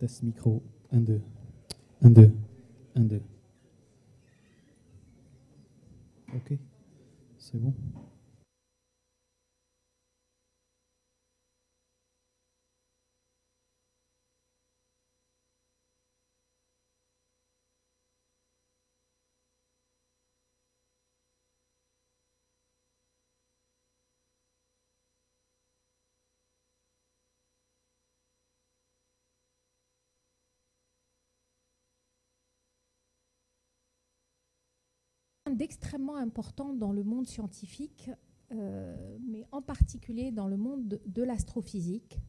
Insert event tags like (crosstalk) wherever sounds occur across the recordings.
Test micro. 1, 2. 1, 2. 1, 2. Ok, c'est bon. d'extrêmement important dans le monde scientifique, euh, mais en particulier dans le monde de, l'astrophysique.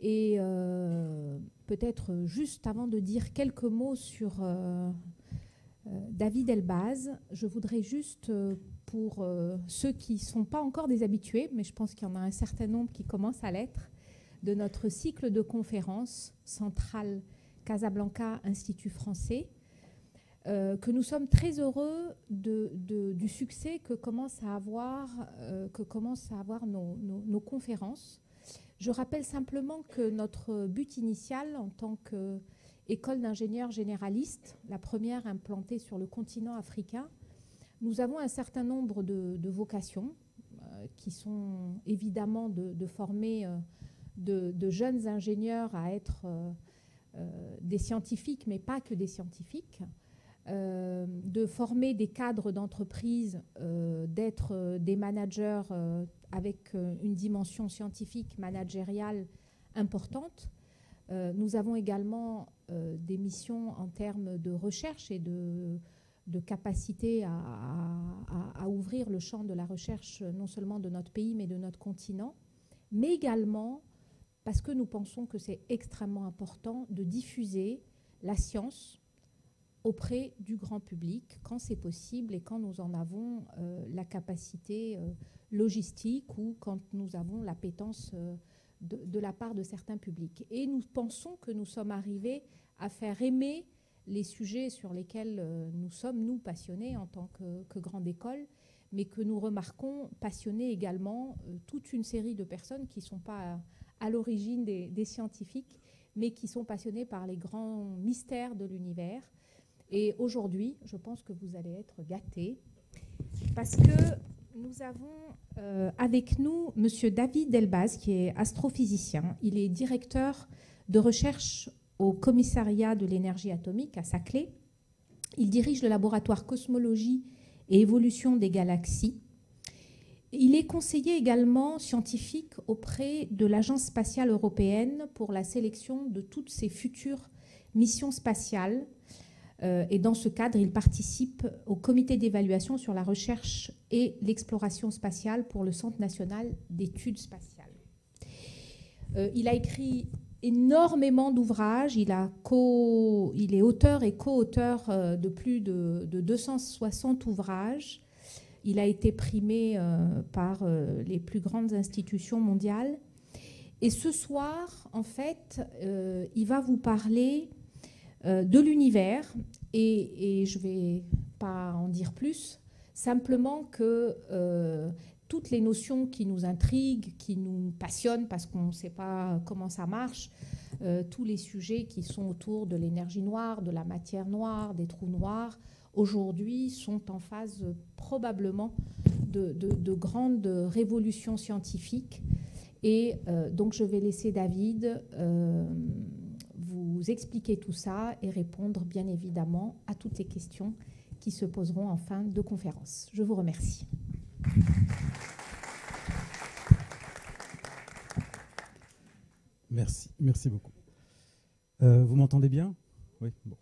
Et euh, peut-être juste avant de dire quelques mots sur euh, David Elbaz, je voudrais juste, pour ceux qui ne sont pas encore des habitués, mais je pense qu'il y en a un certain nombre qui commencent à l'être, de notre cycle de conférences Centrale Casablanca Institut français, euh, que nous sommes très heureux du succès que commencent à avoir, euh, à avoir nos, conférences. Je rappelle simplement que notre but initial en tant qu'école d'ingénieurs généralistes, la première implantée sur le continent africain, nous avons un certain nombre de, vocations euh, qui sont évidemment de, former de, jeunes ingénieurs à être des scientifiques, mais pas que des scientifiques. Euh, de former des cadres d'entreprise, euh, d'être euh, des managers avec une dimension scientifique, managériale importante. nous avons également des missions en termes de recherche et de, de capacité à, ouvrir le champ de la recherche non seulement de notre pays mais de notre continent, mais également parce que nous pensons que c'est extrêmement important de diffuser la science, auprès du grand public quand c'est possible et quand nous en avons euh, la capacité euh, logistique ou quand nous avons l'appétence euh, de, la part de certains publics. Et nous pensons que nous sommes arrivés à faire aimer les sujets sur lesquels nous sommes, nous, passionnés en tant que, grande école, mais que nous remarquons passionnés également toute une série de personnes qui ne sont pas à, l'origine des, des scientifiques, mais qui sont passionnées par les grands mystères de l'univers et aujourd'hui, je pense que vous allez être gâtés parce que nous avons euh, avec nous M. David Delbaz, qui est astrophysicien. Il est directeur de recherche au commissariat de l'énergie atomique à Saclay. Il dirige le laboratoire Cosmologie et Évolution des galaxies. Il est conseiller également scientifique auprès de l'Agence spatiale européenne pour la sélection de toutes ses futures missions spatiales euh, et dans ce cadre, il participe au comité d'évaluation sur la recherche et l'exploration spatiale pour le Centre national d'études spatiales. Euh, il a écrit énormément d'ouvrages. Il, il est auteur et co-auteur euh, de plus de, 260 ouvrages. Il a été primé par les plus grandes institutions mondiales. Et ce soir, en fait, il va vous parler euh, de l'univers. Et, je ne vais pas en dire plus, simplement que euh, toutes les notions qui nous intriguent, qui nous passionnent, parce qu'on ne sait pas comment ça marche, euh, tous les sujets qui sont autour de l'énergie noire, de la matière noire, des trous noirs, aujourd'hui sont en phase probablement de, grandes révolutions scientifiques. Et donc je vais laisser David expliquer tout ça et répondre bien évidemment à toutes les questions qui se poseront en fin de conférence. Je vous remercie. Merci, merci beaucoup. Euh, vous m'entendez bien Oui. Bon.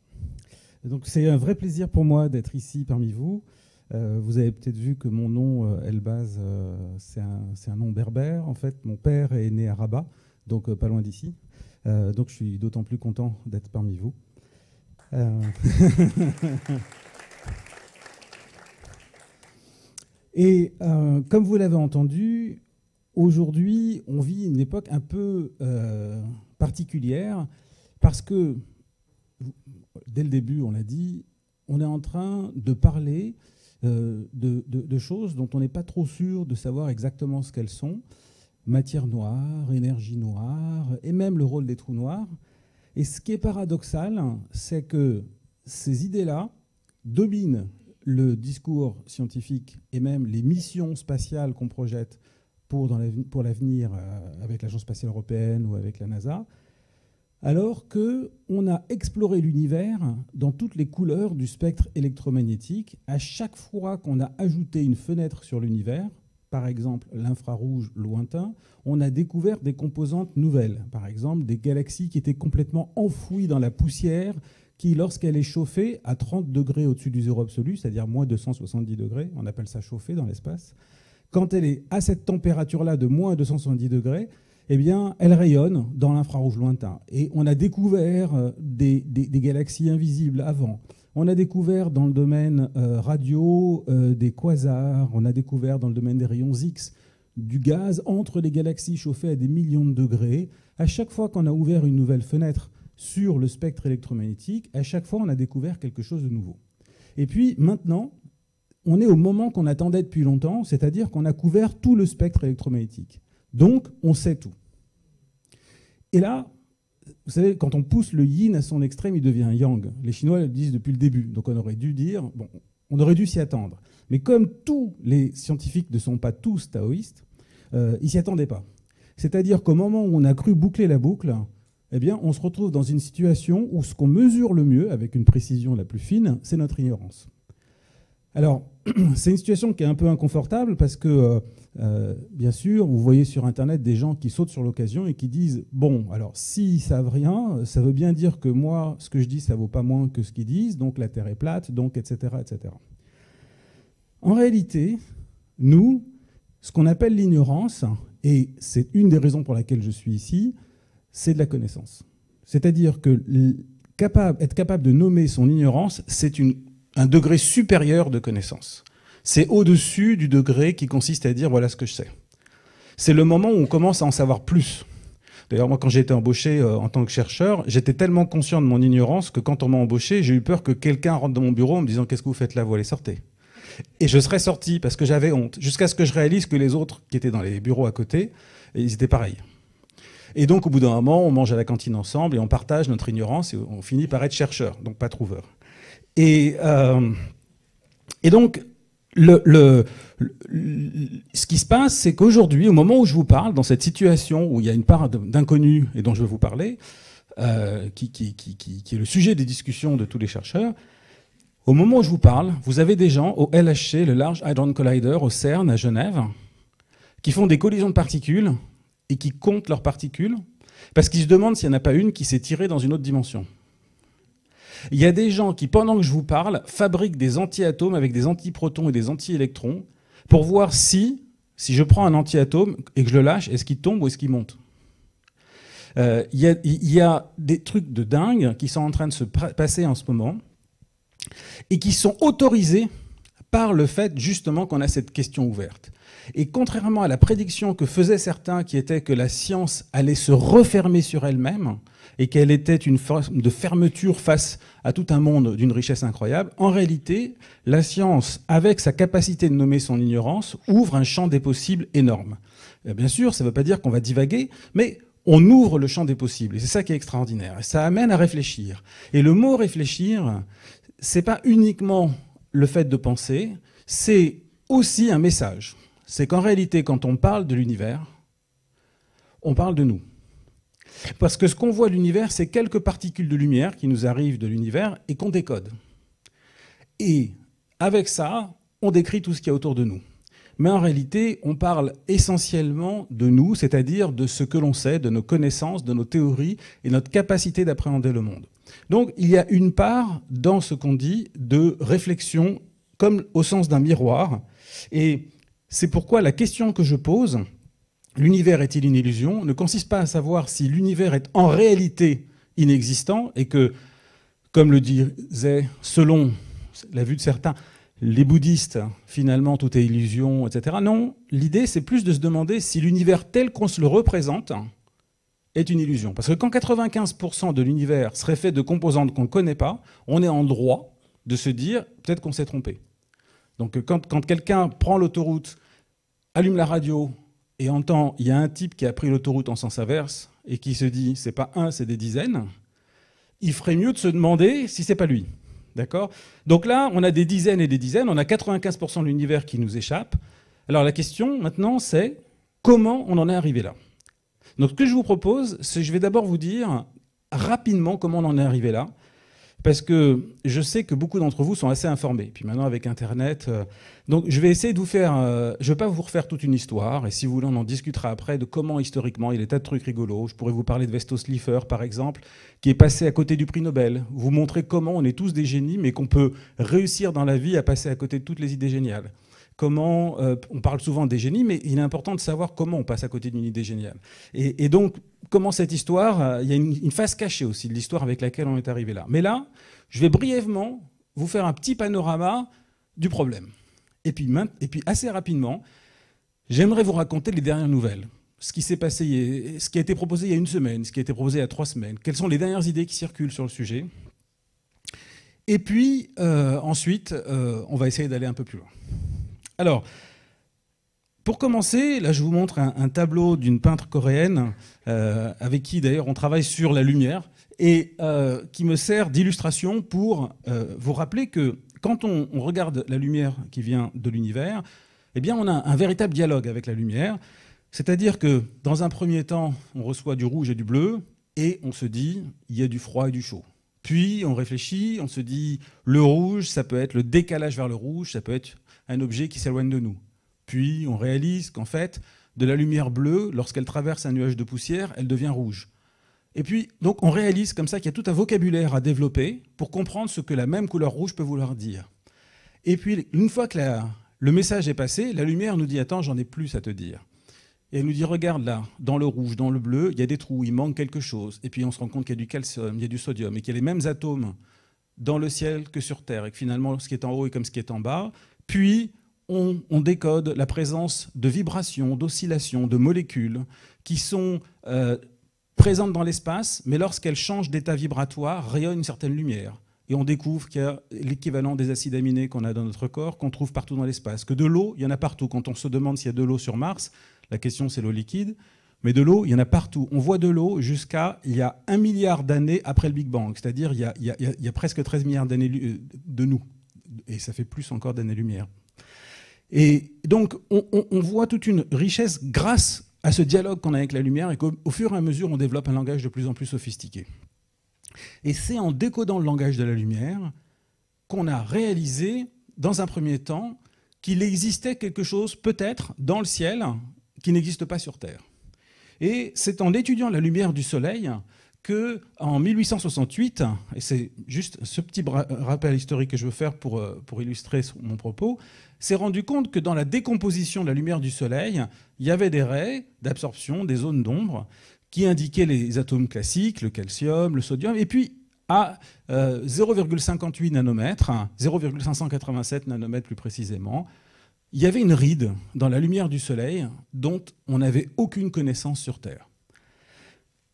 Donc c'est un vrai plaisir pour moi d'être ici parmi vous. Euh, vous avez peut-être vu que mon nom, euh, Elbaz, c'est un, nom berbère. En fait, mon père est né à Rabat, donc pas loin d'ici. Euh, donc je suis d'autant plus content d'être parmi vous. Euh, (laughs) Et euh, comme vous l'avez entendu, aujourd'hui, on vit une époque un peu particulière parce que, dès le début, on l'a dit, on est en train de parler de, choses dont on n'est pas trop sûr de savoir exactement ce qu'elles sont matière noire, énergie noire, et même le rôle des trous noirs. Et ce qui est paradoxal, c'est que ces idées-là dominent le discours scientifique et même les missions spatiales qu'on projette pour, l'avenir euh, avec l'Agence spatiale européenne ou avec la NASA, alors qu'on a exploré l'univers dans toutes les couleurs du spectre électromagnétique. À chaque fois qu'on a ajouté une fenêtre sur l'univers, par exemple l'infrarouge lointain, on a découvert des composantes nouvelles, par exemple des galaxies qui étaient complètement enfouies dans la poussière, qui lorsqu'elle est chauffée à 30 degrés au-dessus du zéro absolu, c'est-à-dire moins 270 degrés, on appelle ça chauffer dans l'espace, quand elle est à cette température-là de moins 270 degrés, eh bien, elle rayonne dans l'infrarouge lointain. Et on a découvert euh, des galaxies invisibles avant. On a découvert dans le domaine euh, radio euh, des quasars, on a découvert dans le domaine des rayons X du gaz entre les galaxies chauffées à des millions de degrés. À chaque fois qu'on a ouvert une nouvelle fenêtre sur le spectre électromagnétique, à chaque fois on a découvert quelque chose de nouveau. Et puis maintenant, on est au moment qu'on attendait depuis longtemps, c'est-à-dire qu'on a couvert tout le spectre électromagnétique. Donc on sait tout. Et là, vous savez, quand on pousse le yin à son extrême, il devient yang. Les Chinois le disent depuis le début. Donc on aurait dû dire, on aurait dû s'y attendre. Mais comme tous les scientifiques ne sont pas tous taoïstes, ils euh, ils s'y attendaient pas. C'est-à-dire qu'au moment où on a cru boucler la boucle, eh bien, on se retrouve dans une situation où ce qu'on mesure le mieux, avec une précision la plus fine, c'est notre ignorance. Alors, (clears throat) c'est une situation qui est un peu inconfortable parce que, euh, euh, bien sûr, vous voyez sur Internet des gens qui sautent sur l'occasion et qui disent Bon, alors, s'ils savent rien, ça veut bien dire que moi, ce que je dis, ça vaut pas moins que ce qu'ils disent, donc la Terre est plate, donc, etc. etc. En réalité, nous, ce qu'on appelle l'ignorance, et c'est une des raisons pour laquelle je suis ici, c'est de la connaissance. C'est-à-dire que être capable de nommer son ignorance, c'est une un degré supérieur de connaissance. C'est au-dessus du degré qui consiste à dire voilà ce que je sais. C'est le moment où on commence à en savoir plus. D'ailleurs, moi, quand j'ai été embauché euh, en tant que chercheur, j'étais tellement conscient de mon ignorance que quand on m'a embauché, j'ai eu peur que quelqu'un rentre dans mon bureau en me disant Qu'est-ce que vous faites là Vous allez sortir. Et je serais sorti parce que j'avais honte, jusqu'à ce que je réalise que les autres qui étaient dans les bureaux à côté, ils étaient pareils. Et donc, au bout d'un moment, on mange à la cantine ensemble et on partage notre ignorance et on finit par être chercheur, donc pas trouveur. Euh, et, donc, ce qui se passe, c'est qu'aujourd'hui, au moment où je vous parle, dans cette situation où il y a une part d'inconnu et dont je vais vous parler, euh, qui, qui, est le sujet des discussions de tous les chercheurs, au moment où je vous parle, vous avez des gens au LHC, le Large Hadron Collider, au CERN, à Genève, qui font des collisions de particules et qui comptent leurs particules, parce qu'ils se demandent s'il n'y en a pas une qui s'est tirée dans une autre dimension. Il y a des gens qui, pendant que je vous parle, fabriquent des anti-atomes avec des antiprotons et des anti-électrons pour voir si, si je prends un anti-atome et que je le lâche, est-ce qu'il tombe ou est-ce qu'il monte euh, il y, y, a des trucs de dingue qui sont en train de se passer en ce moment et qui sont autorisés par le fait justement qu'on a cette question ouverte. Et contrairement à la prédiction que faisaient certains qui était que la science allait se refermer sur elle-même, et qu'elle était une forme de fermeture face à tout un monde d'une richesse incroyable, en réalité, la science, avec sa capacité de nommer son ignorance, ouvre un champ des possibles énorme. Euh, bien sûr, ça ne veut pas dire qu'on va divaguer, mais on ouvre le champ des possibles. Et c'est ça qui est extraordinaire. Et ça amène à réfléchir. Et le mot réfléchir, n'est pas uniquement le fait de penser, c'est aussi un message. C'est qu'en réalité, quand on parle de l'univers, on parle de nous. Parce que ce qu'on voit de l'univers, c'est quelques particules de lumière qui nous arrivent de l'univers et qu'on décode. Et avec ça, on décrit tout ce qu'il y a autour de nous. Mais en réalité, on parle essentiellement de nous, c'est-à-dire de ce que l'on sait, de nos connaissances, de nos théories et notre capacité d'appréhender le monde. Donc il y a une part dans ce qu'on dit de réflexion comme au sens d'un miroir. Et c'est pourquoi la question que je pose, l'univers est-il une illusion ne consiste pas à savoir si l'univers est en réalité inexistant et que, comme le disait, selon la vue de certains, les bouddhistes, finalement, tout est illusion, etc. Non, l'idée, c'est plus de se demander si l'univers tel qu'on se le représente est une illusion. Parce que quand 95% de l'univers serait fait de composantes qu'on ne connaît pas, on est en droit de se dire peut-être qu'on s'est trompé. Donc quand, quand quelqu'un prend l'autoroute, allume la radio, et entend il y a un type qui a pris l'autoroute en sens inverse et qui se dit c'est pas un, c'est des dizaines, il ferait mieux de se demander si c'est pas lui. D'accord Donc là, on a des dizaines et des dizaines, on a 95% de l'univers qui nous échappe. Alors la question maintenant, c'est comment on en est arrivé là Donc ce que je vous propose, c'est je vais d'abord vous dire rapidement comment on en est arrivé là parce que je sais que beaucoup d'entre vous sont assez informés. Puis maintenant, avec Internet. Euh, donc, je vais essayer de vous faire. Euh, je ne vais pas vous refaire toute une histoire. Et si vous voulez, on en discutera après de comment, historiquement, il y a des tas de trucs rigolos. Je pourrais vous parler de Vesto Liefer, par exemple, qui est passé à côté du prix Nobel. Vous montrer comment on est tous des génies, mais qu'on peut réussir dans la vie à passer à côté de toutes les idées géniales comment euh, on parle souvent des génies, mais il est important de savoir comment on passe à côté d'une idée géniale. Et, et donc, comment cette histoire, euh, il y a une, phase cachée aussi de l'histoire avec laquelle on est arrivé là. Mais là, je vais brièvement vous faire un petit panorama du problème. Et puis, et puis assez rapidement, j'aimerais vous raconter les dernières nouvelles. Ce qui s'est passé, ce qui a été proposé il y a une semaine, ce qui a été proposé il y a trois semaines. Quelles sont les dernières idées qui circulent sur le sujet Et puis, euh, ensuite, euh, on va essayer d'aller un peu plus loin. Alors, pour commencer, là je vous montre un, tableau d'une peintre coréenne euh, avec qui d'ailleurs on travaille sur la lumière et euh, qui me sert d'illustration pour euh, vous rappeler que quand on, on, regarde la lumière qui vient de l'univers, eh bien on a un véritable dialogue avec la lumière. C'est-à-dire que dans un premier temps, on reçoit du rouge et du bleu et on se dit il y a du froid et du chaud. Puis on réfléchit, on se dit le rouge, ça peut être le décalage vers le rouge, ça peut être un objet qui s'éloigne de nous. Puis on réalise qu'en fait, de la lumière bleue, lorsqu'elle traverse un nuage de poussière, elle devient rouge. Et puis, donc, on réalise comme ça qu'il y a tout un vocabulaire à développer pour comprendre ce que la même couleur rouge peut vouloir dire. Et puis, une fois que le message est passé, la lumière nous dit Attends, j'en ai plus à te dire. Et elle nous dit Regarde là, dans le rouge, dans le bleu, il y a des trous, il manque quelque chose. Et puis, on se rend compte qu'il y a du calcium, il y a du sodium, et qu'il y a les mêmes atomes dans le ciel que sur Terre, et que finalement, ce qui est en haut est comme ce qui est en bas. Puis, on, décode la présence de vibrations, d'oscillations, de molécules qui sont euh, présentes dans l'espace, mais lorsqu'elles changent d'état vibratoire, rayonnent une certaine lumière. Et on découvre qu'il y a l'équivalent des acides aminés qu'on a dans notre corps, qu'on trouve partout dans l'espace. Que de l'eau, il y en a partout. Quand on se demande s'il y a de l'eau sur Mars, la question c'est l'eau liquide. Mais de l'eau, il y en a partout. On voit de l'eau jusqu'à il y a un milliard d'années après le Big Bang, c'est-à-dire il, il, y a presque 13 milliards d'années euh, de nous. Et ça fait plus encore d'années-lumière. Et donc, on, voit toute une richesse grâce à ce dialogue qu'on a avec la lumière et qu'au fur et à mesure, on développe un langage de plus en plus sophistiqué. Et c'est en décodant le langage de la lumière qu'on a réalisé, dans un premier temps, qu'il existait quelque chose, peut-être, dans le ciel, qui n'existe pas sur Terre. Et c'est en étudiant la lumière du Soleil que, en 1868, et c'est juste ce petit rappel historique que je veux faire pour, euh, pour illustrer mon propos, s'est rendu compte que dans la décomposition de la lumière du Soleil, il y avait des raies d'absorption, des zones d'ombre, qui indiquaient les atomes classiques, le calcium, le sodium, et puis à 0,58 euh, nanomètres, 0,587 hein, nanomètres plus précisément, il y avait une ride dans la lumière du Soleil dont on n'avait aucune connaissance sur Terre.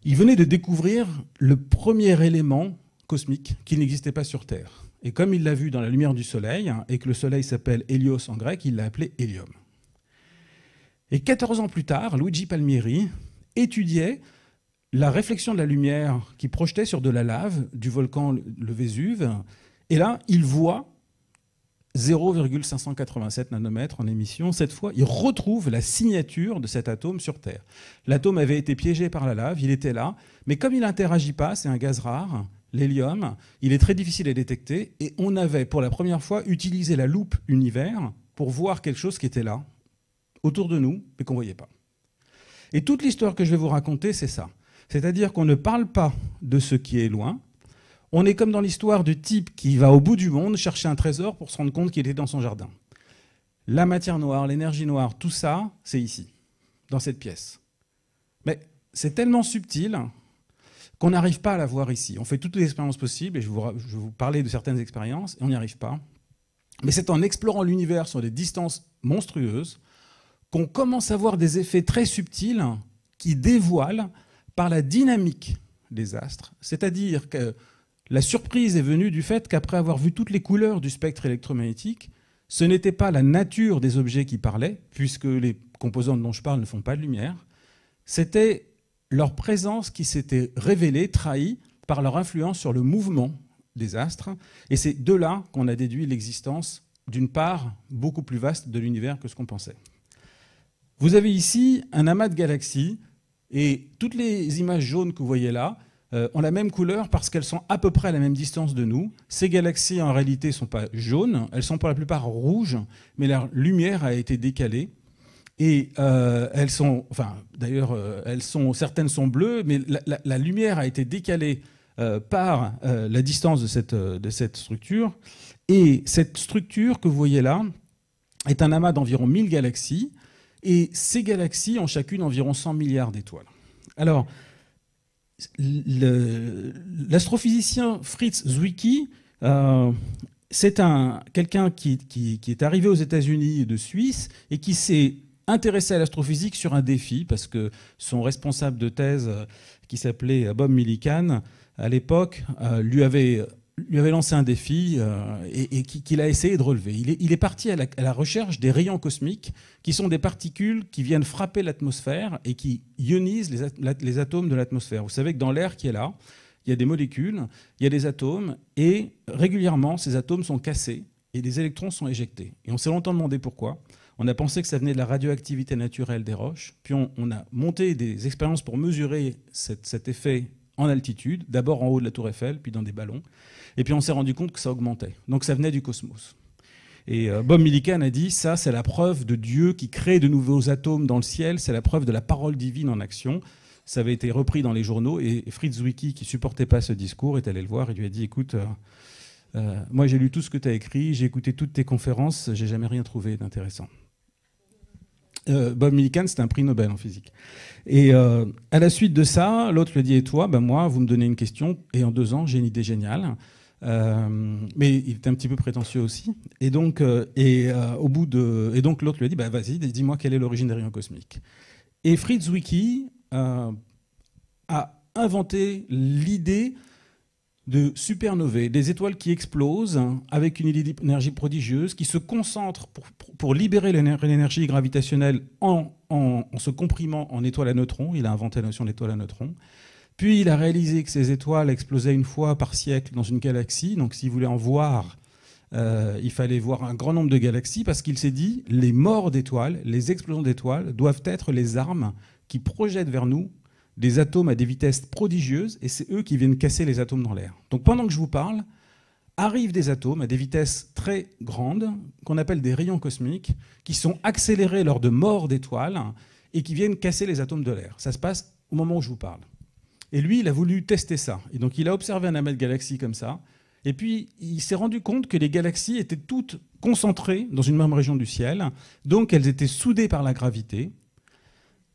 Il venait de découvrir le premier élément cosmique qui n'existait pas sur Terre. Et comme il l'a vu dans la lumière du soleil, hein, et que le soleil s'appelle Hélios en grec, il l'a appelé hélium. Et 14 ans plus tard, Luigi Palmieri étudiait la réflexion de la lumière qui projetait sur de la lave du volcan le Vésuve. Et là, il voit 0,587 nanomètres en émission. Cette fois, il retrouve la signature de cet atome sur Terre. L'atome avait été piégé par la lave, il était là, mais comme il n'interagit pas, c'est un gaz rare, l'hélium. Il est très difficile à détecter et on avait pour la première fois utilisé la loupe univers pour voir quelque chose qui était là, autour de nous, mais qu'on ne voyait pas. Et toute l'histoire que je vais vous raconter, c'est ça. C'est-à-dire qu'on ne parle pas de ce qui est loin. On est comme dans l'histoire du type qui va au bout du monde chercher un trésor pour se rendre compte qu'il était dans son jardin. La matière noire, l'énergie noire, tout ça, c'est ici, dans cette pièce. Mais c'est tellement subtil qu'on n'arrive pas à la voir ici. On fait toutes les expériences possibles, et je vous, vous parler de certaines expériences, et on n'y arrive pas. Mais c'est en explorant l'univers sur des distances monstrueuses qu'on commence à voir des effets très subtils qui dévoilent par la dynamique des astres. C'est-à-dire que la surprise est venue du fait qu'après avoir vu toutes les couleurs du spectre électromagnétique, ce n'était pas la nature des objets qui parlait, puisque les composantes dont je parle ne font pas de lumière, c'était leur présence qui s'était révélée, trahie par leur influence sur le mouvement des astres. Et c'est de là qu'on a déduit l'existence d'une part beaucoup plus vaste de l'univers que ce qu'on pensait. Vous avez ici un amas de galaxies et toutes les images jaunes que vous voyez là euh, ont la même couleur parce qu'elles sont à peu près à la même distance de nous. Ces galaxies en réalité ne sont pas jaunes, elles sont pour la plupart rouges, mais leur lumière a été décalée et euh, elles sont, enfin, d'ailleurs, euh, elles sont, certaines sont bleues, mais la, lumière a été décalée euh, par la distance de cette, de cette structure. Et cette structure que vous voyez là est un amas d'environ 1000 galaxies. Et ces galaxies ont chacune environ 100 milliards d'étoiles. Alors, l'astrophysicien Fritz Zwicky, c'est un, quelqu'un qui, qui, qui, est arrivé aux États-Unis de Suisse et qui s'est intéressé à l'astrophysique sur un défi, parce que son responsable de thèse, euh, qui s'appelait euh, Bob Millikan, à l'époque, euh, lui avait lui avait lancé un défi et, qu'il a essayé de relever. Il est, parti à la, recherche des rayons cosmiques, qui sont des particules qui viennent frapper l'atmosphère et qui ionisent les, les atomes de l'atmosphère. Vous savez que dans l'air qui est là, il y a des molécules, il y a des atomes, et régulièrement, ces atomes sont cassés et des électrons sont éjectés. Et on s'est longtemps demandé pourquoi. On a pensé que ça venait de la radioactivité naturelle des roches, puis on, a monté des expériences pour mesurer cet effet en altitude, d'abord en haut de la tour Eiffel, puis dans des ballons, et puis on s'est rendu compte que ça augmentait. Donc ça venait du cosmos. Et euh, Bob Millikan a dit ça, c'est la preuve de Dieu qui crée de nouveaux atomes dans le ciel, c'est la preuve de la parole divine en action. Ça avait été repris dans les journaux et Fritz Zwicky qui supportait pas ce discours, est allé le voir et lui a dit écoute, euh, euh, moi j'ai lu tout ce que tu as écrit, j'ai écouté toutes tes conférences, j'ai jamais rien trouvé d'intéressant. Euh, Bob Millikan, c'était un prix Nobel en physique. Et euh, à la suite de ça, l'autre lui a dit Et toi, ben moi, vous me donnez une question, et en deux ans, j'ai une idée géniale. Euh, mais il était un petit peu prétentieux aussi. Et donc, et, au bout et donc l'autre lui a dit ben, Vas-y, dis-moi quelle est l'origine des rayons cosmiques. Et Fritz Wiki a inventé l'idée de supernovae, des étoiles qui explosent hein, avec une énergie prodigieuse, qui se concentre pour, pour libérer l'énergie gravitationnelle en, en, se comprimant en étoiles à neutrons. Il a inventé la notion d'étoile à neutrons. Puis il a réalisé que ces étoiles explosaient une fois par siècle dans une galaxie. Donc s'il voulait en voir, euh, il fallait voir un grand nombre de galaxies parce qu'il s'est dit les morts d'étoiles, les explosions d'étoiles doivent être les armes qui projettent vers nous des atomes à des vitesses prodigieuses et c'est eux qui viennent casser les atomes dans l'air. Donc pendant que je vous parle, arrivent des atomes à des vitesses très grandes qu'on appelle des rayons cosmiques qui sont accélérés lors de morts d'étoiles et qui viennent casser les atomes de l'air. Ça se passe au moment où je vous parle. Et lui, il a voulu tester ça. Et donc il a observé un amas de galaxies comme ça. Et puis il s'est rendu compte que les galaxies étaient toutes concentrées dans une même région du ciel. Donc elles étaient soudées par la gravité.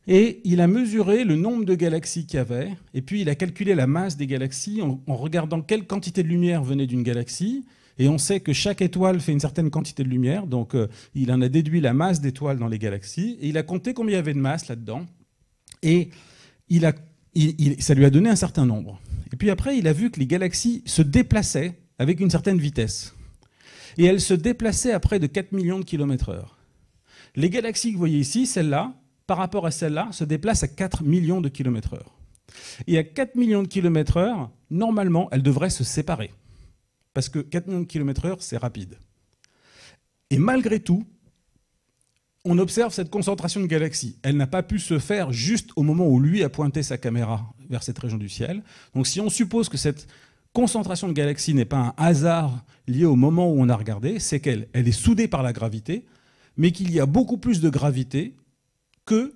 Et il a mesuré le nombre de galaxies qu'il y avait, et puis il a calculé la masse des galaxies en, regardant quelle quantité de lumière venait d'une galaxie. Et on sait que chaque étoile fait une certaine quantité de lumière, donc euh, il en a déduit la masse d'étoiles dans les galaxies, et il a compté combien il y avait de masse là-dedans, et ça lui a donné un certain nombre. Et puis après, il a vu que les galaxies se déplaçaient avec une certaine vitesse. Et elles se déplaçaient à près de 4 millions de kilomètres heure. Les galaxies que vous voyez ici, celles-là, par rapport à celle-là, se déplace à 4 millions de kilomètres heure. Et à 4 millions de kilomètres heure, normalement, elle devrait se séparer. Parce que 4 millions de kilomètres heure, c'est rapide. Et malgré tout, on observe cette concentration de galaxies. Elle n'a pas pu se faire juste au moment où lui a pointé sa caméra vers cette région du ciel. Donc si on suppose que cette concentration de galaxies n'est pas un hasard lié au moment où on a regardé, c'est qu'elle est soudée par la gravité, mais qu'il y a beaucoup plus de gravité que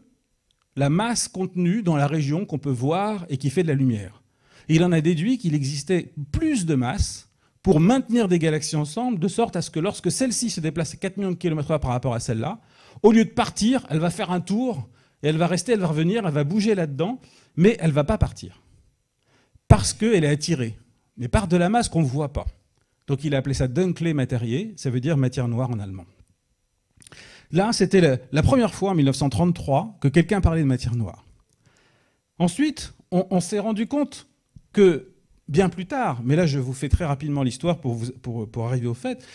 la masse contenue dans la région qu'on peut voir et qui fait de la lumière. il en a déduit qu'il existait plus de masse pour maintenir des galaxies ensemble, de sorte à ce que lorsque celle-ci se déplace à 4 millions de kilomètres par rapport à celle-là, au lieu de partir, elle va faire un tour, et elle va rester, elle va revenir, elle va bouger là-dedans, mais elle ne va pas partir. Parce qu'elle est attirée, mais par de la masse qu'on ne voit pas. Donc il a appelé ça Dunkle Materie, ça veut dire matière noire en allemand. Là, c'était la, première fois en 1933 que quelqu'un parlait de matière noire. Ensuite, on, s'est rendu compte que, bien plus tard, mais là je vous fais très rapidement l'histoire pour, arriver au fait,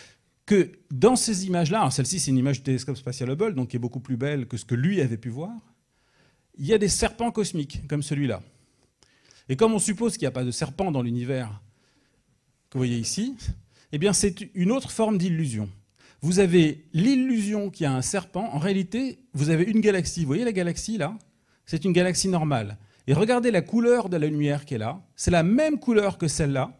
que dans ces images-là, celle-ci c'est une image du télescope spatial Hubble, donc qui est beaucoup plus belle que ce que lui avait pu voir, il y a des serpents cosmiques comme celui-là. Et comme on suppose qu'il n'y a pas de serpent dans l'univers que vous voyez ici, eh bien c'est une autre forme d'illusion vous avez l'illusion qu'il y a un serpent. En réalité, vous avez une galaxie. Vous voyez la galaxie là C'est une galaxie normale. Et regardez la couleur de la lumière qui est là. C'est la même couleur que celle-là.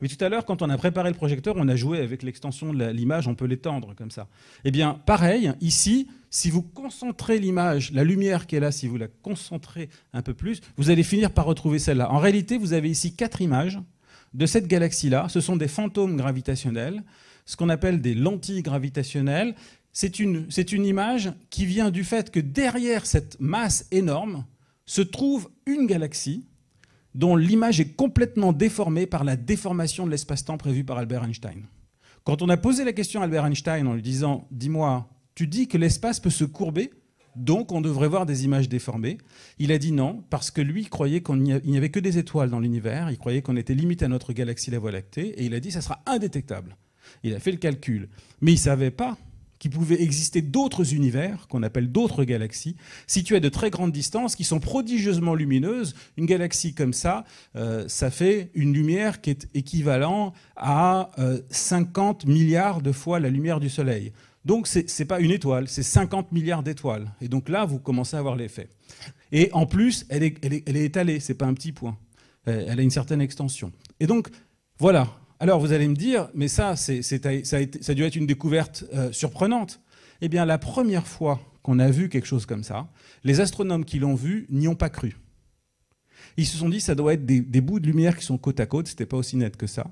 Mais tout à l'heure, quand on a préparé le projecteur, on a joué avec l'extension de l'image, on peut l'étendre comme ça. Eh bien, pareil, ici, si vous concentrez l'image, la lumière qui est là, si vous la concentrez un peu plus, vous allez finir par retrouver celle-là. En réalité, vous avez ici quatre images de cette galaxie-là. Ce sont des fantômes gravitationnels ce qu'on appelle des lentilles gravitationnelles. C'est une, image qui vient du fait que derrière cette masse énorme se trouve une galaxie dont l'image est complètement déformée par la déformation de l'espace-temps prévue par Albert Einstein. Quand on a posé la question à Albert Einstein en lui disant Dis-moi, tu dis que l'espace peut se courber, donc on devrait voir des images déformées. Il a dit non, parce que lui croyait qu'il n'y avait que des étoiles dans l'univers, il croyait qu'on était limité à notre galaxie, la Voie lactée, et il a dit Ça sera indétectable il a fait le calcul. Mais il ne savait pas qu'il pouvait exister d'autres univers, qu'on appelle d'autres galaxies, situées à de très grandes distances, qui sont prodigieusement lumineuses. Une galaxie comme ça, euh, ça fait une lumière qui est équivalente à 50 euh, milliards de fois la lumière du Soleil. Donc ce n'est pas une étoile, c'est 50 milliards d'étoiles. Et donc là, vous commencez à avoir l'effet. Et en plus, elle est, elle est étalée, ce pas un petit point. Euh, elle a une certaine extension. Et donc, voilà, alors vous allez me dire, mais ça, ça, a dû être une découverte euh, surprenante. Eh bien, la première fois qu'on a vu quelque chose comme ça, les astronomes qui l'ont vu n'y ont pas cru. Ils se sont dit, ça doit être des, bouts de lumière qui sont côte à côte, c'était pas aussi net que ça.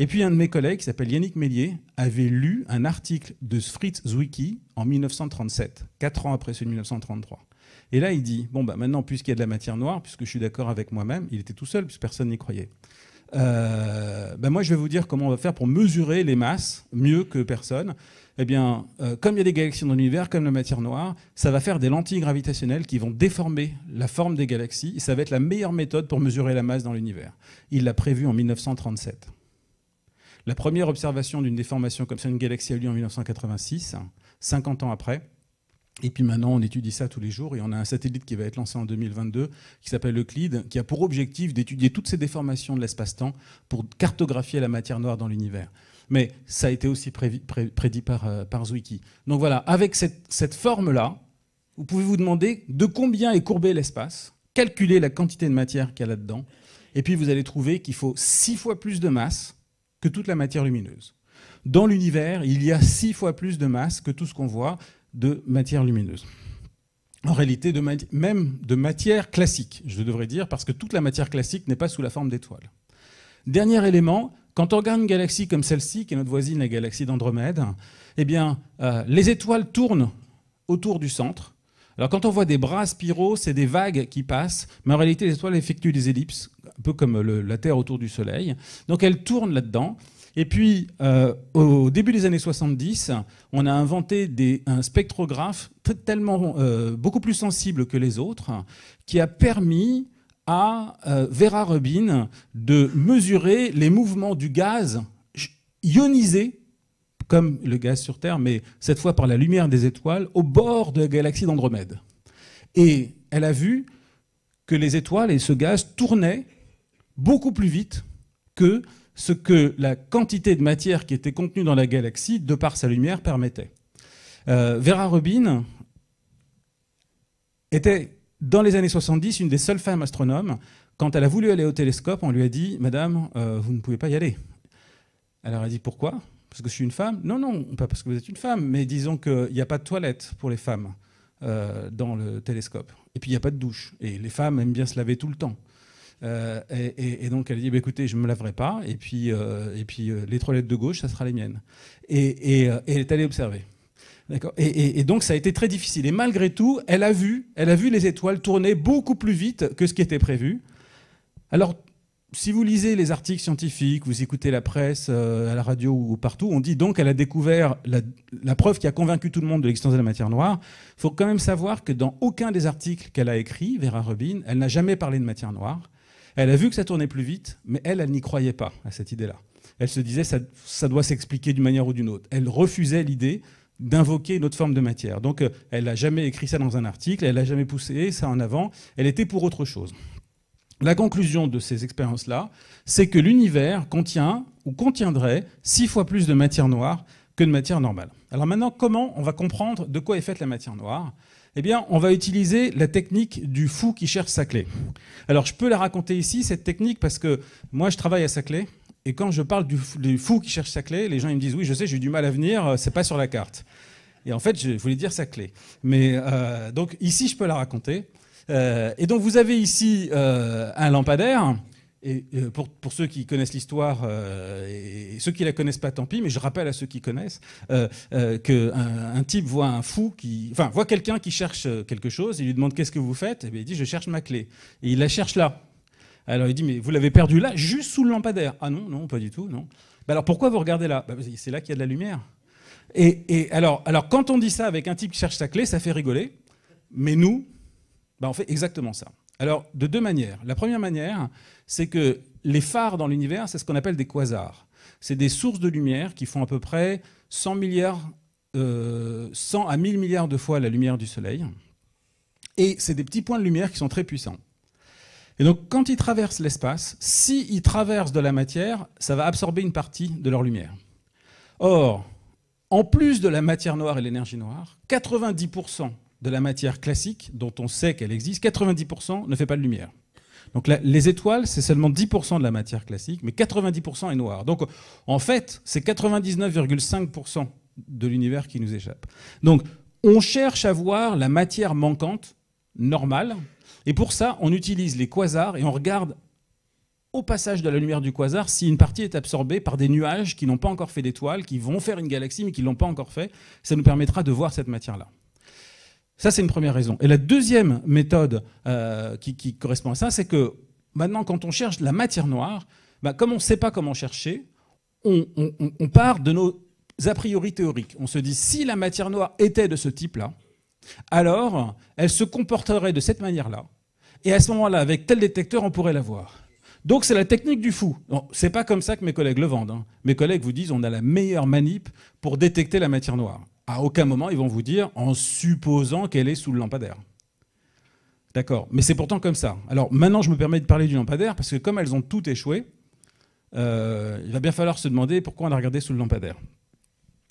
Et puis un de mes collègues, qui s'appelle Yannick Mélier, avait lu un article de Fritz Zwicky en 1937, quatre ans après celui de 1933. Et là, il dit, bon, bah maintenant, puisqu'il y a de la matière noire, puisque je suis d'accord avec moi-même, il était tout seul, puisque personne n'y croyait. Euh, ben moi, je vais vous dire comment on va faire pour mesurer les masses mieux que personne. Eh bien, euh, comme il y a des galaxies dans l'univers, comme la matière noire, ça va faire des lentilles gravitationnelles qui vont déformer la forme des galaxies. Et ça va être la meilleure méthode pour mesurer la masse dans l'univers. Il l'a prévu en 1937. La première observation d'une déformation comme ça, une galaxie a eu lieu en 1986, 50 ans après. Et puis maintenant, on étudie ça tous les jours et on a un satellite qui va être lancé en 2022 qui s'appelle Euclide, qui a pour objectif d'étudier toutes ces déformations de l'espace-temps pour cartographier la matière noire dans l'univers. Mais ça a été aussi prédit, par, euh, Zwicky. Donc voilà, avec cette, cette forme-là, vous pouvez vous demander de combien est courbé l'espace, calculer la quantité de matière qu'il y a là-dedans, et puis vous allez trouver qu'il faut six fois plus de masse que toute la matière lumineuse. Dans l'univers, il y a six fois plus de masse que tout ce qu'on voit, de matière lumineuse. En réalité, même de matière classique, je devrais dire, parce que toute la matière classique n'est pas sous la forme d'étoiles. Dernier élément, quand on regarde une galaxie comme celle-ci, qui est notre voisine, la galaxie d'Andromède, eh bien, euh, les étoiles tournent autour du centre. Alors quand on voit des bras spiraux, c'est des vagues qui passent, mais en réalité, les étoiles effectuent des ellipses, un peu comme la Terre autour du Soleil. Donc elles tournent là-dedans. Et puis, euh, au début des années 70, on a inventé des, un spectrographe tellement, euh, beaucoup plus sensible que les autres, qui a permis à euh, Vera Rubin de mesurer les mouvements du gaz ionisé comme le gaz sur Terre, mais cette fois par la lumière des étoiles, au bord de la galaxie d'Andromède. Et elle a vu que les étoiles et ce gaz tournaient beaucoup plus vite que ce que la quantité de matière qui était contenue dans la galaxie, de par sa lumière, permettait. Euh, Vera Rubin était, dans les années 70, une des seules femmes astronomes. Quand elle a voulu aller au télescope, on lui a dit Madame, euh, vous ne pouvez pas y aller. Alors elle a dit Pourquoi Parce que je suis une femme Non, non, pas parce que vous êtes une femme, mais disons qu'il n'y a pas de toilette pour les femmes euh, dans le télescope. Et puis il n'y a pas de douche. Et les femmes aiment bien se laver tout le temps. Euh, et, donc elle dit bah, écoutez, je me laverai pas, et puis, euh, et puis euh, les toilettes de gauche, ça sera les miennes. Et, elle est allée observer. D'accord. Et, donc ça a été très difficile. Et malgré tout, elle a vu, elle a vu les étoiles tourner beaucoup plus vite que ce qui était prévu. Alors si vous lisez les articles scientifiques, vous écoutez la presse, à la radio ou partout, on dit donc qu'elle a découvert la, la, preuve qui a convaincu tout le monde de l'existence de la matière noire. Il faut quand même savoir que dans aucun des articles qu'elle a écrits, Vera Rubin, elle n'a jamais parlé de matière noire. Elle a vu que ça tournait plus vite, mais elle, elle n'y croyait pas à cette idée-là. Elle se disait ça, ça doit s'expliquer d'une manière ou d'une autre. Elle refusait l'idée d'invoquer une autre forme de matière. Donc euh, elle n'a jamais écrit ça dans un article, elle n'a jamais poussé ça en avant, elle était pour autre chose. La conclusion de ces expériences-là, c'est que l'univers contient ou contiendrait six fois plus de matière noire que de matière normale. Alors maintenant, comment on va comprendre de quoi est faite la matière noire eh bien, on va utiliser la technique du fou qui cherche sa clé. Alors, je peux la raconter ici, cette technique, parce que moi, je travaille à sa clé. Et quand je parle du fou, qui cherche sa clé, les gens me disent Oui, je sais, j'ai eu du mal à venir, euh, c'est pas sur la carte. Et en fait, je voulais dire sa clé. Mais euh, donc, ici, je peux la raconter. Euh, et donc, vous avez ici un lampadaire et euh, pour, ceux qui connaissent l'histoire euh, et, ceux qui la connaissent pas, tant pis. Mais je rappelle à ceux qui connaissent euh, euh qu'un un type voit un fou qui, enfin, voit quelqu'un qui cherche quelque chose. Il lui demande qu'est-ce que vous faites Et eh il dit je cherche ma clé. Et il la cherche là. Alors il dit mais vous l'avez perdue là, juste sous le lampadaire. Ah non non pas du tout non. Bah, alors pourquoi vous regardez là bah, C'est là qu'il y a de la lumière. Et, alors alors quand on dit ça avec un type qui cherche sa clé, ça fait rigoler. Mais nous, bah, on fait exactement ça. Alors, de deux manières. La première manière, c'est que les phares dans l'univers, c'est ce qu'on appelle des quasars. C'est des sources de lumière qui font à peu près 100, milliards, euh, à 1000 milliards de fois la lumière du Soleil. Et c'est des petits points de lumière qui sont très puissants. Et donc, quand ils traversent l'espace, s'ils traversent de la matière, ça va absorber une partie de leur lumière. Or, en plus de la matière noire et l'énergie noire, 90% de la matière classique, dont on sait qu'elle existe, 90% ne fait pas de lumière. Donc les étoiles, c'est seulement 10% de la matière classique, mais 90% est noire. Donc en fait, c'est 99,5% de l'univers qui nous échappe. Donc on cherche à voir la matière manquante, normale, et pour ça, on utilise les quasars et on regarde au passage de la lumière du quasar si une partie est absorbée par des nuages qui n'ont pas encore fait d'étoiles, qui vont faire une galaxie mais qui ne l'ont pas encore fait. Ça nous permettra de voir cette matière-là. Ça, c'est une première raison. Et la deuxième méthode euh, qui, correspond à ça, c'est que maintenant, quand on cherche la matière noire, bah, comme on ne sait pas comment chercher, on, part de nos a priori théoriques. On se dit, si la matière noire était de ce type-là, alors elle se comporterait de cette manière-là. Et à ce moment-là, avec tel détecteur, on pourrait la voir. Donc c'est la technique du fou. C'est pas comme ça que mes collègues le vendent. Hein. Mes collègues vous disent on a la meilleure manip pour détecter la matière noire à aucun moment ils vont vous dire en supposant qu'elle est sous le lampadaire. D'accord, mais c'est pourtant comme ça. Alors maintenant, je me permets de parler du lampadaire parce que comme elles ont toutes échoué, euh, il va bien falloir se demander pourquoi on a regardé sous le lampadaire.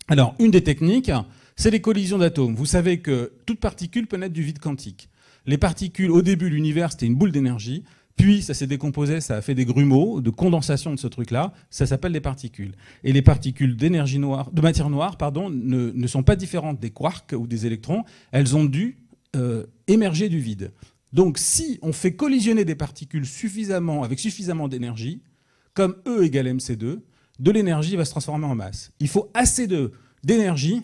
Alors, une des techniques, c'est les collisions d'atomes. Vous savez que toute particule peut naître du vide quantique. Les particules, au début, l'univers, c'était une boule d'énergie. Puis ça s'est décomposé, ça a fait des grumeaux de condensation de ce truc-là. Ça s'appelle des particules. Et les particules d'énergie noire, de matière noire, pardon, ne, sont pas différentes des quarks ou des électrons. Elles ont dû euh, émerger du vide. Donc si on fait collisionner des particules suffisamment, avec suffisamment d'énergie, comme E égale mc2, de l'énergie va se transformer en masse. Il faut assez d'énergie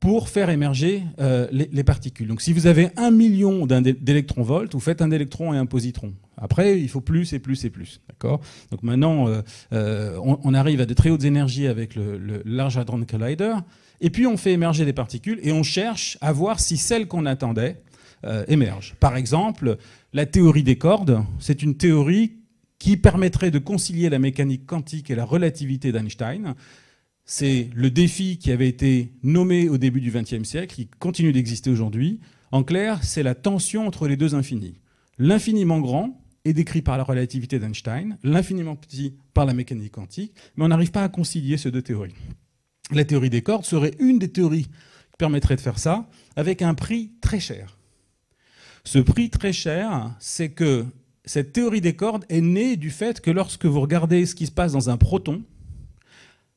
pour faire émerger euh, les, les, particules. Donc si vous avez un million d'électrons volts, vous faites un électron et un positron. Après, il faut plus et plus et plus. D'accord Donc maintenant, euh, euh, on, arrive à de très hautes énergies avec le, Large Hadron Collider, et puis on fait émerger des particules, et on cherche à voir si celles qu'on attendait euh, émergent. Par exemple, la théorie des cordes, c'est une théorie qui permettrait de concilier la mécanique quantique et la relativité d'Einstein. C'est le défi qui avait été nommé au début du XXe siècle, qui continue d'exister aujourd'hui. En clair, c'est la tension entre les deux infinis. L'infiniment grand, est décrit par la relativité d'Einstein, l'infiniment petit par la mécanique quantique, mais on n'arrive pas à concilier ces deux théories. La théorie des cordes serait une des théories qui permettrait de faire ça, avec un prix très cher. Ce prix très cher, c'est que cette théorie des cordes est née du fait que lorsque vous regardez ce qui se passe dans un proton,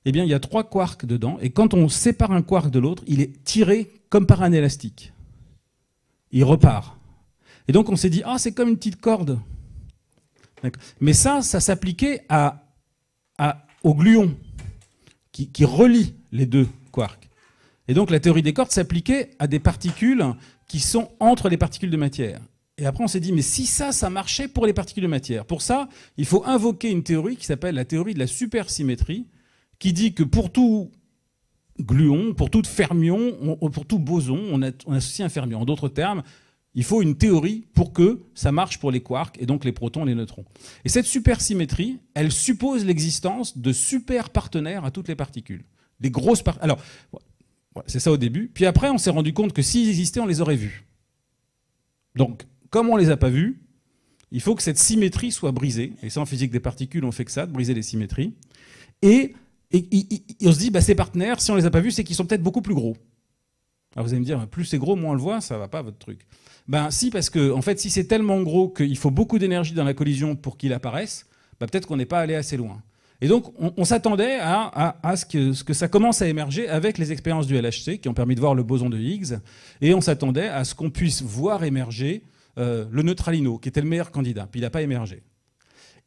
eh bien, il y a trois quarks dedans, et quand on sépare un quark de l'autre, il est tiré comme par un élastique. Il repart. Et donc on s'est dit, ah, c'est comme une petite corde. Mais ça, ça s'appliquait à, à, au gluon qui, relie les deux quarks. Et donc la théorie des cordes s'appliquait à des particules qui sont entre les particules de matière. Et après, on s'est dit, mais si ça, ça marchait pour les particules de matière. Pour ça, il faut invoquer une théorie qui s'appelle la théorie de la supersymétrie, qui dit que pour tout gluon, pour tout fermion, pour tout boson, on associe un fermion. En d'autres termes, il faut une théorie pour que ça marche pour les quarks et donc les protons et les neutrons. Et cette supersymétrie, elle suppose l'existence de super partenaires à toutes les particules. Des grosses par... Alors, c'est ça au début. Puis après, on s'est rendu compte que s'ils existaient, on les aurait vus. Donc, comme on ne les a pas vus, il faut que cette symétrie soit brisée. Et ça, en physique des particules, on fait que ça, de briser les symétries. Et, on se dit, bah, ces partenaires, si on ne les a pas vus, c'est qu'ils sont peut-être beaucoup plus gros. Ah, vous allez me dire, plus c'est gros, moins on le voit, ça ne va pas votre truc. Ben, si, parce que fait, si c'est tellement gros qu'il faut beaucoup d'énergie dans la collision pour qu'il apparaisse, ben, peut-être qu'on n'est pas allé assez loin. Et donc, on, s'attendait à, ce, que, ça commence à émerger avec les expériences du LHC qui ont permis de voir le boson de Higgs, et on s'attendait à ce qu'on puisse voir émerger euh, le neutralino, qui était le meilleur candidat, puis il n'a pas émergé.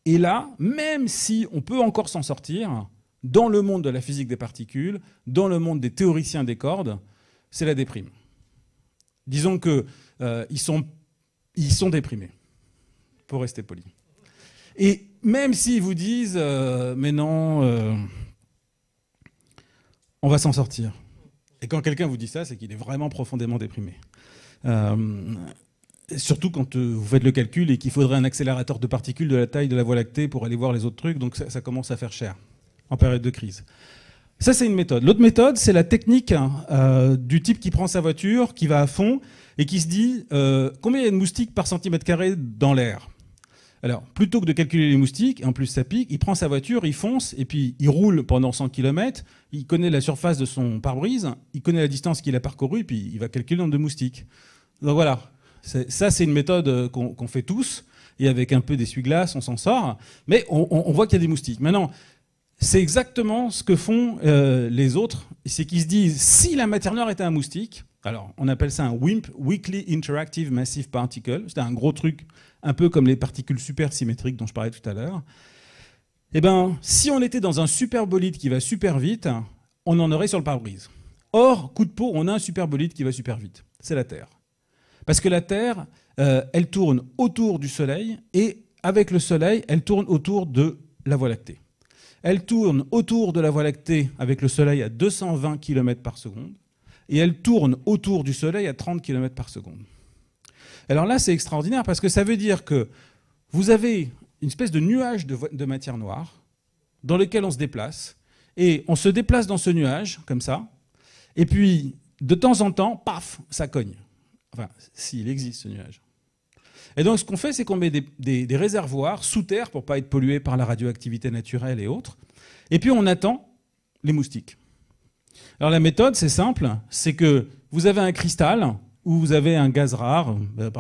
Et là, même si on peut encore s'en sortir, dans le monde de la physique des particules, dans le monde des théoriciens des cordes, c'est la déprime. Disons qu'ils euh, sont, ils sont déprimés, pour rester poli. Et même s'ils vous disent, euh, mais non, euh, on va s'en sortir. Et quand quelqu'un vous dit ça, c'est qu'il est vraiment profondément déprimé. surtout quand vous faites le calcul et qu'il faudrait un accélérateur de particules de la taille de la Voie lactée pour aller voir les autres trucs, donc ça commence à faire cher en période de crise. Ça, c'est une méthode. L'autre méthode, c'est la technique hein, euh, du type qui prend sa voiture, qui va à fond et qui se dit euh, combien il y a de moustiques par centimètre carré dans l'air. Alors, plutôt que de calculer les moustiques, en plus ça pique, il prend sa voiture, il fonce, et puis il roule pendant 100 km, il connaît la surface de son pare-brise, il connaît la distance qu'il a parcourue, puis il va calculer le nombre de moustiques. Donc voilà, ça c'est une méthode euh, qu'on fait tous, et avec un peu d'essuie-glace, on s'en sort, mais on, on voit qu'il y a des moustiques. Maintenant, c'est exactement ce que font euh, les autres. C'est qu'ils se disent, si la matière noire était un moustique, alors on appelle ça un WIMP, Weakly Interactive Massive Particle, c'est un gros truc, un peu comme les particules supersymétriques dont je parlais tout à l'heure. Eh bien, si on était dans un bolide qui va super vite, on en aurait sur le pare-brise. Or, coup de peau, on a un bolide qui va super vite. C'est la Terre. Parce que la Terre, euh, elle tourne autour du Soleil et avec le Soleil, elle tourne autour de la Voie lactée. Elle tourne autour de la Voie lactée avec le Soleil à 220 km par seconde, et elle tourne autour du Soleil à 30 km par seconde. Alors là, c'est extraordinaire parce que ça veut dire que vous avez une espèce de nuage de, matière noire dans lequel on se déplace, et on se déplace dans ce nuage, comme ça, et puis de temps en temps, paf, ça cogne. Enfin, s'il existe ce nuage. Et donc, ce qu'on fait, c'est qu'on met des, réservoirs sous terre pour pas être pollués par la radioactivité naturelle et autres. Et puis, on attend les moustiques. Alors, la méthode, c'est simple. C'est que vous avez un cristal ou vous avez un gaz rare euh,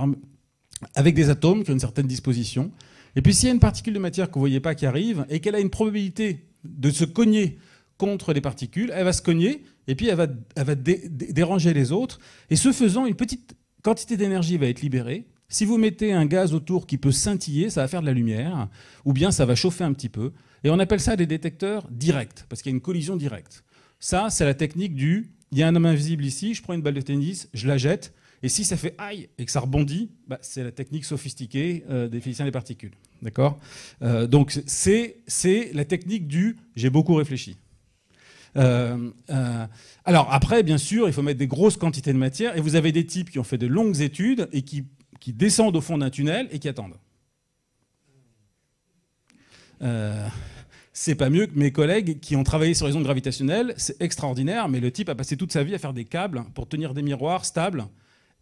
avec des atomes qui ont une certaine disposition. Et puis, s'il y a une particule de matière que vous voyez pas qui arrive et qu'elle a une probabilité de se cogner contre les particules, elle va se cogner et puis elle va, déranger les autres. Et ce faisant, une petite quantité d'énergie va être libérée si vous mettez un gaz autour qui peut scintiller, ça va faire de la lumière, ou bien ça va chauffer un petit peu. Et on appelle ça des détecteurs directs, parce qu'il y a une collision directe. Ça, c'est la technique du il y a un homme invisible ici, je prends une balle de tennis, je la jette, et si ça fait aïe et que ça rebondit, bah, c'est la technique sophistiquée euh, des physiciens des particules. D'accord euh, Donc, c'est la technique du j'ai beaucoup réfléchi. Euh, alors après, bien sûr, il faut mettre des grosses quantités de matière. Et vous avez des types qui ont fait de longues études et qui qui descendent au fond d'un tunnel et qui attendent. Euh, c'est pas mieux que mes collègues qui ont travaillé sur les ondes gravitationnelles, c'est extraordinaire, mais le type a passé toute sa vie à faire des câbles pour tenir des miroirs stables,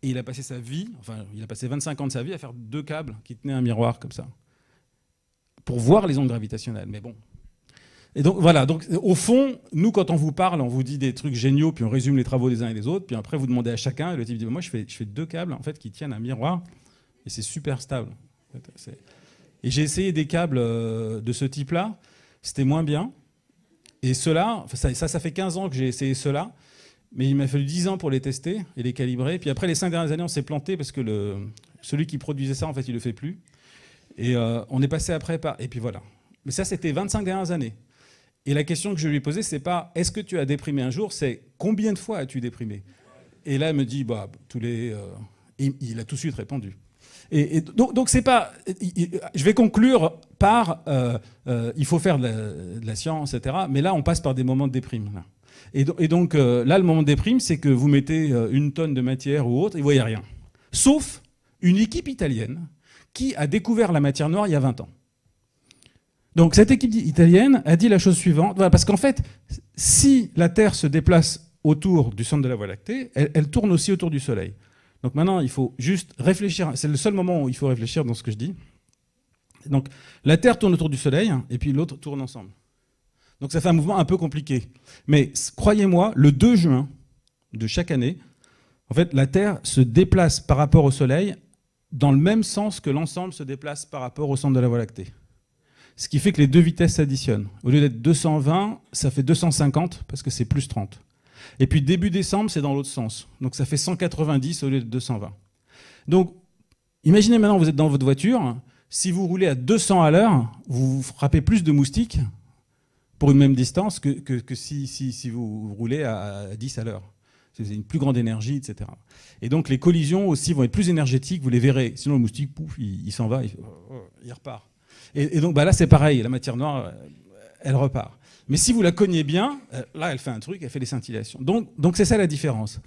et il a passé sa vie, enfin il a passé 25 ans de sa vie à faire deux câbles qui tenaient un miroir comme ça, pour voir les ondes gravitationnelles. Mais bon, et donc voilà, donc au fond, nous quand on vous parle, on vous dit des trucs géniaux, puis on résume les travaux des uns et des autres, puis après vous demandez à chacun, et le type dit bah, moi je fais, je fais deux câbles en fait qui tiennent un miroir, et c'est super stable. Et j'ai essayé des câbles euh, de ce type-là, c'était moins bien. Et ceux-là, ça, ça, ça fait 15 ans que j'ai essayé ceux-là, mais il m'a fallu 10 ans pour les tester et les calibrer. Puis après les 5 dernières années, on s'est planté parce que le, celui qui produisait ça, en fait, il le fait plus. Et euh, on est passé après par. Et puis voilà. Mais ça, c'était 25 dernières années. Et la question que je lui posais, c'est pas est-ce que tu as déprimé un jour, c'est combien de fois as-tu déprimé Et là, elle me dit bah tous les. Euh, il a tout de suite répondu. Et, donc, c'est pas. Je vais conclure par euh, euh, il faut faire de la, science, etc. Mais là, on passe par des moments de déprime. Et, donc là, le moment de déprime, c'est que vous mettez une tonne de matière ou autre et vous voyez rien. Sauf une équipe italienne qui a découvert la matière noire il y a 20 ans. Donc cette équipe italienne a dit la chose suivante, parce qu'en fait, si la Terre se déplace autour du centre de la Voie lactée, elle, elle tourne aussi autour du Soleil. Donc maintenant, il faut juste réfléchir, c'est le seul moment où il faut réfléchir dans ce que je dis. Donc la Terre tourne autour du Soleil, et puis l'autre tourne ensemble. Donc ça fait un mouvement un peu compliqué. Mais croyez-moi, le 2 juin de chaque année, en fait, la Terre se déplace par rapport au Soleil dans le même sens que l'ensemble se déplace par rapport au centre de la Voie lactée. Ce qui fait que les deux vitesses s'additionnent. Au lieu d'être 220, ça fait 250 parce que c'est plus 30. Et puis début décembre, c'est dans l'autre sens. Donc ça fait 190 au lieu de 220. Donc imaginez maintenant, vous êtes dans votre voiture. Si vous roulez à 200 à l'heure, vous, frappez plus de moustiques pour une même distance que, que, si, si, vous roulez à 10 à l'heure. C'est une plus grande énergie, etc. Et donc les collisions aussi vont être plus énergétiques, vous les verrez. Sinon le moustique, pouf, il, s'en va, il repart. Et, donc bah là, c'est pareil, la matière noire, euh, elle repart. Mais si vous la cognez bien, euh, là, elle fait un truc, elle fait des scintillations. Donc, donc c'est ça la différence.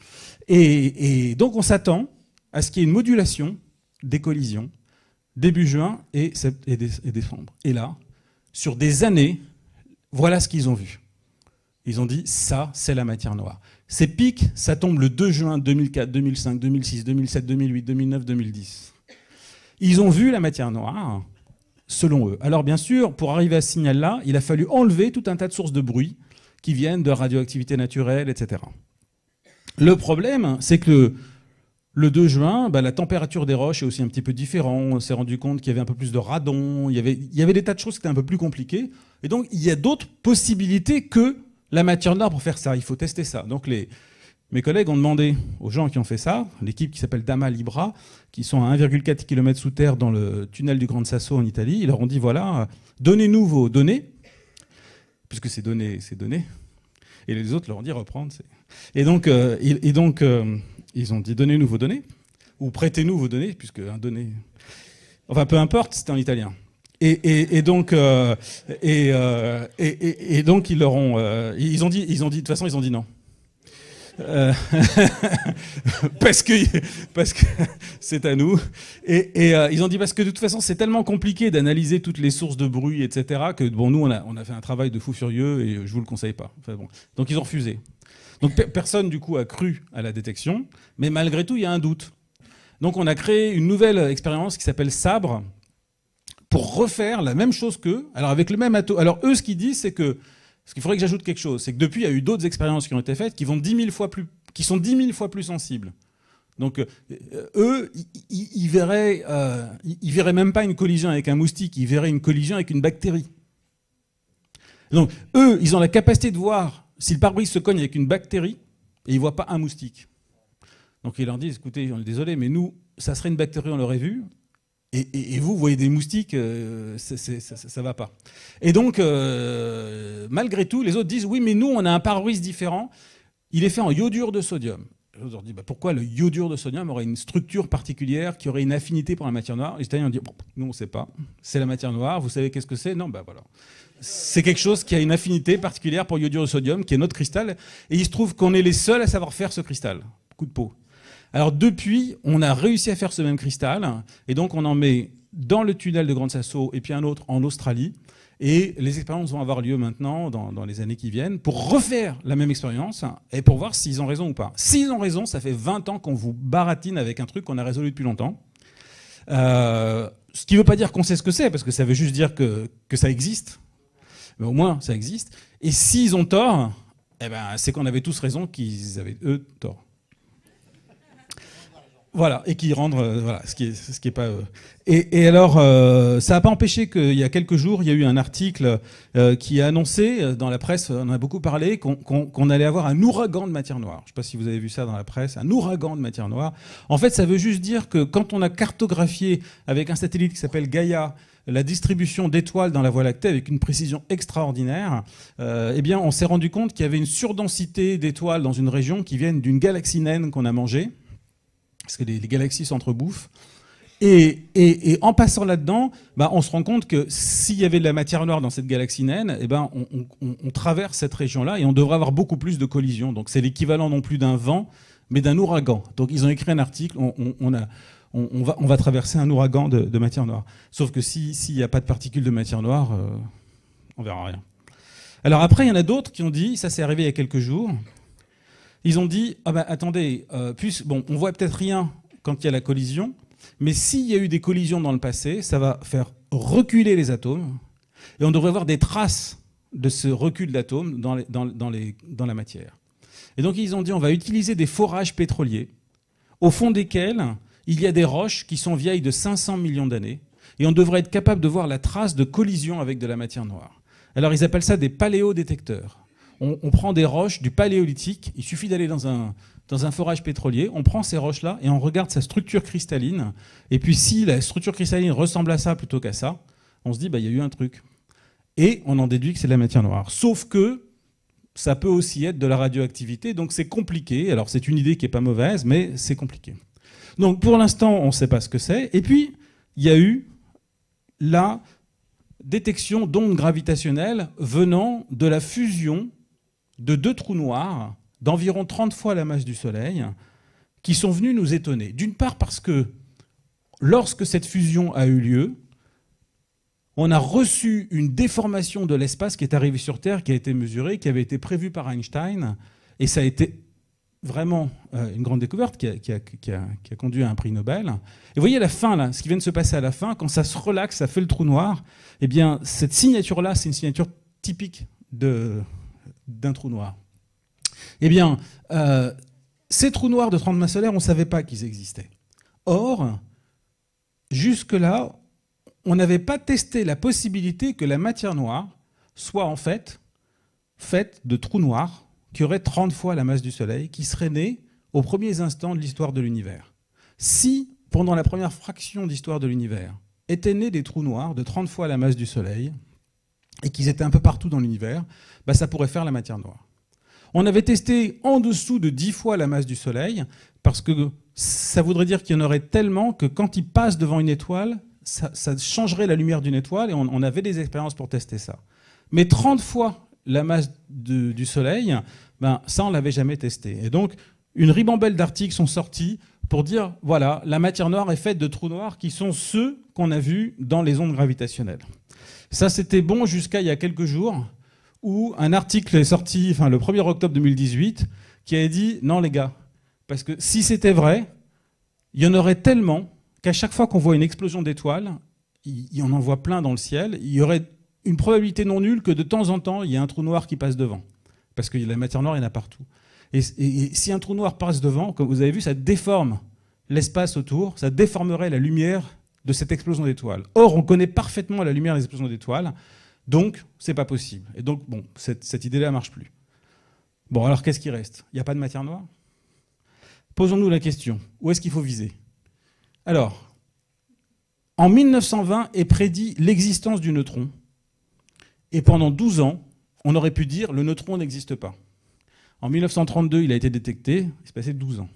Et, donc, on s'attend à ce qu'il y ait une modulation des collisions début juin et, et décembre. Et là, sur des années, voilà ce qu'ils ont vu. Ils ont dit, ça, c'est la matière noire. Ces pics, ça tombe le 2 juin 2004, 2005, 2006, 2007, 2008, 2009, 2010. Ils ont vu la matière noire selon eux. Alors bien sûr, pour arriver à ce signal-là, il a fallu enlever tout un tas de sources de bruit qui viennent de radioactivité naturelle, etc. Le problème, c'est que le, 2 juin, bah, la température des roches est aussi un petit peu différente. On s'est rendu compte qu'il y avait un peu plus de radon, il y, avait, il y avait des tas de choses qui étaient un peu plus compliquées. Et donc, il y a d'autres possibilités que la matière noire pour faire ça. Il faut tester ça. Donc, les, mes collègues ont demandé aux gens qui ont fait ça, l'équipe qui s'appelle Dama Libra, qui sont à 1,4 km sous terre dans le tunnel du Grand Sasso en Italie, ils leur ont dit voilà, donnez-nous vos données, puisque c'est données, c'est données, et les autres leur ont dit reprendre. Et donc, euh, et, donc euh, ils ont dit donnez-nous vos données, ou prêtez-nous vos données, puisque un donné. Enfin, peu importe, c'était en italien. Et, donc, euh, et, donc ils leur ont, ont dit, ils ont dit, de toute façon, ils ont dit non. Euh, (laughs) parce que parce que c'est à nous. Et, euh, ils ont dit parce que de toute façon c'est tellement compliqué d'analyser toutes les sources de bruit, etc. Que bon nous on a, on a fait un travail de fou furieux et je vous le conseille pas. Enfin, bon. Donc ils ont refusé. Donc personne du coup a cru à la détection, mais malgré tout il y a un doute. Donc on a créé une nouvelle expérience qui s'appelle Sabre pour refaire la même chose qu'eux, alors avec le même atout. Alors eux ce qu'ils disent c'est que ce qu'il faudrait que j'ajoute quelque chose, c'est que depuis, il y a eu d'autres expériences qui ont été faites qui, vont fois plus, qui sont 10 000 fois plus sensibles. Donc euh, euh, eux, ils verraient, euh, verraient même pas une collision avec un moustique, ils verraient une collision avec une bactérie. Donc eux, ils ont la capacité de voir si le pare-brise se cogne avec une bactérie et ils voient pas un moustique. Donc ils leur disent, écoutez, on est désolé, mais nous, ça serait une bactérie, on l'aurait vu. Et, et, vous voyez des moustiques, euh, ça, ne va pas. Et donc, euh, malgré tout, les autres disent oui, mais nous, on a un pare différent. Il est fait en iodure de sodium. les autres disent bah, pourquoi le iodure de sodium aurait une structure particulière qui aurait une affinité pour la matière noire Les Italiens disent bon, nous, on ne sait pas. C'est la matière noire. Vous savez qu'est-ce que c'est Non, bah voilà. C'est quelque chose qui a une affinité particulière pour iodure de sodium, qui est notre cristal. Et il se trouve qu'on est les seuls à savoir faire ce cristal. Coup de peau. Alors depuis, on a réussi à faire ce même cristal, et donc on en met dans le tunnel de Grande Sasso et puis un autre en Australie. Et les expériences vont avoir lieu maintenant, dans, les années qui viennent, pour refaire la même expérience et pour voir s'ils ont raison ou pas. S'ils ont raison, ça fait 20 ans qu'on vous baratine avec un truc qu'on a résolu depuis longtemps. Euh, ce qui ne veut pas dire qu'on sait ce que c'est, parce que ça veut juste dire que, que ça existe. Mais au moins, ça existe. Et s'ils ont tort, eh ben, c'est qu'on avait tous raison qu'ils avaient, eux, tort. Voilà, et qui rendent, euh, voilà, ce qui est, ce qui est pas. Euh. Et, et, alors, euh, ça n'a pas empêché qu'il y a quelques jours, il y a eu un article qui a annoncé dans la presse, on en a beaucoup parlé, qu'on allait avoir un ouragan de matière noire. Je ne sais pas si vous avez vu ça dans la presse, un ouragan de matière noire. En fait, ça veut juste dire que quand on a cartographié avec un satellite qui s'appelle Gaia la distribution d'étoiles dans la Voie lactée avec une précision extraordinaire, eh bien, on s'est rendu compte qu'il y avait une surdensité d'étoiles dans une région qui viennent d'une galaxie naine qu'on a mangée parce que les, galaxies s'entrebouffent. Et, en passant là-dedans, bah, on se rend compte que s'il y avait de la matière noire dans cette galaxie naine, eh ben, on, traverse cette région-là et on devrait avoir beaucoup plus de collisions. Donc c'est l'équivalent non plus d'un vent, mais d'un ouragan. Donc ils ont écrit un article, on, va, traverser un ouragan de, matière noire. Sauf que s'il n'y a pas de particules de matière noire, on euh, on verra rien. Alors après, il y en a d'autres qui ont dit, ça c'est arrivé il y a quelques jours, ils ont dit, ah ben, attendez, euh, plus, bon, on voit peut-être rien quand il y a la collision, mais s'il y a eu des collisions dans le passé, ça va faire reculer les atomes, et on devrait voir des traces de ce recul d'atomes dans, dans, dans la matière. Et donc ils ont dit, on va utiliser des forages pétroliers, au fond desquels il y a des roches qui sont vieilles de 500 millions d'années, et on devrait être capable de voir la trace de collision avec de la matière noire. Alors ils appellent ça des paléodétecteurs on, prend des roches du paléolithique, il suffit d'aller dans un, dans un forage pétrolier, on prend ces roches-là et on regarde sa structure cristalline. Et puis si la structure cristalline ressemble à ça plutôt qu'à ça, on se dit, bah, il y a eu un truc. Et on en déduit que c'est de la matière noire. Sauf que ça peut aussi être de la radioactivité, donc c'est compliqué. Alors c'est une idée qui n'est pas mauvaise, mais c'est compliqué. Donc pour l'instant, on ne sait pas ce que c'est. Et puis, il y a eu la détection d'ondes gravitationnelles venant de la fusion de deux trous noirs d'environ 30 fois la masse du Soleil qui sont venus nous étonner. D'une part parce que lorsque cette fusion a eu lieu, on a reçu une déformation de l'espace qui est arrivée sur Terre, qui a été mesurée, qui avait été prévue par Einstein, et ça a été vraiment euh, une grande découverte qui a, conduit à un prix Nobel. Et vous voyez la fin, là, ce qui vient de se passer à la fin, quand ça se relaxe, ça fait le trou noir, eh bien, cette signature-là, c'est une signature typique de, d'un trou noir Eh bien, euh, ces trous noirs de 30 masses solaires, on ne savait pas qu'ils existaient. Or, jusque-là, on n'avait pas testé la possibilité que la matière noire soit en fait faite de trous noirs qui auraient 30 fois la masse du Soleil, qui seraient nés aux premiers instants de l'histoire de l'univers. Si, pendant la première fraction d'histoire de l'univers, étaient nés des trous noirs de 30 fois la masse du Soleil, et qu'ils étaient un peu partout dans l'univers, bah, ça pourrait faire la matière noire. On avait testé en dessous de 10 fois la masse du Soleil, parce que ça voudrait dire qu'il y en aurait tellement que quand il passe devant une étoile, ça, changerait la lumière d'une étoile, et on, avait des expériences pour tester ça. Mais 30 fois la masse du Soleil, ben, ça, on l'avait jamais testé. Et donc, une ribambelle d'articles sont sortis pour dire, voilà, la matière noire est faite de trous noirs qui sont ceux qu'on a vus dans les ondes gravitationnelles. Ça, c'était bon jusqu'à il y a quelques jours, où un article est sorti, enfin, le 1er octobre 2018, qui avait dit non, les gars, parce que si c'était vrai, il y en aurait tellement qu'à chaque fois qu'on voit une explosion d'étoiles, il en en voit plein dans le ciel, il y aurait une probabilité non nulle que de temps en temps, il y ait un trou noir qui passe devant. Parce que la matière noire, il y en a partout. et si un trou noir passe devant, comme vous avez vu, ça déforme l'espace autour, ça déformerait la lumière de cette explosion d'étoiles. Or, on connaît parfaitement la lumière des explosions d'étoiles, donc c'est pas possible. Et donc, bon, cette, idée-là marche plus. Bon, alors qu'est-ce qui reste Il n'y a pas de matière noire Posons-nous la question, où est-ce qu'il faut viser Alors, en 1920 est prédit l'existence du neutron, et pendant 12 ans, on aurait pu dire le neutron n'existe pas. En 1932, il a été détecté, il se passait 12 ans.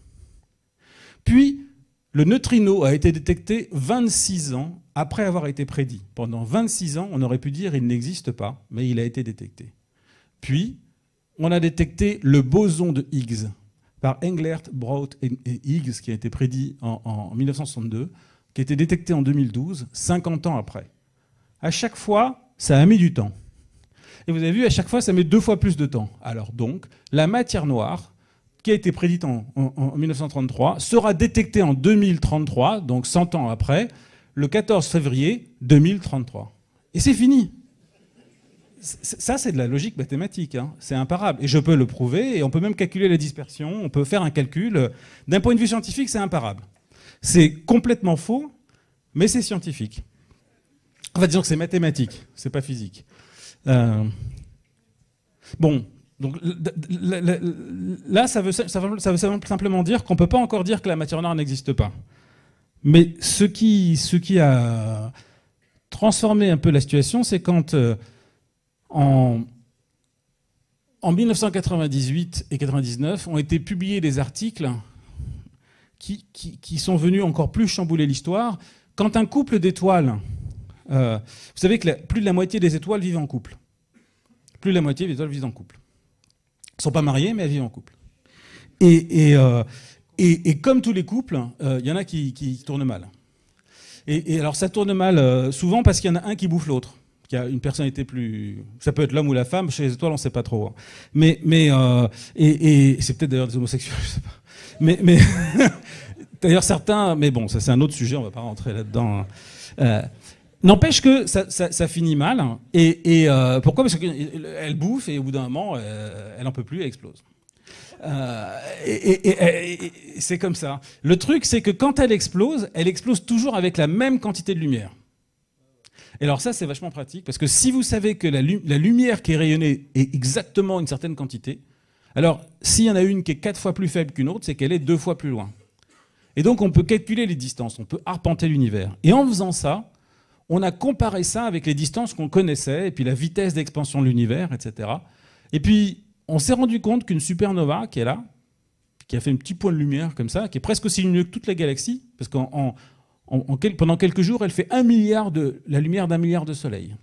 Puis, le neutrino a été détecté 26 ans après avoir été prédit. Pendant 26 ans, on aurait pu dire il n'existe pas, mais il a été détecté. Puis, on a détecté le boson de Higgs par Englert, Braut et Higgs, qui a été prédit en, 1962, qui a été détecté en 2012, 50 ans après. À chaque fois, ça a mis du temps. Et vous avez vu, à chaque fois, ça met deux fois plus de temps. Alors donc, la matière noire qui a été prédit en, 1933, sera détecté en 2033, donc 100 ans après, le 14 février 2033. Et c'est fini. Ça, c'est de la logique mathématique. Hein. C'est imparable. Et je peux le prouver. Et on peut même calculer la dispersion. On peut faire un calcul. D'un point de vue scientifique, c'est imparable. C'est complètement faux, mais c'est scientifique. va dire que c'est mathématique. C'est pas physique. Euh, bon. Donc là, ça veut, ça veut, simplement dire qu'on ne peut pas encore dire que la matière noire n'existe pas. Mais ce qui, a transformé un peu la situation, c'est quand euh, en, en 1998 et 99 ont été publiés des articles qui, sont venus encore plus chambouler l'histoire. Quand un couple d'étoiles, euh, vous savez que plus de la moitié des étoiles vivent en couple. Plus de la moitié des étoiles vivent en couple sont pas mariés, mais elles vivent en couple. Et, et, euh, et, comme tous les couples, il euh, y en a qui, qui tournent mal. Et, alors ça tourne mal euh, souvent parce qu'il y en a un qui bouffe l'autre, qui a une personnalité plus... Ça peut être l'homme ou la femme, chez les étoiles on ne sait pas trop. Hein. Mais, mais et, c'est peut-être d'ailleurs des homosexuels, (laughs) je sais pas. Mais, mais (laughs) d'ailleurs certains, mais bon, ça c'est un autre sujet, on ne va pas rentrer là-dedans. Hein. N'empêche que ça, finit mal. Hein. Et, euh, pourquoi Parce qu'elle euh, bouffe et au bout d'un moment, euh, elle en peut plus, elle explose. et, c'est comme ça. Le truc, c'est que quand elle explose, elle explose toujours avec la même quantité de lumière. Et alors ça, c'est vachement pratique, parce que si vous savez que la, la, lumière qui est rayonnée est exactement une certaine quantité, alors s'il y en a une qui est quatre fois plus faible qu'une autre, c'est qu'elle est deux fois plus loin. Et donc on peut calculer les distances, on peut arpenter l'univers. Et en faisant ça, on a comparé ça avec les distances qu'on connaissait, et puis la vitesse d'expansion de l'univers, etc. Et puis, on s'est rendu compte qu'une supernova qui est là, qui a fait un petit point de lumière comme ça, qui est presque aussi lumineux que toute la galaxie, parce qu'en pendant quelques jours, elle fait un milliard de, la lumière d'un milliard de soleils.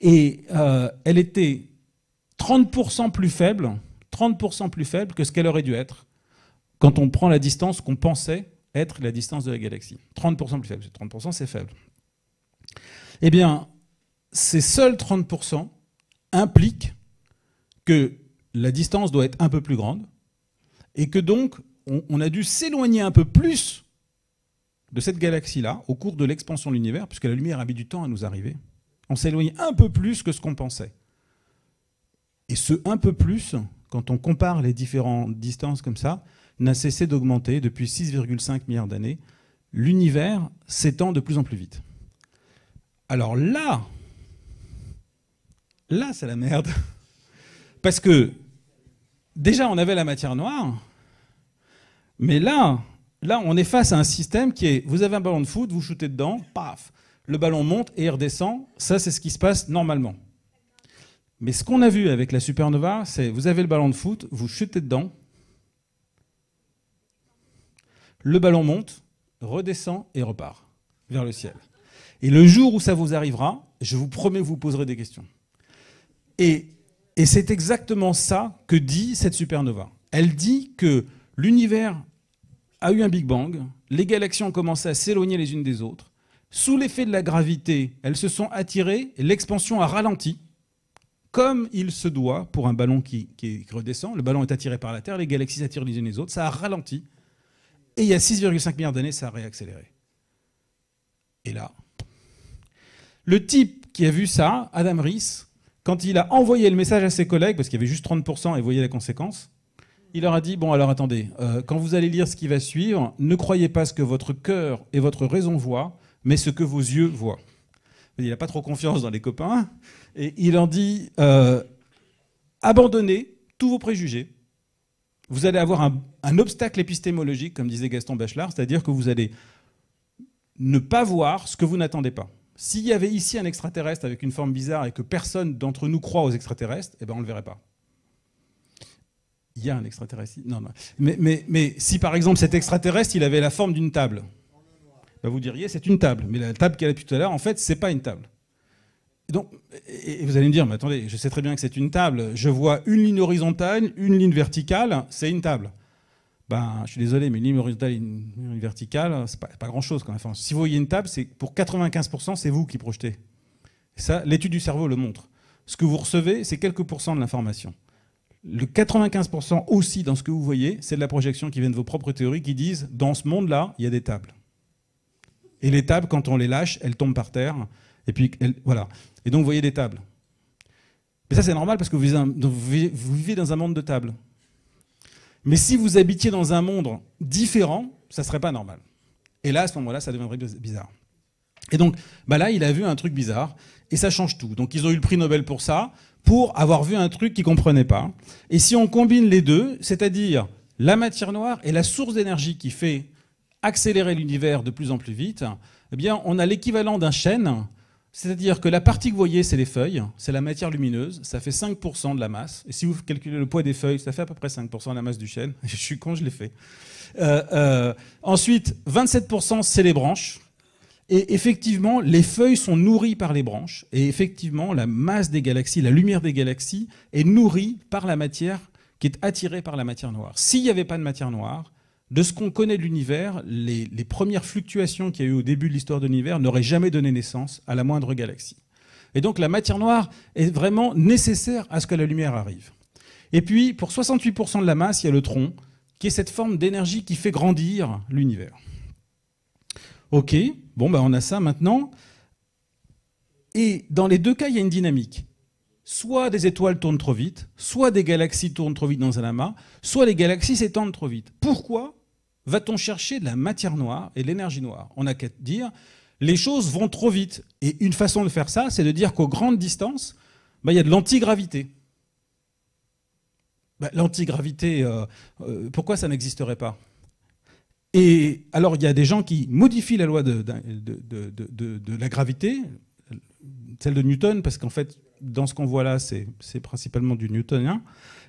Et euh, elle était 30% plus faible, 30% plus faible que ce qu'elle aurait dû être quand on prend la distance qu'on pensait être la distance de la galaxie. 30% plus faible, 30% c'est faible. Eh bien, ces seuls 30% impliquent que la distance doit être un peu plus grande et que donc on, a dû s'éloigner un peu plus de cette galaxie-là au cours de l'expansion de l'univers, puisque la lumière a mis du temps à nous arriver. On s'éloigne un peu plus que ce qu'on pensait. Et ce un peu plus, quand on compare les différentes distances comme ça, n'a cessé d'augmenter depuis 6,5 milliards d'années. L'univers s'étend de plus en plus vite. Alors là, là c'est la merde. Parce que déjà on avait la matière noire, mais là, là on est face à un système qui est, vous avez un ballon de foot, vous shootez dedans, paf, le ballon monte et il redescend, ça c'est ce qui se passe normalement. Mais ce qu'on a vu avec la supernova, c'est vous avez le ballon de foot, vous chutez dedans, le ballon monte, redescend et repart vers le ciel. Et le jour où ça vous arrivera, je vous promets que vous poserez des questions. Et, c'est exactement ça que dit cette supernova. Elle dit que l'univers a eu un Big Bang, les galaxies ont commencé à s'éloigner les unes des autres, sous l'effet de la gravité, elles se sont attirées, l'expansion a ralenti, comme il se doit pour un ballon qui, qui, redescend. Le ballon est attiré par la Terre, les galaxies s'attirent les unes les autres, ça a ralenti. Et il y a 6,5 milliards d'années, ça a réaccéléré. Et là, le type qui a vu ça, Adam Rice, quand il a envoyé le message à ses collègues, parce qu'il y avait juste 30% et voyez la conséquence, il leur a dit, bon alors attendez, euh, quand vous allez lire ce qui va suivre, ne croyez pas ce que votre cœur et votre raison voient, mais ce que vos yeux voient. Il n'a pas trop confiance dans les copains, et il en dit, euh, abandonnez tous vos préjugés, vous allez avoir un obstacle épistémologique, comme disait Gaston Bachelard, c'est-à-dire que vous allez ne pas voir ce que vous n'attendez pas. S'il y avait ici un extraterrestre avec une forme bizarre et que personne d'entre nous croit aux extraterrestres, eh ben on ne le verrait pas. Il y a un extraterrestre. Non, non. Mais, mais, si par exemple cet extraterrestre, il avait la forme d'une table, ben, vous diriez c'est une table. Mais la table qu'elle a depuis tout à l'heure, en fait, c'est pas une table. Donc, et vous allez me dire, mais attendez, je sais très bien que c'est une table. Je vois une ligne horizontale, une ligne verticale, c'est une table. Ben, je suis désolé, mais une ligne horizontale et une, verticale, c'est pas, pas grand-chose quand si vous voyez une table, c'est pour 95%, c'est vous qui projetez. ça, l'étude du cerveau le montre. Ce que vous recevez, c'est quelques pourcents de l'information. Le 95% aussi dans ce que vous voyez, c'est de la projection qui vient de vos propres théories qui disent dans ce monde-là, il y a des tables. Et les tables, quand on les lâche, elles tombent par terre. Et puis, voilà. Et donc, vous voyez des tables. Mais ça, c'est normal parce que vous vivez dans un monde de tables. Mais si vous habitiez dans un monde différent, ça ne serait pas normal. Et là, à ce moment-là, ça deviendrait bizarre. Et donc, bah là, il a vu un truc bizarre, et ça change tout. Donc, ils ont eu le prix Nobel pour ça, pour avoir vu un truc qu'ils ne comprenaient pas. Et si on combine les deux, c'est-à-dire la matière noire et la source d'énergie qui fait accélérer l'univers de plus en plus vite, eh bien, on a l'équivalent d'un chêne c'est-à-dire que la partie que vous voyez, c'est les feuilles, c'est la matière lumineuse, ça fait 5% de la masse. Et si vous calculez le poids des feuilles, ça fait à peu près 5% de la masse du chêne. (laughs) Je suis con, je l'ai fait. Euh, euh, ensuite, 27%, c'est les branches. Et effectivement, les feuilles sont nourries par les branches. Et effectivement, la masse des galaxies, la lumière des galaxies, est nourrie par la matière qui est attirée par la matière noire. S'il n'y avait pas de matière noire, de ce qu'on connaît de l'univers, les, premières fluctuations qu'il y a eu au début de l'histoire de l'univers n'auraient jamais donné naissance à la moindre galaxie. Et donc la matière noire est vraiment nécessaire à ce que la lumière arrive. Et puis, pour 68% de la masse, il y a le tronc, qui est cette forme d'énergie qui fait grandir l'univers. Ok, bon, ben on a ça maintenant. Et dans les deux cas, il y a une dynamique soit des étoiles tournent trop vite, soit des galaxies tournent trop vite dans un amas, soit les galaxies s'étendent trop vite. Pourquoi va-t-on chercher de la matière noire et de l'énergie noire On n'a qu'à dire, les choses vont trop vite. Et une façon de faire ça, c'est de dire qu'aux grandes distances, bah, il y a de l'antigravité. Bah, l'antigravité, euh, euh, pourquoi ça n'existerait pas Et alors, il y a des gens qui modifient la loi de la gravité, celle de Newton, parce qu'en fait, dans ce qu'on voit là, c'est principalement du newtonien.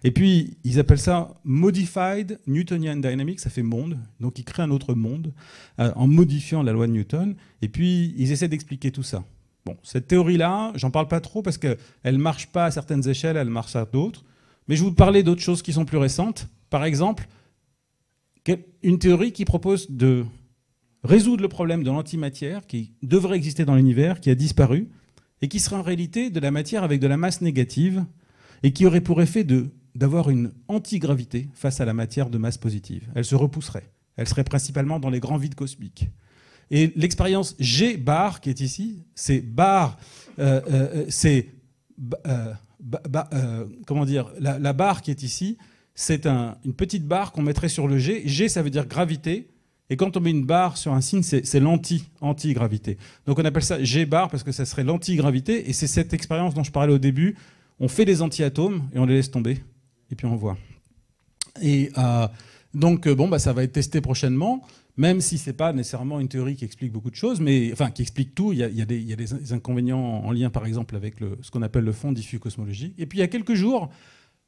Et puis, ils appellent ça Modified Newtonian Dynamics, ça fait monde. Donc, ils créent un autre monde euh, en modifiant la loi de Newton. Et puis, ils essaient d'expliquer tout ça. Bon, cette théorie-là, j'en parle pas trop parce qu'elle ne marche pas à certaines échelles, elle marche à d'autres. Mais je vous parler d'autres choses qui sont plus récentes. Par exemple, une théorie qui propose de résoudre le problème de l'antimatière qui devrait exister dans l'univers, qui a disparu, et qui serait en réalité de la matière avec de la masse négative, et qui aurait pour effet de d'avoir une antigravité face à la matière de masse positive. Elle se repousserait. Elle serait principalement dans les grands vides cosmiques. Et l'expérience G bar qui est ici, c'est bar, euh, euh, euh, c'est comment dire, la, barre qui est ici, c'est une petite barre qu'on mettrait sur le G. G, ça veut dire gravité. Et quand on met une barre sur un signe, c'est l'anti, gravité Donc on appelle ça G bar parce que ça serait l'anti-gravité. Et c'est cette expérience dont je parlais au début. On fait des anti-atomes et on les laisse tomber et puis on voit. Et euh, donc, euh, bon, bah, ça va être testé prochainement, même si ce n'est pas nécessairement une théorie qui explique beaucoup de choses, mais enfin, qui explique tout. Il y a, des, inconvénients en lien, par exemple, avec le, ce qu'on appelle le fond diffus cosmologique. Et puis, il y a quelques jours,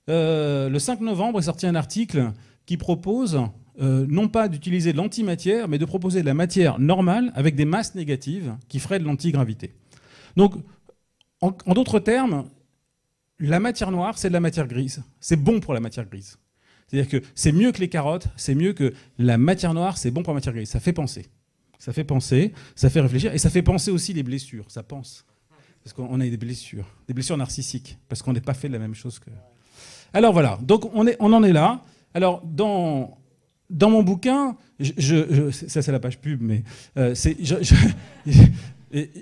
euh, le 5 novembre, est sorti un article qui propose non pas d'utiliser de l'antimatière, mais de proposer de la matière normale avec des masses négatives qui feraient de l'antigravité. Donc, en, en d'autres termes, la matière noire, c'est de la matière grise. C'est bon pour la matière grise. C'est-à-dire que c'est mieux que les carottes, c'est mieux que la matière noire, c'est bon pour la matière grise. Ça fait penser. Ça fait penser, ça fait réfléchir, et ça fait penser aussi les blessures. Ça pense. Parce qu'on a des blessures, des blessures narcissiques, parce qu'on n'est pas fait de la même chose que. Alors voilà, donc on, en est là. Alors dans, mon bouquin, je, je, ça c'est la page pub, mais euh, (laughs)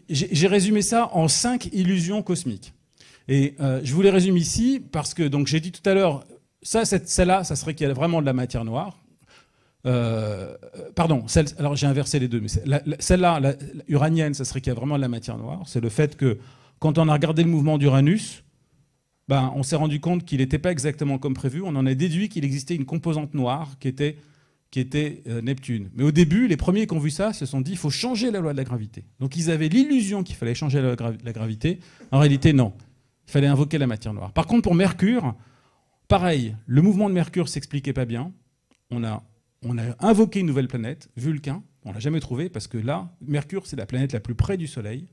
j'ai résumé ça en cinq illusions cosmiques. Et euh, je vous les résume ici parce que donc j'ai dit tout à l'heure, ça, celle-là, ça serait qu'il y a vraiment de la matière noire. Euh, pardon, celle, alors j'ai inversé les deux, mais celle-là, la, uranienne, ça serait qu'il y a vraiment de la matière noire. C'est le fait que quand on a regardé le mouvement d'Uranus, ben, on s'est rendu compte qu'il n'était pas exactement comme prévu. On en a déduit qu'il existait une composante noire qui était, qui était euh, Neptune. Mais au début, les premiers qui ont vu ça se sont dit il faut changer la loi de la gravité. Donc ils avaient l'illusion qu'il fallait changer la, la gravité. En réalité, non. Il fallait invoquer la matière noire. Par contre, pour Mercure, pareil, le mouvement de Mercure s'expliquait pas bien. On a, on a invoqué une nouvelle planète, Vulcan, On l'a jamais trouvé parce que là, Mercure, c'est la planète la plus près du Soleil.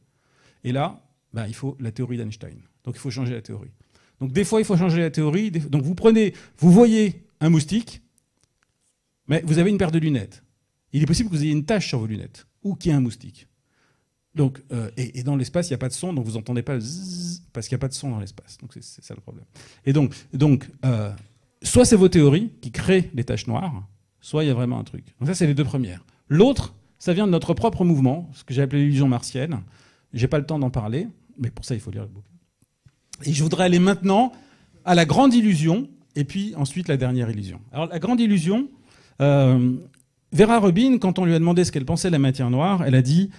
Et là, bah, il faut la théorie d'Einstein. Donc il faut changer la théorie. Donc des fois, il faut changer la théorie. Donc vous prenez, vous voyez un moustique, mais vous avez une paire de lunettes. Il est possible que vous ayez une tache sur vos lunettes ou qu'il y ait un moustique. Donc, euh, et, dans l'espace, il n'y a pas de son, donc vous n'entendez pas parce qu'il n'y a pas de son dans l'espace. Donc, c'est ça le problème. Et donc, donc euh, soit c'est vos théories qui créent les taches noires, soit il y a vraiment un truc. Donc, ça, c'est les deux premières. L'autre, ça vient de notre propre mouvement, ce que j'ai appelé l'illusion martienne. J'ai pas le temps d'en parler, mais pour ça, il faut lire le bouquin. Et je voudrais aller maintenant à la grande illusion, et puis ensuite la dernière illusion. Alors, la grande illusion, euh, Vera Rubin, quand on lui a demandé ce qu'elle pensait de la matière noire, elle a dit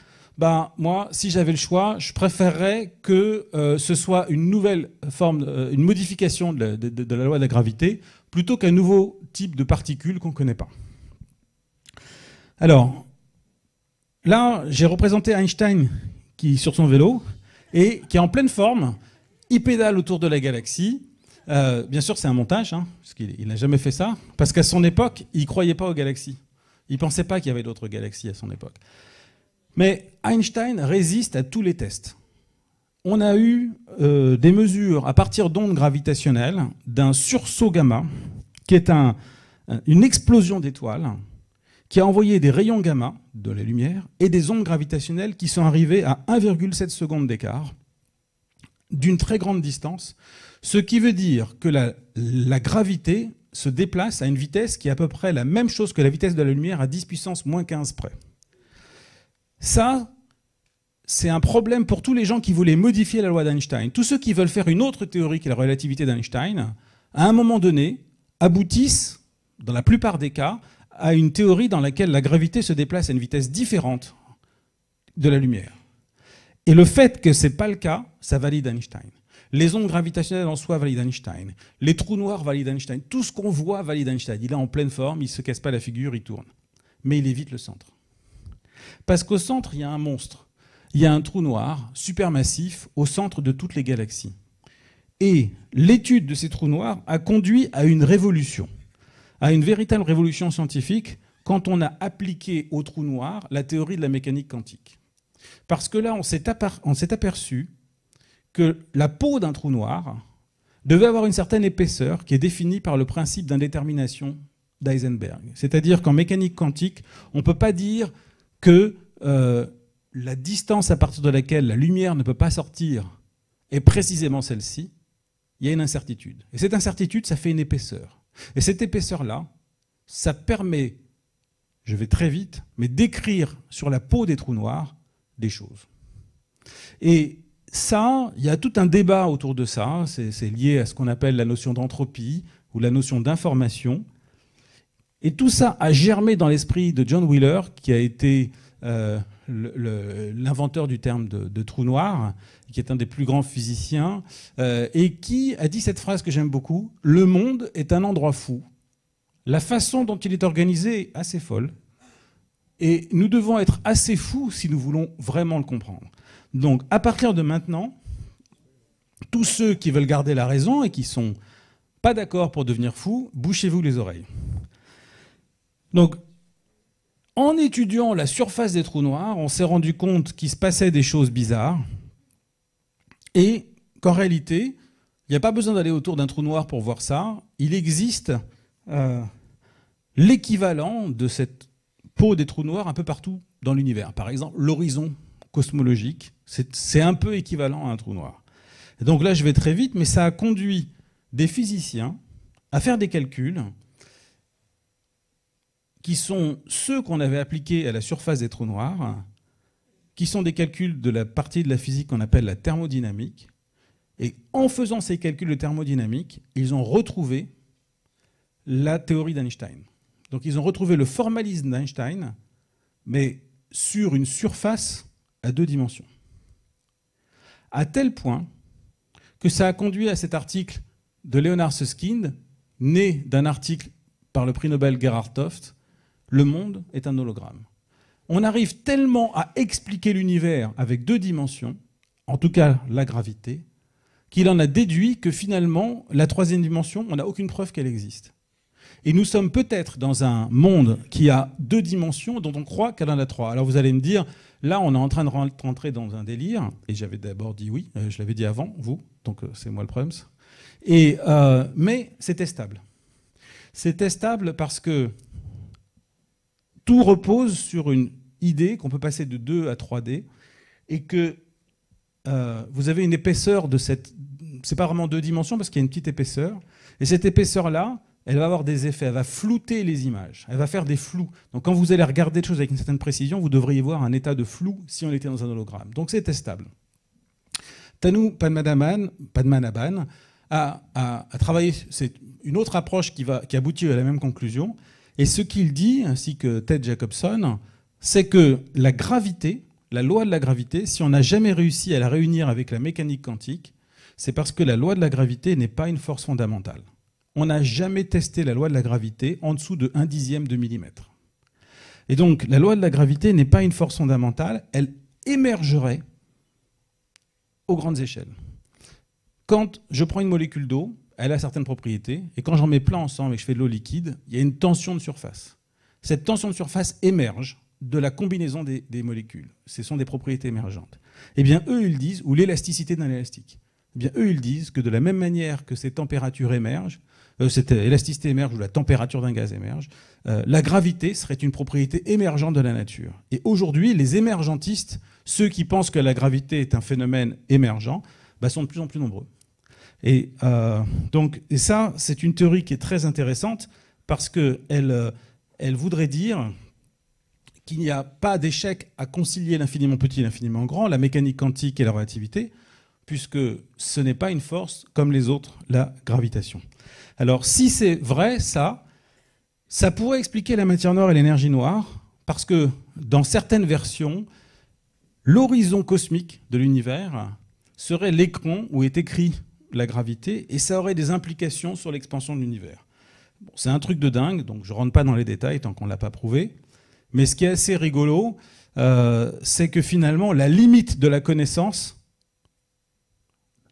ben, moi, si j'avais le choix, je préférerais que euh, ce soit une nouvelle forme, euh, une modification de la, loi de la gravité, plutôt qu'un nouveau type de particules qu'on ne connaît pas. Alors, là, j'ai représenté Einstein qui sur son vélo et qui est en pleine forme. Il pédale autour de la galaxie. Euh, bien sûr, c'est un montage, hein, parce qu'il n'a jamais fait ça, parce qu'à son époque, il ne croyait pas aux galaxies. Il ne pensait pas qu'il y avait d'autres galaxies à son époque. Mais Einstein résiste à tous les tests. On a eu euh, des mesures à partir d'ondes gravitationnelles d'un sursaut gamma, qui est une explosion d'étoiles, qui a envoyé des rayons gamma de la lumière et des ondes gravitationnelles qui sont arrivées à 1,7 secondes d'écart d'une très grande distance, ce qui veut dire que la, la gravité se déplace à une vitesse qui est à peu près la même chose que la vitesse de la lumière à 10 puissance moins 15 près. Ça, c'est un problème pour tous les gens qui voulaient modifier la loi d'Einstein. Tous ceux qui veulent faire une autre théorie que la relativité d'Einstein, à un moment donné, aboutissent, dans la plupart des cas, à une théorie dans laquelle la gravité se déplace à une vitesse différente de la lumière. Et le fait que ce n'est pas le cas, ça valide Einstein. Les ondes gravitationnelles en soi valident Einstein. Les trous noirs valident Einstein. Tout ce qu'on voit valide Einstein. Il est en pleine forme, il ne se casse pas la figure, il tourne. Mais il évite le centre. Parce qu'au centre, il y a un monstre. Il y a un trou noir supermassif au centre de toutes les galaxies. Et l'étude de ces trous noirs a conduit à une révolution, à une véritable révolution scientifique quand on a appliqué au trou noir la théorie de la mécanique quantique. Parce que là, on s'est aperçu que la peau d'un trou noir devait avoir une certaine épaisseur qui est définie par le principe d'indétermination d'Heisenberg. C'est-à-dire qu'en mécanique quantique, on ne peut pas dire que euh, la distance à partir de laquelle la lumière ne peut pas sortir est précisément celle-ci, il y a une incertitude. Et cette incertitude, ça fait une épaisseur. Et cette épaisseur-là, ça permet, je vais très vite, mais d'écrire sur la peau des trous noirs des choses. Et ça, il y a tout un débat autour de ça. C'est lié à ce qu'on appelle la notion d'entropie ou la notion d'information. Et tout ça a germé dans l'esprit de John Wheeler, qui a été euh, l'inventeur du terme de, trou noir, qui est un des plus grands physiciens, euh, et qui a dit cette phrase que j'aime beaucoup, Le monde est un endroit fou. La façon dont il est organisé est assez folle. Et nous devons être assez fous si nous voulons vraiment le comprendre. Donc à partir de maintenant, tous ceux qui veulent garder la raison et qui sont pas d'accord pour devenir fous, bouchez-vous les oreilles. Donc en étudiant la surface des trous noirs, on s'est rendu compte qu'il se passait des choses bizarres et qu'en réalité, il n'y a pas besoin d'aller autour d'un trou noir pour voir ça. Il existe euh, l'équivalent de cette peau des trous noirs un peu partout dans l'univers. Par exemple, l'horizon cosmologique, c'est un peu équivalent à un trou noir. donc là, je vais très vite, mais ça a conduit des physiciens à faire des calculs qui sont ceux qu'on avait appliqués à la surface des trous noirs, qui sont des calculs de la partie de la physique qu'on appelle la thermodynamique. Et en faisant ces calculs de thermodynamique, ils ont retrouvé la théorie d'Einstein. Donc ils ont retrouvé le formalisme d'Einstein, mais sur une surface à deux dimensions. À tel point que ça a conduit à cet article de Leonard Susskind, né d'un article par le prix Nobel Gerhard Toft, le monde est un hologramme. On arrive tellement à expliquer l'univers avec deux dimensions, en tout cas la gravité, qu'il en a déduit que finalement, la troisième dimension, on n'a aucune preuve qu'elle existe. Et nous sommes peut-être dans un monde qui a deux dimensions dont on croit qu'elle en a trois. Alors vous allez me dire, là on est en train de rentrer dans un délire, et j'avais d'abord dit oui, euh, je l'avais dit avant, vous, donc euh, c'est moi le problème. Et, euh, mais c'est testable. C'est testable parce que tout repose sur une idée qu'on peut passer de 2 à 3D et que euh, vous avez une épaisseur de cette. C'est pas vraiment deux dimensions parce qu'il y a une petite épaisseur. Et cette épaisseur-là, elle va avoir des effets. Elle va flouter les images. Elle va faire des flous. Donc quand vous allez regarder des choses avec une certaine précision, vous devriez voir un état de flou si on était dans un hologramme. Donc c'est testable. Tanu Padmanaban, a, travaillé. C'est une autre approche qui, va, qui aboutit à la même conclusion. Et ce qu'il dit, ainsi que Ted Jacobson, c'est que la gravité, la loi de la gravité, si on n'a jamais réussi à la réunir avec la mécanique quantique, c'est parce que la loi de la gravité n'est pas une force fondamentale. On n'a jamais testé la loi de la gravité en dessous de un dixième de millimètre. Et donc, la loi de la gravité n'est pas une force fondamentale, elle émergerait aux grandes échelles. Quand je prends une molécule d'eau, elle a certaines propriétés, et quand j'en mets plein ensemble et que je fais de l'eau liquide, il y a une tension de surface. Cette tension de surface émerge de la combinaison des, molécules. Ce sont des propriétés émergentes. Eh bien, eux, ils disent, ou l'élasticité d'un élastique, eh bien, eux, ils disent que de la même manière que ces températures émergent, euh, cette élasticité émerge ou la température d'un gaz émerge, euh, la gravité serait une propriété émergente de la nature. Et aujourd'hui, les émergentistes, ceux qui pensent que la gravité est un phénomène émergent, bah, sont de plus en plus nombreux. Et euh, donc, ça, c'est une théorie qui est très intéressante parce qu'elle euh, elle voudrait dire qu'il n'y a pas d'échec à concilier l'infiniment petit et l'infiniment grand, la mécanique quantique et la relativité, puisque ce n'est pas une force comme les autres, la gravitation. Alors, si c'est vrai, ça, ça pourrait expliquer la matière noire et l'énergie noire, parce que dans certaines versions, l'horizon cosmique de l'univers serait l'écran où est écrit la gravité, et ça aurait des implications sur l'expansion de l'univers. c'est un truc de dingue, donc je ne rentre pas dans les détails tant qu'on ne l'a pas prouvé. Mais ce qui est assez rigolo, euh, c'est que finalement, la limite de la connaissance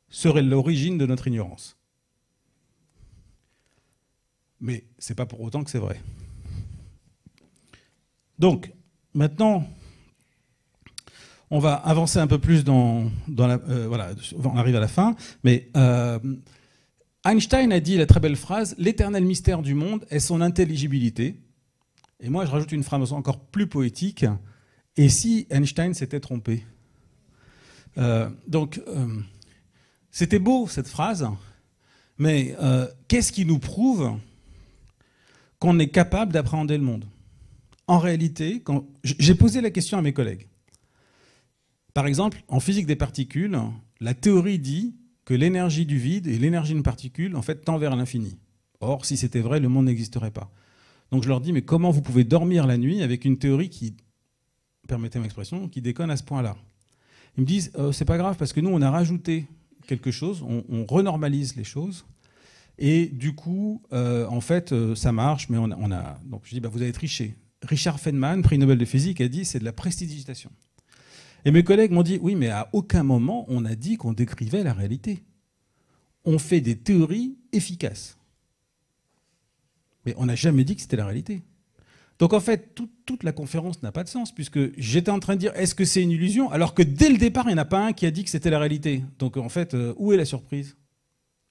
serait l'origine de notre ignorance. Mais ce n'est pas pour autant que c'est vrai. Donc, maintenant, on va avancer un peu plus dans, la, euh, voilà, on arrive à la fin, mais euh, Einstein a dit la très belle phrase l'éternel mystère du monde est son intelligibilité. Et moi, je rajoute une phrase encore plus poétique et si Einstein s'était trompé euh, Donc, c'était beau cette phrase, mais qu'est-ce qui nous prouve qu'on est capable d'appréhender le monde En réalité, j'ai posé la question à mes collègues. Par exemple, en physique des particules, la théorie dit que l'énergie du vide et l'énergie d'une particule, en fait, tend vers l'infini. Or, si c'était vrai, le monde n'existerait pas. Donc je leur dis, mais comment vous pouvez dormir la nuit avec une théorie qui, permettez ma expression, qui déconne à ce point-là Ils me disent, euh, c'est pas grave, parce que nous, on a rajouté quelque chose, on, renormalise les choses, et du coup, euh, en fait, euh, ça marche, mais on a, Donc je dis, bah, vous avez triché. Richard Feynman, prix Nobel de physique, a dit, c'est de la prestidigitation. Et mes collègues m'ont dit, oui, mais à aucun moment on a dit qu'on décrivait la réalité. On fait des théories efficaces. Mais on n'a jamais dit que c'était la réalité. Donc en fait, toute la conférence n'a pas de sens, puisque j'étais en train de dire, est-ce que c'est une illusion Alors que dès le départ, il n'y en a pas un qui a dit que c'était la réalité. Donc en fait, euh, où est la surprise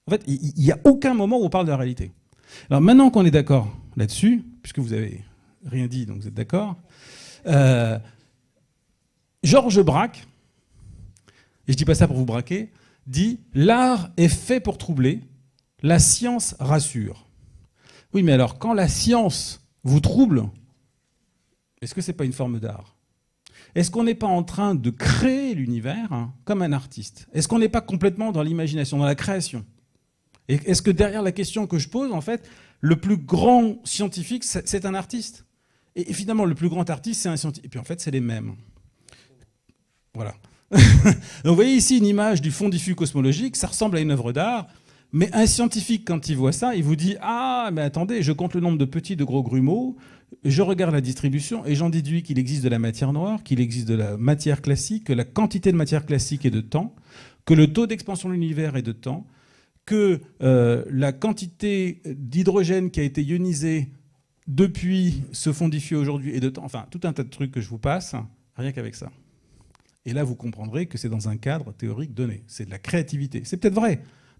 En fait, il n'y a aucun moment où on parle de la réalité. Alors maintenant qu'on est d'accord là-dessus, puisque vous avez rien dit, donc vous êtes d'accord. Euh, Georges Braque, et je dis pas ça pour vous braquer, dit l'art est fait pour troubler, la science rassure. Oui, mais alors quand la science vous trouble, est-ce que ce n'est pas une forme d'art Est-ce qu'on n'est pas en train de créer l'univers hein, comme un artiste Est-ce qu'on n'est pas complètement dans l'imagination, dans la création Et est-ce que derrière la question que je pose, en fait, le plus grand scientifique, c'est un artiste Et finalement, le plus grand artiste, c'est un scientifique. Et puis en fait, c'est les mêmes. Voilà. (laughs) Donc vous voyez ici une image du fond diffus cosmologique, ça ressemble à une œuvre d'art, mais un scientifique, quand il voit ça, il vous dit Ah, mais attendez, je compte le nombre de petits, de gros grumeaux, je regarde la distribution et j'en déduis qu'il existe de la matière noire, qu'il existe de la matière classique, que la quantité de matière classique est de temps, que le taux d'expansion de l'univers est de temps, que euh, la quantité d'hydrogène qui a été ionisé depuis ce fond diffus aujourd'hui est de temps. Enfin, tout un tas de trucs que je vous passe, rien qu'avec ça. Et là, vous comprendrez que c'est dans un cadre théorique donné. C'est de la créativité. C'est peut-être vrai.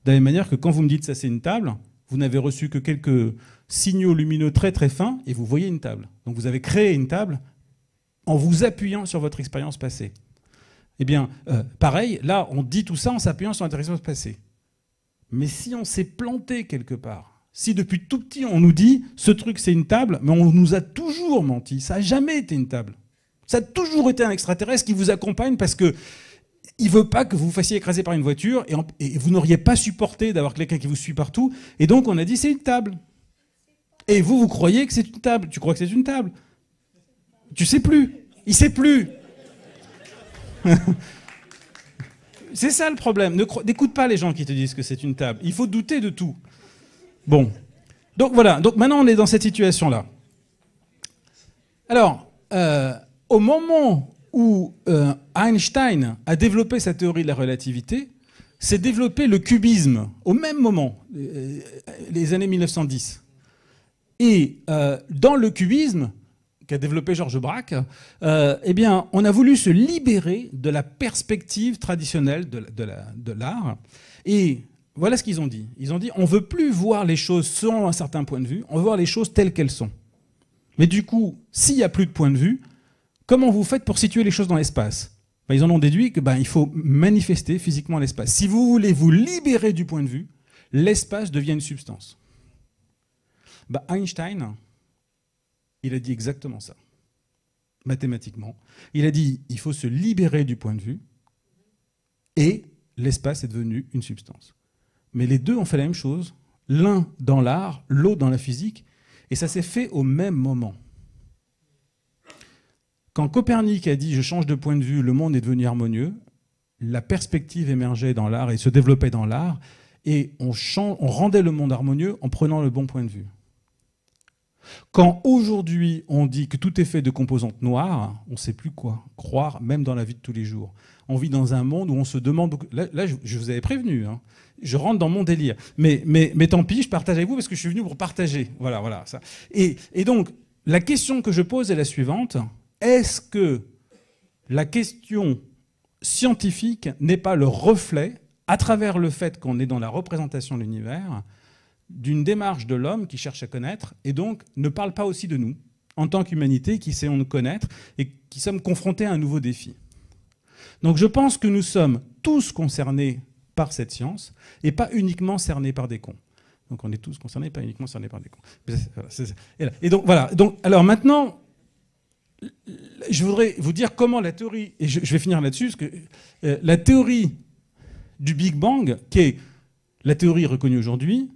De la même manière que quand vous me dites ça, c'est une table, vous n'avez reçu que quelques signaux lumineux très très fins et vous voyez une table. Donc vous avez créé une table en vous appuyant sur votre expérience passée. Eh bien, euh, pareil, là, on dit tout ça en s'appuyant sur notre expérience passée. Mais si on s'est planté quelque part, si depuis tout petit on nous dit ce truc c'est une table, mais on nous a toujours menti, ça n'a jamais été une table. Ça a toujours été un extraterrestre qui vous accompagne parce que il veut pas que vous vous fassiez écraser par une voiture et, vous n'auriez pas supporté d'avoir quelqu'un qui vous suit partout. Et donc on a dit c'est une table. Et vous, vous croyez que c'est une table. Tu crois que c'est une table Tu sais plus. Il sait plus. (laughs) c'est ça le problème. N'écoute pas les gens qui te disent que c'est une table. Il faut douter de tout. Bon. Donc voilà. Donc maintenant on est dans cette situation-là. Alors. Euh, au moment où euh, Einstein a développé sa théorie de la relativité, s'est développé le cubisme au même moment, euh, les années 1910. Et euh, dans le cubisme, qu'a développé Georges Braque, eh bien, on a voulu se libérer de la perspective traditionnelle de, l'art. et voilà ce qu'ils ont dit. Ils ont dit on ne veut plus voir les choses selon un certain point de vue, on veut voir les choses telles qu'elles sont. Mais du coup, s'il n'y a plus de point de vue, Comment vous faites pour situer les choses dans l'espace ben, Ils en ont déduit que ben, il faut manifester physiquement l'espace. Si vous voulez vous libérer du point de vue, l'espace devient une substance. Ben, Einstein, il a dit exactement ça, mathématiquement. Il a dit il faut se libérer du point de vue et l'espace est devenu une substance. Mais les deux ont fait la même chose, l'un dans l'art, l'autre dans la physique, et ça s'est fait au même moment. Quand Copernic a dit je change de point de vue, le monde est devenu harmonieux, la perspective émergeait dans l'art et se développait dans l'art, et on, rendait le monde harmonieux en prenant le bon point de vue. Quand aujourd'hui on dit que tout est fait de composantes noires, on ne sait plus quoi croire, même dans la vie de tous les jours. On vit dans un monde où on se demande. Là, je, vous avais prévenu. Hein. Je rentre dans mon délire. Mais, mais, mais, tant pis, je partage avec vous parce que je suis venu pour partager. Voilà, voilà. Ça. et donc, la question que je pose est la suivante est-ce que la question scientifique n'est pas le reflet, à travers le fait qu'on est dans la représentation de l'univers, d'une démarche de l'homme qui cherche à connaître et donc ne parle pas aussi de nous, en tant qu'humanité qui essayons de connaître et qui sommes confrontés à un nouveau défi. Donc je pense que nous sommes tous concernés par cette science et pas uniquement cernés par des cons. Donc on est tous concernés, pas uniquement cernés par des cons. Et donc voilà. Donc alors maintenant, je voudrais vous dire comment la théorie, et je, vais finir là-dessus, euh, la théorie du Big Bang, qui est la théorie reconnue aujourd'hui,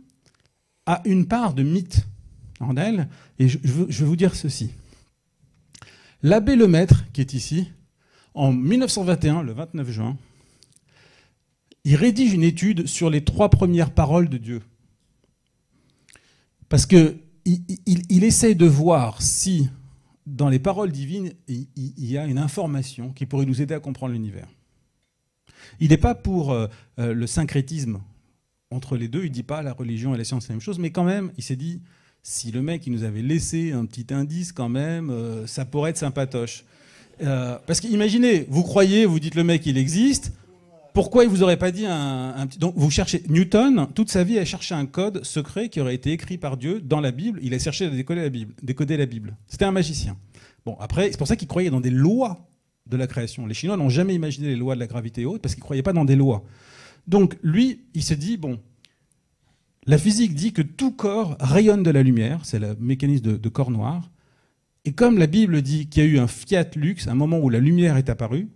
a une part de mythe en elle. Et je, vais vous dire ceci. L'abbé Lemaître, qui est ici, en 1921, le 29 juin, il rédige une étude sur les trois premières paroles de Dieu. Parce que il, il de voir si dans les paroles divines, il y a une information qui pourrait nous aider à comprendre l'univers. Il n'est pas pour euh, euh, le syncrétisme entre les deux, il ne dit pas la religion et la science c'est la même chose, mais quand même, il s'est dit, si le mec il nous avait laissé un petit indice quand même, euh, ça pourrait être sympatoche. parce qu'imaginez, vous croyez, vous dites le mec il existe, pourquoi il vous aurait pas dit un, petit. Donc, vous cherchez. Newton, toute sa vie, a cherché un code secret qui aurait été écrit par Dieu dans la Bible. Il a cherché à décoder la Bible. Décoder la Bible. C'était un magicien. Bon, après, c'est pour ça qu'il croyait dans des lois de la création. Les Chinois n'ont jamais imaginé les lois de la gravité haute parce qu'ils ne croyaient pas dans des lois. Donc, lui, il se dit bon, la physique dit que tout corps rayonne de la lumière, c'est le mécanisme de, corps noir. Et comme la Bible dit qu'il y a eu un fiat lux, un moment où la lumière est apparue,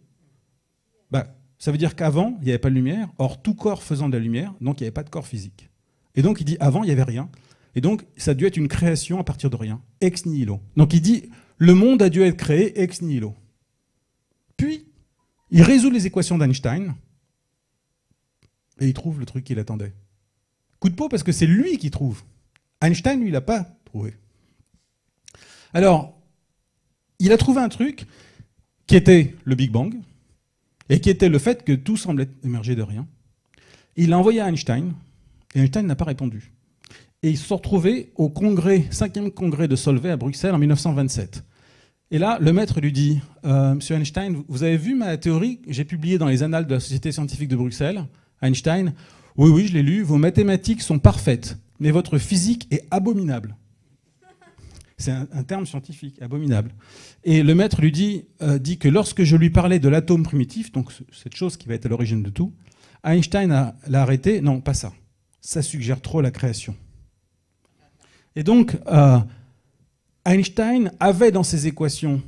bah, ça veut dire qu'avant, il n'y avait pas de lumière. Or, tout corps faisant de la lumière, donc il n'y avait pas de corps physique. Et donc, il dit avant, il n'y avait rien. Et donc, ça a dû être une création à partir de rien, ex nihilo. Donc, il dit le monde a dû être créé ex nihilo. Puis, il résout les équations d'Einstein et il trouve le truc qu'il attendait. Coup de peau parce que c'est lui qui trouve. Einstein, lui, il n'a pas trouvé. Alors, il a trouvé un truc qui était le Big Bang, et qui était le fait que tout semblait émerger de rien. Il l'a envoyé à Einstein, et Einstein n'a pas répondu. Et il se retrouvait au congrès, 5 congrès de Solvay à Bruxelles en 1927. Et là, le maître lui dit euh, Monsieur Einstein, vous avez vu ma théorie J'ai publié dans les Annales de la Société scientifique de Bruxelles. Einstein Oui, oui, je l'ai lu. Vos mathématiques sont parfaites, mais votre physique est abominable. C'est un, terme scientifique, abominable. Et le maître lui euh, dit, que lorsque je lui parlais de l'atome primitif, donc cette chose qui va être à l'origine de tout, Einstein l'a arrêté. Non, pas ça. Ça suggère trop la création. Et donc, euh, Einstein avait dans ses équations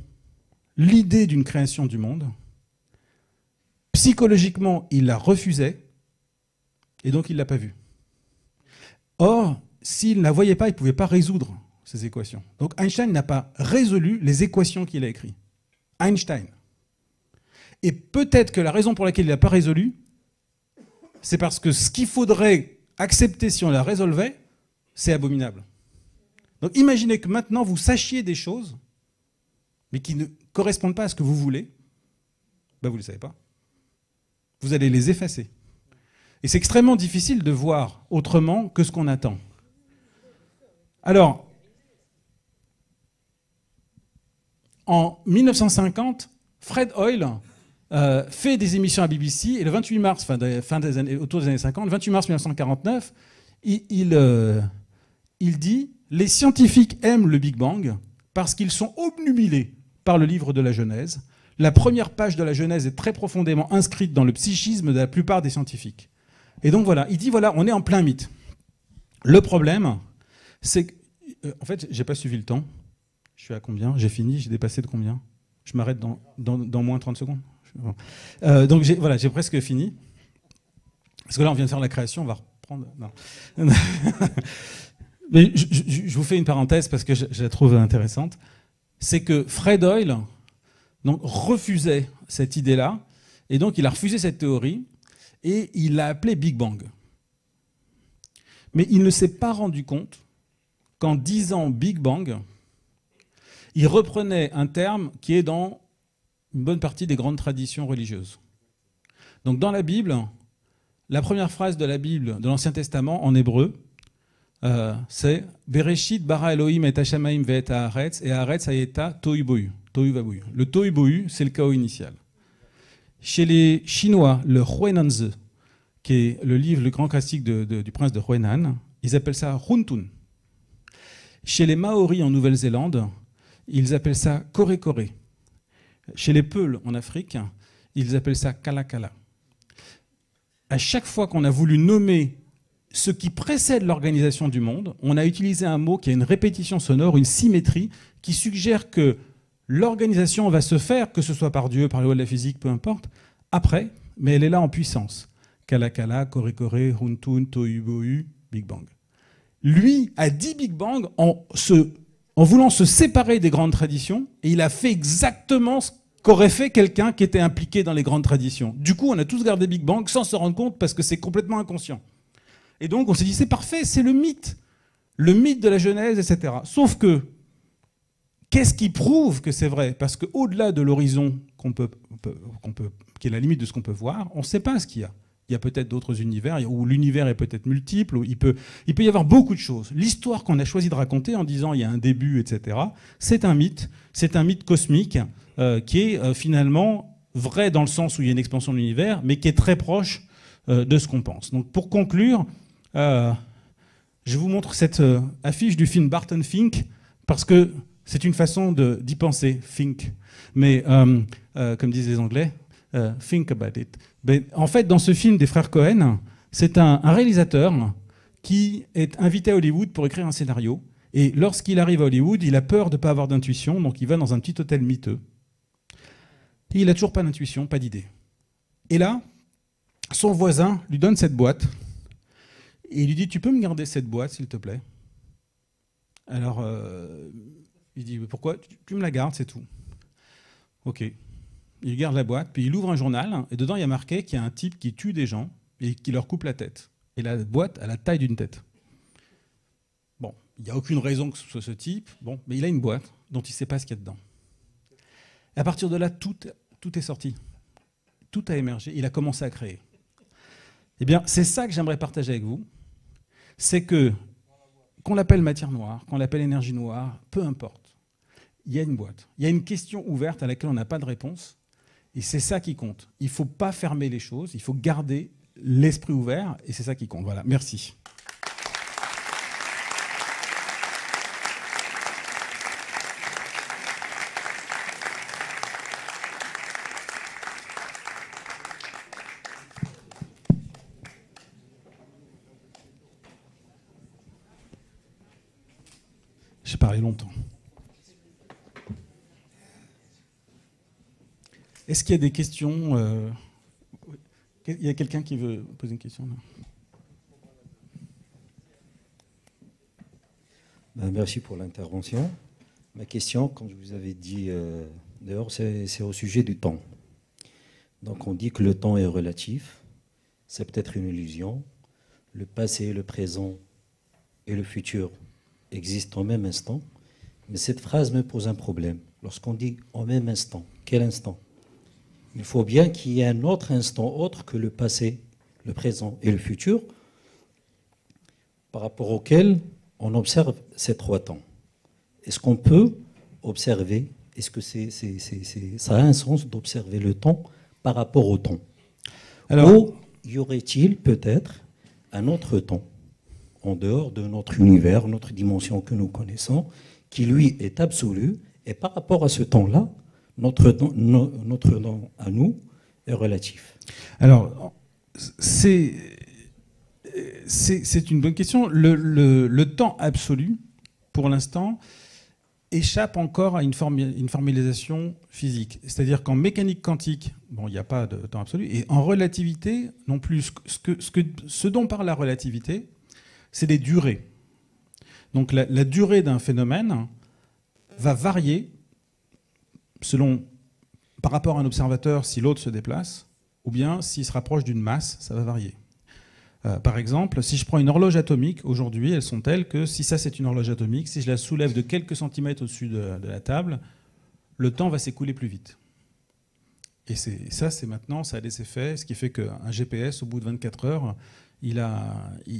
l'idée d'une création du monde. Psychologiquement, il la refusait, et donc il ne l'a pas vue. Or, s'il ne la voyait pas, il ne pouvait pas résoudre ces équations. Donc Einstein n'a pas résolu les équations qu'il a écrites. Einstein. Et peut-être que la raison pour laquelle il n'a pas résolu, c'est parce que ce qu'il faudrait accepter si on la résolvait, c'est abominable. Donc imaginez que maintenant vous sachiez des choses, mais qui ne correspondent pas à ce que vous voulez, ben vous ne le savez pas. Vous allez les effacer. Et c'est extrêmement difficile de voir autrement que ce qu'on attend. Alors, en 1950, Fred Hoyle euh, fait des émissions à BBC et le 28 mars, fin des, fin des années, autour des années 50, 28 mars 1949, il, il, euh, dit Les scientifiques aiment le Big Bang parce qu'ils sont obnubilés par le livre de la Genèse. La première page de la Genèse est très profondément inscrite dans le psychisme de la plupart des scientifiques. Et donc voilà, il dit voilà, on est en plein mythe. Le problème, c'est que. Euh, en fait, j'ai pas suivi le temps. Je suis à combien J'ai fini J'ai dépassé de combien Je m'arrête dans, dans, dans, moins 30 secondes euh, Donc voilà, j'ai presque fini. Parce que là, on vient de faire la création, on va reprendre. (laughs) Mais je, vous fais une parenthèse parce que je, la trouve intéressante. C'est que Fred Hoyle donc, refusait cette idée-là, et donc il a refusé cette théorie, et il l'a appelée Big Bang. Mais il ne s'est pas rendu compte qu'en disant Big Bang, il reprenait un terme qui est dans une bonne partie des grandes traditions religieuses. Donc dans la Bible, la première phrase de la Bible, de l'Ancien Testament, en hébreu, euh, c'est Bereshit bara Elohim et ve'et haaretz et haaretz ayeta tohu bohu, tohu Le tohu c'est le chaos initial. Chez les Chinois, le Huainanzi, qui est le livre, le grand classique du prince de Huainan, ils appellent ça Huntun. Chez les Maoris en Nouvelle-Zélande, ils appellent ça Coré-Coré. Chez les Peuls en Afrique, ils appellent ça kala. À chaque fois qu'on a voulu nommer ce qui précède l'organisation du monde, on a utilisé un mot qui a une répétition sonore, une symétrie, qui suggère que l'organisation va se faire, que ce soit par Dieu, par les lois de la physique, peu importe, après, mais elle est là en puissance. Kalakala, coré Huntun, Tohu Bohu, Big Bang. Lui a dit Big Bang en se en voulant se séparer des grandes traditions, et il a fait exactement ce qu'aurait fait quelqu'un qui était impliqué dans les grandes traditions. Du coup, on a tous gardé Big Bang sans se rendre compte parce que c'est complètement inconscient. Et donc, on s'est dit, c'est parfait, c'est le mythe, le mythe de la Genèse, etc. Sauf que, qu'est-ce qui prouve que c'est vrai Parce qu'au-delà de l'horizon qu'on peut, peut, qui est la limite de ce qu'on peut voir, on ne sait pas ce qu'il y a il y a peut-être d'autres univers, où l'univers est peut-être multiple, où il peut, il peut y avoir beaucoup de choses. L'histoire qu'on a choisi de raconter en disant il y a un début, etc., c'est un mythe, c'est un mythe cosmique euh, qui est euh, finalement vrai dans le sens où il y a une expansion de l'univers, mais qui est très proche euh, de ce qu'on pense. Donc pour conclure, je vous montre cette affiche du film Barton Fink, parce que c'est une façon d'y penser, think. Mais comme disent les Anglais, think about it. Ben, en fait, dans ce film des frères Cohen, c'est un, réalisateur qui est invité à Hollywood pour écrire un scénario. Et lorsqu'il arrive à Hollywood, il a peur de ne pas avoir d'intuition, donc il va dans un petit hôtel miteux. Et il n'a toujours pas d'intuition, pas d'idée. Et là, son voisin lui donne cette boîte. Et il lui dit, tu peux me garder cette boîte, s'il te plaît Alors, euh, il dit, pourquoi tu me la gardes, c'est tout. Ok il garde la boîte, puis il ouvre un journal, hein, et dedans il y a marqué qu'il y a un type qui tue des gens et qui leur coupe la tête. Et la boîte a la taille d'une tête. Bon, il n'y a aucune raison que ce soit ce type, bon, mais il a une boîte dont il ne sait pas ce qu'il y a dedans. à partir de là, tout, tout est sorti. Tout a émergé, il a commencé à créer. Eh bien, c'est ça que j'aimerais partager avec vous. C'est que, qu'on l'appelle matière noire, qu'on l'appelle énergie noire, peu importe, il y a une boîte. Il y a une question ouverte à laquelle on n'a pas de réponse. Et c'est ça qui compte. Il ne faut pas fermer les choses, il faut garder l'esprit ouvert, et c'est ça qui compte. Voilà, merci. Est-ce qu'il y a des questions euh, Il y a quelqu'un qui veut poser une question ben, Merci pour l'intervention. Ma question, comme je vous avais dit euh, dehors, c'est au sujet du temps. Donc on dit que le temps est relatif, c'est peut-être une illusion. Le passé, le présent et le futur existent au même instant, mais cette phrase me pose un problème. Lorsqu'on dit en même instant, quel instant il faut bien qu'il y ait un autre instant autre que le passé, le présent et le futur, par rapport auquel on observe ces trois temps. Est-ce qu'on peut observer Est-ce que c'est, ça a un sens d'observer le temps par rapport au temps Alors, Ou y aurait-il peut-être un autre temps en dehors de notre univers, notre dimension que nous connaissons, qui lui est absolu Et par rapport à ce temps-là, notre, notre nom à nous est relatif. Alors, c'est une bonne question. Le, temps absolu, pour l'instant, échappe encore à une, formalisation physique. C'est-à-dire qu'en mécanique quantique, bon, il n'y a pas de temps absolu, et en relativité non plus. Ce, que, ce, dont parle la relativité, c'est des durées. Donc la, la durée d'un phénomène va varier selon, par rapport à un observateur, si l'autre se déplace, ou bien s'il se rapproche d'une masse, ça va varier. Euh, par exemple, si je prends une horloge atomique, aujourd'hui, elles sont telles que si ça c'est une horloge atomique, si je la soulève de quelques centimètres au-dessus de, la table, le temps va s'écouler plus vite. Et, ça, c'est maintenant, ça a des effets, ce qui fait qu'un GPS, au bout de 24 heures,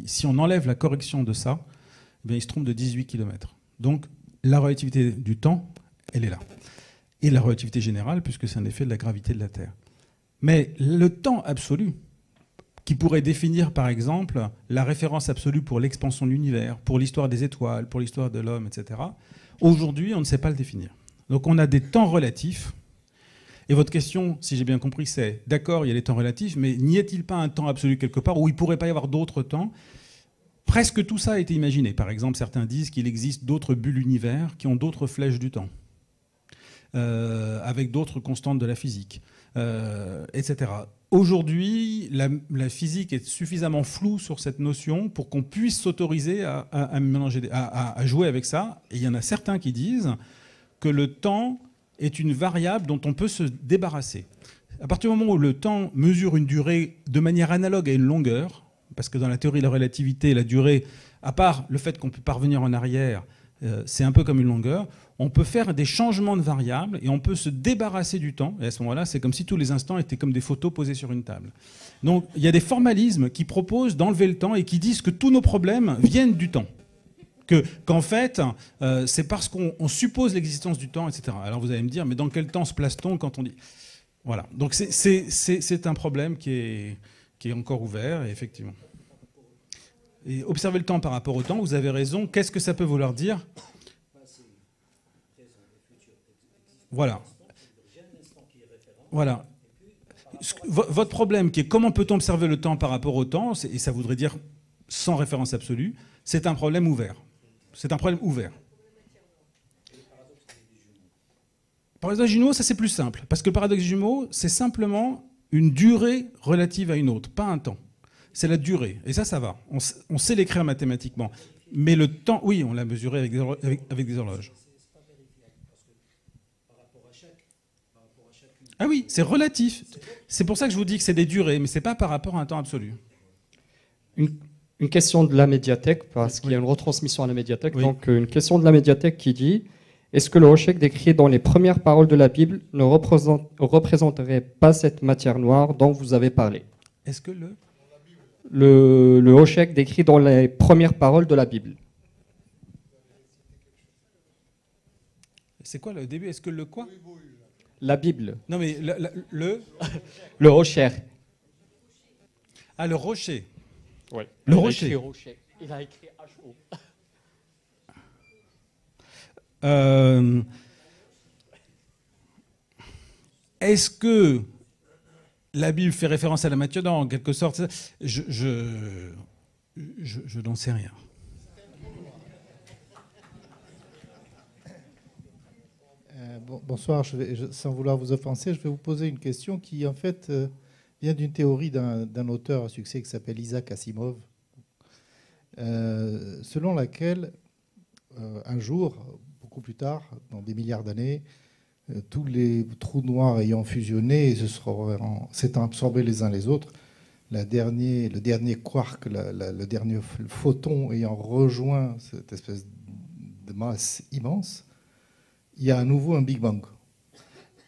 si on enlève la correction de ça, eh il se trompe de 18 km. Donc la relativité du temps, elle est là et la relativité générale, puisque c'est un effet de la gravité de la Terre. Mais le temps absolu, qui pourrait définir par exemple la référence absolue pour l'expansion de l'univers, pour l'histoire des étoiles, pour l'histoire de l'homme, etc., aujourd'hui on ne sait pas le définir. Donc on a des temps relatifs. Et votre question, si j'ai bien compris, c'est d'accord, il y a les temps relatifs, mais n'y a-t-il pas un temps absolu quelque part où il ne pourrait pas y avoir d'autres temps Presque tout ça a été imaginé. Par exemple, certains disent qu'il existe d'autres bulles univers qui ont d'autres flèches du temps. Euh, avec d'autres constantes de la physique, euh, etc. Aujourd'hui, la, physique est suffisamment floue sur cette notion pour qu'on puisse s'autoriser à, à, à, jouer avec ça. Et il y en a certains qui disent que le temps est une variable dont on peut se débarrasser. À partir du moment où le temps mesure une durée de manière analogue à une longueur, parce que dans la théorie de la relativité, la durée, à part le fait qu'on peut parvenir en arrière, euh, c'est un peu comme une longueur, on peut faire des changements de variables et on peut se débarrasser du temps. Et à ce moment-là, c'est comme si tous les instants étaient comme des photos posées sur une table. Donc il y a des formalismes qui proposent d'enlever le temps et qui disent que tous nos problèmes viennent du temps. Que, qu'en fait, euh, c'est parce qu'on suppose l'existence du temps, etc. Alors vous allez me dire, mais dans quel temps se place-t-on quand on dit... Voilà, donc c'est, c'est, un problème qui est, est encore ouvert, effectivement. Et observer le temps par rapport au temps, vous avez raison, qu'est-ce que ça peut vouloir dire Voilà. Voilà. Votre problème, qui est comment peut-on observer le temps par rapport au temps, et ça voudrait dire sans référence absolue, c'est un problème ouvert. C'est un problème ouvert. Paradoxe jumeau, ça c'est plus simple, parce que le paradoxe jumeau, c'est simplement une durée relative à une autre, pas un temps. C'est la durée, et ça, ça va. On, sait l'écrire mathématiquement, mais le temps, oui, on l'a mesuré avec des horloges. Ah oui, c'est relatif. C'est pour ça que je vous dis que c'est des durées, mais ce n'est pas par rapport à un temps absolu. Une, question de la médiathèque, parce qu'il y a une retransmission à la médiathèque. Donc, une question de la médiathèque qui dit Est-ce que le Rochek décrit dans les premières paroles de la Bible ne représenterait pas cette matière noire dont vous avez parlé Est-ce que le. Le, le décrit dans les premières paroles de la Bible. C'est quoi le début Est-ce que le quoi la Bible. Non, mais le. (laughs) Le, rocher. Ah, le rocher. Oui. Le rocher. Il a écrit H-O. (laughs) Euh, est-ce que la Bible fait référence à la Matthieu dans en quelque sorte, je, je, je, je n'en sais rien. bonsoir. sans vouloir vous offenser, je vais vous poser une question qui, en fait, euh, vient d'une théorie d'un auteur à succès qui s'appelle Isaac Asimov, euh, selon laquelle, euh, un jour, beaucoup plus tard, dans des milliards d'années, tous les trous noirs ayant fusionné et s'étant absorbés les uns les autres, le dernier quark, le dernier photon ayant rejoint cette espèce de masse immense, il y a à nouveau un Big Bang.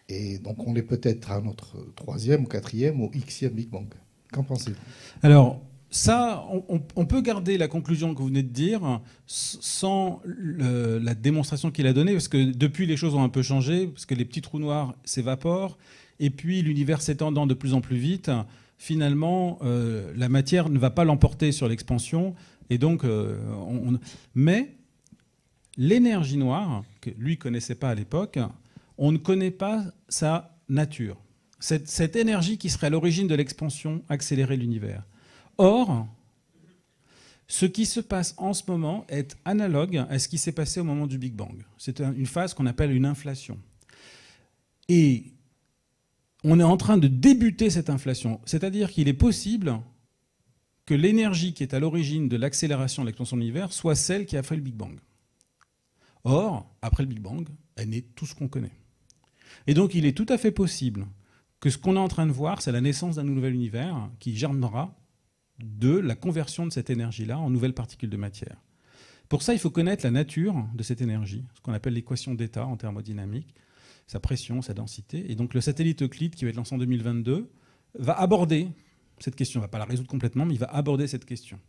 Et donc on est peut-être à notre troisième, quatrième ou xième Big Bang. Qu'en pensez-vous Alors, ça, on, peut garder la conclusion que vous venez de dire sans la démonstration qu'il a donnée, parce que depuis les choses ont un peu changé, parce que les petits trous noirs s'évaporent, et puis l'univers s'étendant de plus en plus vite, finalement, euh, la matière ne va pas l'emporter sur l'expansion, et donc, euh, on... mais l'énergie noire, que lui connaissait pas à l'époque, on ne connaît pas sa nature. Cette, cette énergie qui serait à l'origine de l'expansion accélérée de l'univers. Or, ce qui se passe en ce moment est analogue à ce qui s'est passé au moment du Big Bang. C'est une phase qu'on appelle une inflation. Et on est en train de débuter cette inflation. C'est-à-dire qu'il est possible que l'énergie qui est à l'origine de l'accélération de l'expansion de l'univers soit celle qui a fait le Big Bang. Or, après le Big Bang, elle naît tout ce qu'on connaît. Et donc, il est tout à fait possible que ce qu'on est en train de voir, c'est la naissance d'un nouvel univers qui germera de la conversion de cette énergie-là en nouvelles particules de matière. Pour ça, il faut connaître la nature de cette énergie, ce qu'on appelle l'équation d'état en thermodynamique, sa pression, sa densité. Et donc le satellite Euclide, qui va être lancé en 2022, va aborder cette question. Il ne va pas la résoudre complètement, mais il va aborder cette question.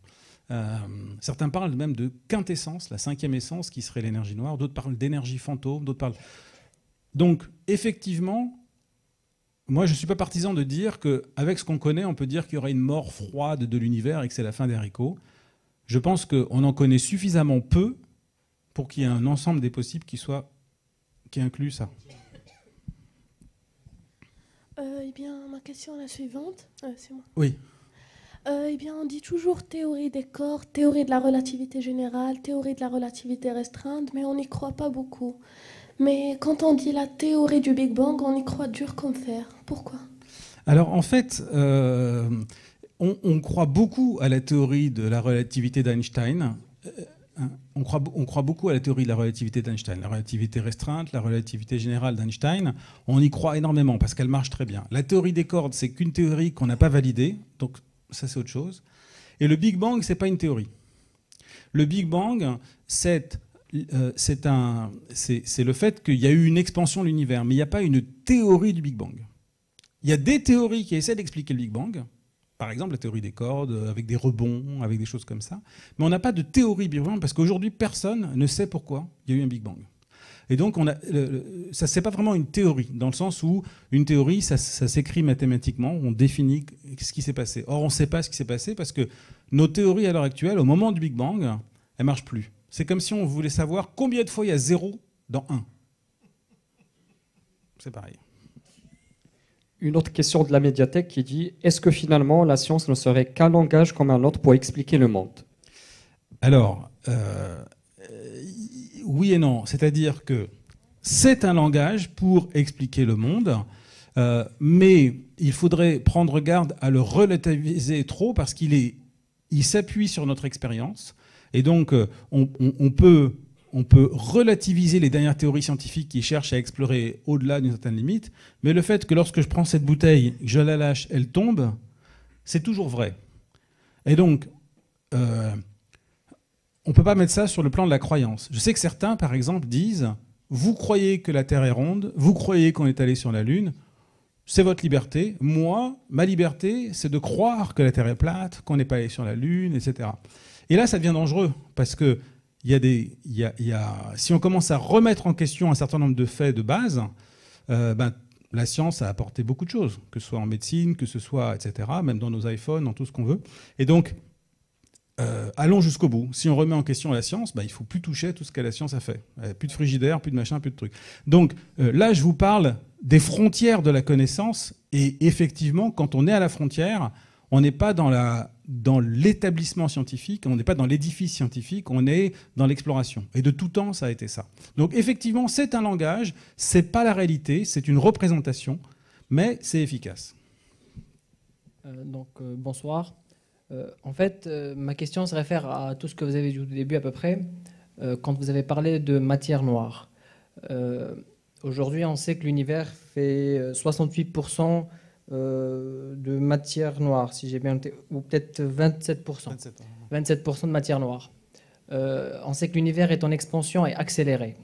Euh, certains parlent même de quintessence, la cinquième essence qui serait l'énergie noire, d'autres parlent d'énergie fantôme, d'autres parlent... Donc effectivement, moi je ne suis pas partisan de dire qu'avec ce qu'on connaît, on peut dire qu'il y aura une mort froide de l'univers et que c'est la fin des haricots. Je pense qu'on en connaît suffisamment peu pour qu'il y ait un ensemble des possibles qui soit qui inclut ça. Euh, eh bien, ma question est la suivante. Euh, c'est moi. Oui. Euh, eh bien, on dit toujours théorie des corps, théorie de la relativité générale, théorie de la relativité restreinte, mais on n'y croit pas beaucoup. Mais quand on dit la théorie du Big Bang, on y croit dur comme fer. Pourquoi Alors en fait, euh, on, croit beaucoup à la théorie de la relativité d'Einstein. Euh, hein, on, croit, on croit, beaucoup à la théorie de la relativité d'Einstein, la relativité restreinte, la relativité générale d'Einstein. On y croit énormément parce qu'elle marche très bien. La théorie des cordes, c'est qu'une théorie qu'on n'a pas validée. Donc ça c'est autre chose. Et le Big Bang, c'est pas une théorie. Le Big Bang, c'est euh, le fait qu'il y a eu une expansion de l'univers, mais il n'y a pas une théorie du Big Bang. Il y a des théories qui essaient d'expliquer le Big Bang, par exemple la théorie des cordes, avec des rebonds, avec des choses comme ça, mais on n'a pas de théorie Big Bang parce qu'aujourd'hui personne ne sait pourquoi il y a eu un Big Bang. Et donc, on a, ça, c'est pas vraiment une théorie, dans le sens où une théorie, ça, s'écrit mathématiquement, on définit ce qui s'est passé. Or, on ne sait pas ce qui s'est passé parce que nos théories à l'heure actuelle, au moment du Big Bang, elles marchent plus. C'est comme si on voulait savoir combien de fois il y a zéro dans un. C'est pareil. Une autre question de la médiathèque qui dit Est-ce que finalement la science ne serait qu'un langage comme un autre pour expliquer le monde Alors, euh, oui et non. C'est-à-dire que c'est un langage pour expliquer le monde, euh, mais il faudrait prendre garde à le relativiser trop parce qu'il s'appuie sur notre expérience. Et donc, euh, on, peut, on peut relativiser les dernières théories scientifiques qui cherchent à explorer au-delà d'une certaine limite. Mais le fait que lorsque je prends cette bouteille, je la lâche, elle tombe, c'est toujours vrai. Et donc, euh, on ne peut pas mettre ça sur le plan de la croyance. Je sais que certains, par exemple, disent Vous croyez que la Terre est ronde, vous croyez qu'on est allé sur la Lune, c'est votre liberté. Moi, ma liberté, c'est de croire que la Terre est plate, qu'on n'est pas allé sur la Lune, etc. Et là, ça devient dangereux, parce que il y a des, y a, y a, si on commence à remettre en question un certain nombre de faits de base, euh, ben, la science a apporté beaucoup de choses, que ce soit en médecine, que ce soit, etc., même dans nos iPhones, dans tout ce qu'on veut. Et donc, euh, allons jusqu'au bout. Si on remet en question la science, bah, il faut plus toucher tout ce que la science a fait. Euh, plus de frigidaire, plus de machin, plus de trucs. Donc euh, là, je vous parle des frontières de la connaissance. Et effectivement, quand on est à la frontière, on n'est pas dans la dans l'établissement scientifique, on n'est pas dans l'édifice scientifique, on est dans l'exploration. Et de tout temps, ça a été ça. Donc effectivement, c'est un langage, c'est pas la réalité, c'est une représentation, mais c'est efficace. donc bonsoir. Euh, en fait, euh, ma question se réfère à tout ce que vous avez dit au début à peu près, euh, quand vous avez parlé de matière noire. Aujourd'hui, on sait que l'univers fait 68% de matière noire, si j'ai bien ou peut-être 27%. 27, de matière noire. on sait que l'univers est en expansion et accéléré.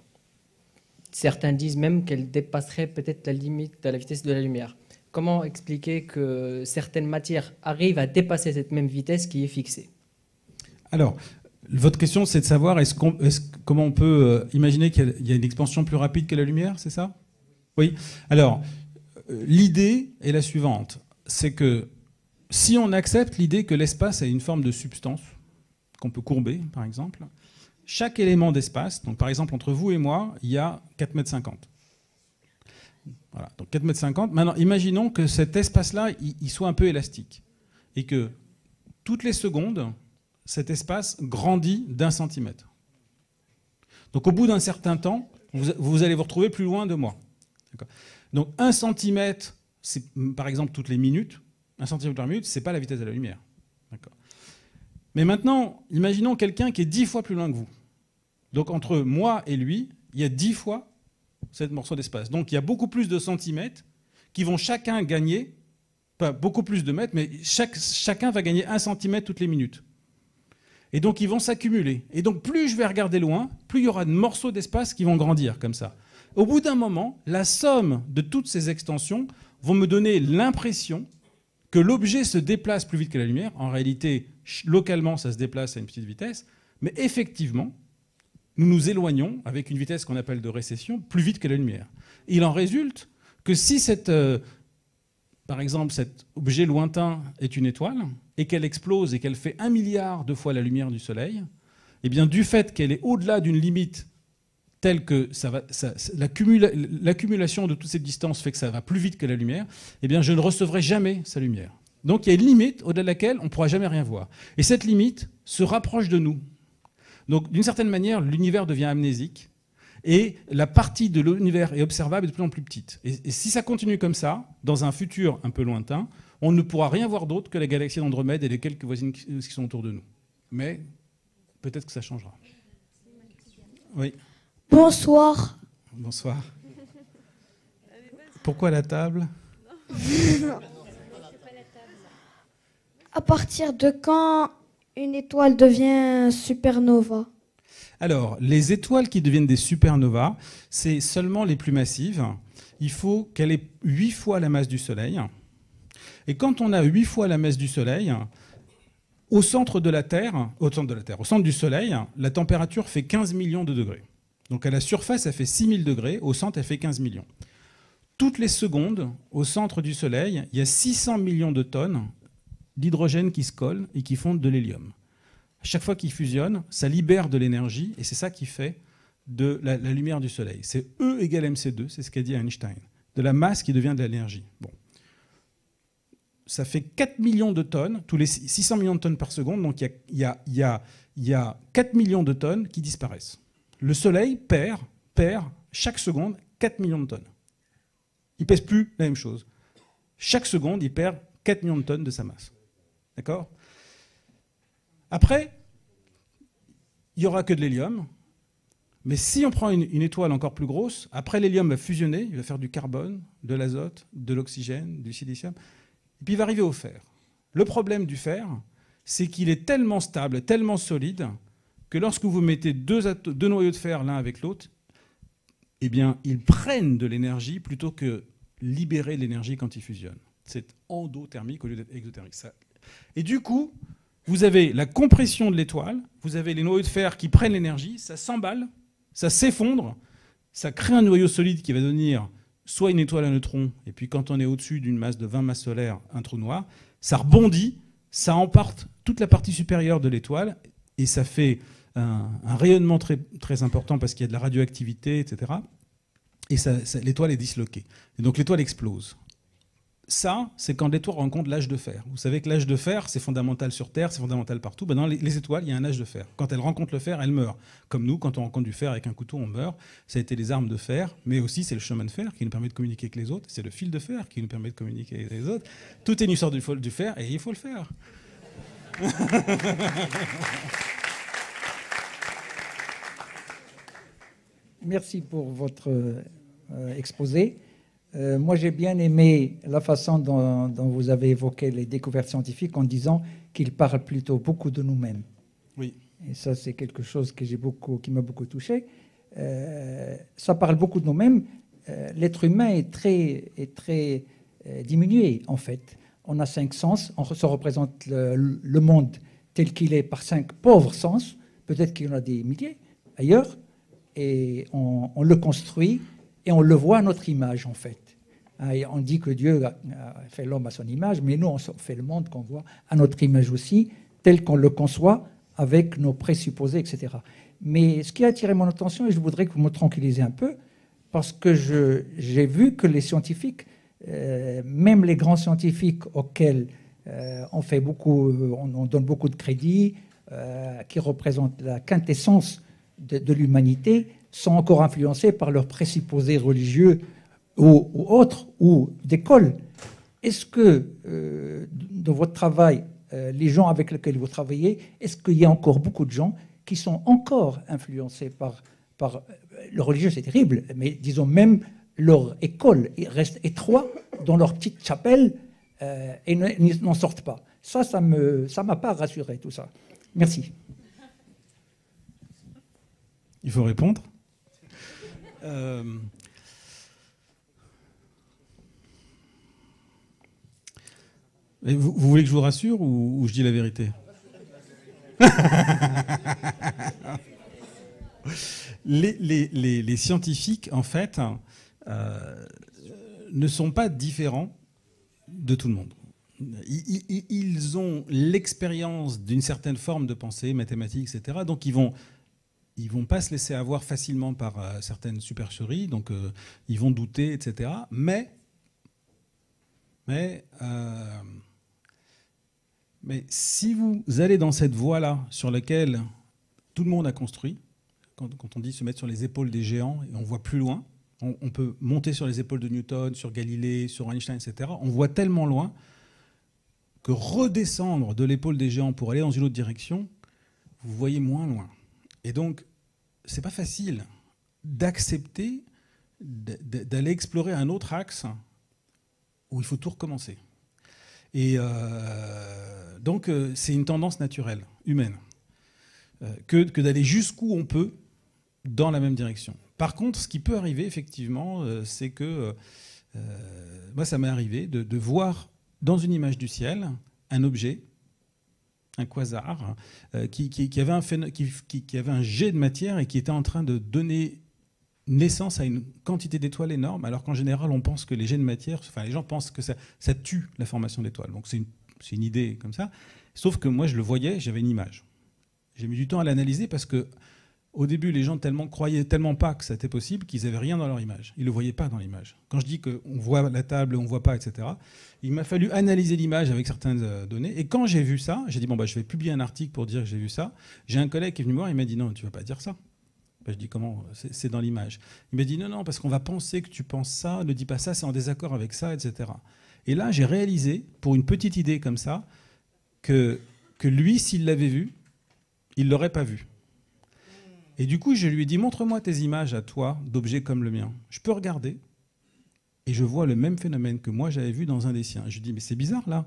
Certains disent même qu'elle dépasserait peut-être la limite de la vitesse de la lumière. Comment expliquer que certaines matières arrivent à dépasser cette même vitesse qui est fixée Alors, votre question, c'est de savoir est-ce comment on peut euh, imaginer qu'il y a une expansion plus rapide que la lumière, c'est ça Oui. Alors, euh, l'idée est la suivante c'est que si on accepte l'idée que l'espace est une forme de substance, qu'on peut courber, par exemple, chaque élément d'espace, donc par exemple entre vous et moi, il y a 4,50 mètres. Voilà, donc 4,50 m. Maintenant, imaginons que cet espace-là, il, soit un peu élastique. Et que toutes les secondes, cet espace grandit d'un centimètre. Donc au bout d'un certain temps, vous, allez vous retrouver plus loin de moi. Donc un centimètre, c'est par exemple toutes les minutes. Un centimètre par minute, c'est pas la vitesse de la lumière. Mais maintenant, imaginons quelqu'un qui est dix fois plus loin que vous. Donc entre moi et lui, il y a dix fois cette morceau d'espace. Donc il y a beaucoup plus de centimètres qui vont chacun gagner, pas beaucoup plus de mètres, mais chaque, chacun va gagner un centimètre toutes les minutes. Et donc ils vont s'accumuler. Et donc plus je vais regarder loin, plus il y aura de morceaux d'espace qui vont grandir comme ça. Au bout d'un moment, la somme de toutes ces extensions vont me donner l'impression que l'objet se déplace plus vite que la lumière. En réalité, localement, ça se déplace à une petite vitesse. Mais effectivement, nous nous éloignons avec une vitesse qu'on appelle de récession plus vite que la lumière. il en résulte que si cette, euh, par exemple cet objet lointain est une étoile et qu'elle explose et qu'elle fait un milliard de fois la lumière du Soleil, eh bien du fait qu'elle est au-delà d'une limite telle que ça va, l'accumulation de toutes ces distances fait que ça va plus vite que la lumière, eh bien je ne recevrai jamais sa lumière. Donc il y a une limite au-delà de laquelle on ne pourra jamais rien voir. Et cette limite se rapproche de nous. Donc d'une certaine manière, l'univers devient amnésique et la partie de l'univers est observable est de plus en plus petite. Et, si ça continue comme ça, dans un futur un peu lointain, on ne pourra rien voir d'autre que la galaxie d'Andromède et les quelques voisines qui, euh, qui sont autour de nous. Mais peut-être que ça changera. Oui. Bonsoir. Bonsoir. Pourquoi la table (laughs) À partir de quand une étoile devient supernova. Alors, les étoiles qui deviennent des supernovas, c'est seulement les plus massives. Il faut qu'elle ait 8 fois la masse du Soleil. Et quand on a 8 fois la masse du Soleil, au centre de la Terre, au centre de la Terre, au centre du Soleil, la température fait 15 millions de degrés. Donc à la surface, elle fait 6000 degrés, au centre, elle fait 15 millions. Toutes les secondes, au centre du Soleil, il y a 600 millions de tonnes d'hydrogène qui se colle et qui fonde de l'hélium. À chaque fois qu'ils fusionnent, ça libère de l'énergie et c'est ça qui fait de la, lumière du Soleil. C'est E égale mc2, c'est ce qu'a dit Einstein. De la masse qui devient de l'énergie. Bon. Ça fait 4 millions de tonnes, tous les 600 millions de tonnes par seconde, donc il y, a, 4 millions de tonnes qui disparaissent. Le Soleil perd, perd chaque seconde 4 millions de tonnes. Il pèse plus la même chose. Chaque seconde, il perd 4 millions de tonnes de sa masse. D'accord Après, il n'y aura que de l'hélium. Mais si on prend une, étoile encore plus grosse, après l'hélium va fusionner, il va faire du carbone, de l'azote, de l'oxygène, du silicium, et puis il va arriver au fer. Le problème du fer, c'est qu'il est tellement stable, tellement solide, que lorsque vous mettez deux, noyaux de fer l'un avec l'autre, eh bien, ils prennent de l'énergie plutôt que libérer l'énergie quand ils fusionnent. C'est endothermique au lieu d'être exothermique. Et du coup, vous avez la compression de l'étoile, vous avez les noyaux de fer qui prennent l'énergie, ça s'emballe, ça s'effondre, ça crée un noyau solide qui va devenir soit une étoile à neutrons, et puis quand on est au-dessus d'une masse de 20 masses solaires, un trou noir, ça rebondit, ça emporte toute la partie supérieure de l'étoile, et ça fait un, rayonnement très, important parce qu'il y a de la radioactivité, etc. Et l'étoile est disloquée. Et donc l'étoile explose ça, c'est quand l'étoile rencontre l'âge de fer. Vous savez que l'âge de fer, c'est fondamental sur Terre, c'est fondamental partout. Ben dans les, étoiles, il y a un âge de fer. Quand elles rencontrent le fer, elles meurent. Comme nous, quand on rencontre du fer avec un couteau, on meurt. Ça a été les armes de fer, mais aussi c'est le chemin de fer qui nous permet de communiquer avec les autres. C'est le fil de fer qui nous permet de communiquer avec les autres. Tout est une histoire du fer et il faut le faire. (laughs) Merci pour votre euh, exposé. Euh, moi, j'ai bien aimé la façon dont, vous avez évoqué les découvertes scientifiques en disant qu'ils parlent plutôt beaucoup de nous-mêmes. Oui. Et ça, c'est quelque chose beaucoup, qui m'a beaucoup touché. Euh, ça parle beaucoup de nous-mêmes. Euh, l'être humain est très, très diminué, en fait. On a cinq sens. On se représente le, monde tel qu'il est par cinq pauvres sens. Peut-être qu'il y en a des milliers ailleurs. Et on le construit et on le voit à notre image, en fait. Ah, et on dit que Dieu fait l'homme à son image, mais nous, on fait le monde qu'on voit à notre image aussi, tel qu'on le conçoit, avec nos présupposés, etc. Mais ce qui a attiré mon attention, et je voudrais que vous me tranquillisez un peu, parce que j'ai vu que les scientifiques, euh, même les grands scientifiques auxquels euh, on, fait beaucoup, euh, on, donne beaucoup de crédit, qui représentent la quintessence de, de l'humanité, sont encore influencés par leurs présupposés religieux ou, autres, ou d'école. Est-ce que euh, dans votre travail, euh, les gens avec lesquels vous travaillez, est-ce qu'il y a encore beaucoup de gens qui sont encore influencés par, par euh, le religieux, c'est terrible, mais disons même leur école reste étroit dans leur petite chapelle et n'en sortent pas. Ça, ça ne ça m'a pas rassuré, tout ça. Merci. Il faut répondre euh, vous, voulez que je vous rassure ou, je dis la vérité (laughs) les, scientifiques, en fait, euh, ne sont pas différents de tout le monde. Ils, ils ont l'expérience d'une certaine forme de pensée, mathématiques, etc. Donc ils vont ils vont pas se laisser avoir facilement par euh, certaines supercheries, donc euh, ils vont douter, etc. Mais, mais, euh, mais si vous allez dans cette voie-là sur laquelle tout le monde a construit, quand, on dit se mettre sur les épaules des géants et on voit plus loin, on, on peut monter sur les épaules de Newton, sur Galilée, sur Einstein, etc. On voit tellement loin que redescendre de l'épaule des géants pour aller dans une autre direction, vous voyez moins loin. Et donc, c'est pas facile d'accepter d'aller explorer un autre axe où il faut tout recommencer. Et euh, donc, euh, c'est une tendance naturelle, humaine, euh, que, d'aller jusqu'où on peut dans la même direction. Par contre, ce qui peut arriver, effectivement, c'est que, moi, ça m'est arrivé de, voir dans une image du ciel un objet un quasar, qui, avait un jet de matière et qui était en train de donner naissance à une quantité d'étoiles énorme, alors qu'en général, on pense que les jets de matière, enfin, les gens pensent que ça, tue la formation d'étoiles. Donc, c'est une idée comme ça. Sauf que moi, je le voyais, j'avais une image. J'ai mis du temps à l'analyser parce que au début, les gens tellement croyaient tellement pas que c'était possible qu'ils n'avaient rien dans leur image. Ils ne le voyaient pas dans l'image. Quand je dis qu'on voit la table, on ne voit pas, etc., il m'a fallu analyser l'image avec certaines euh, données. Et quand j'ai vu ça, j'ai dit, bon, bah, je vais publier un article pour dire que j'ai vu ça. J'ai un collègue qui est venu me voir, il m'a dit, non, tu ne vas pas dire ça. Bah, je dis, comment C'est dans l'image. Il m'a dit, non, non, parce qu'on va penser que tu penses ça, ne dis pas ça, c'est en désaccord avec ça, etc. Et là, j'ai réalisé, pour une petite idée comme ça, que, que lui, s'il l'avait vu, il l'aurait pas vu. Et du coup, je lui ai dit, montre-moi tes images à toi d'objets comme le mien. Je peux regarder. Et je vois le même phénomène que moi j'avais vu dans un des siens. Je dis, mais c'est bizarre là.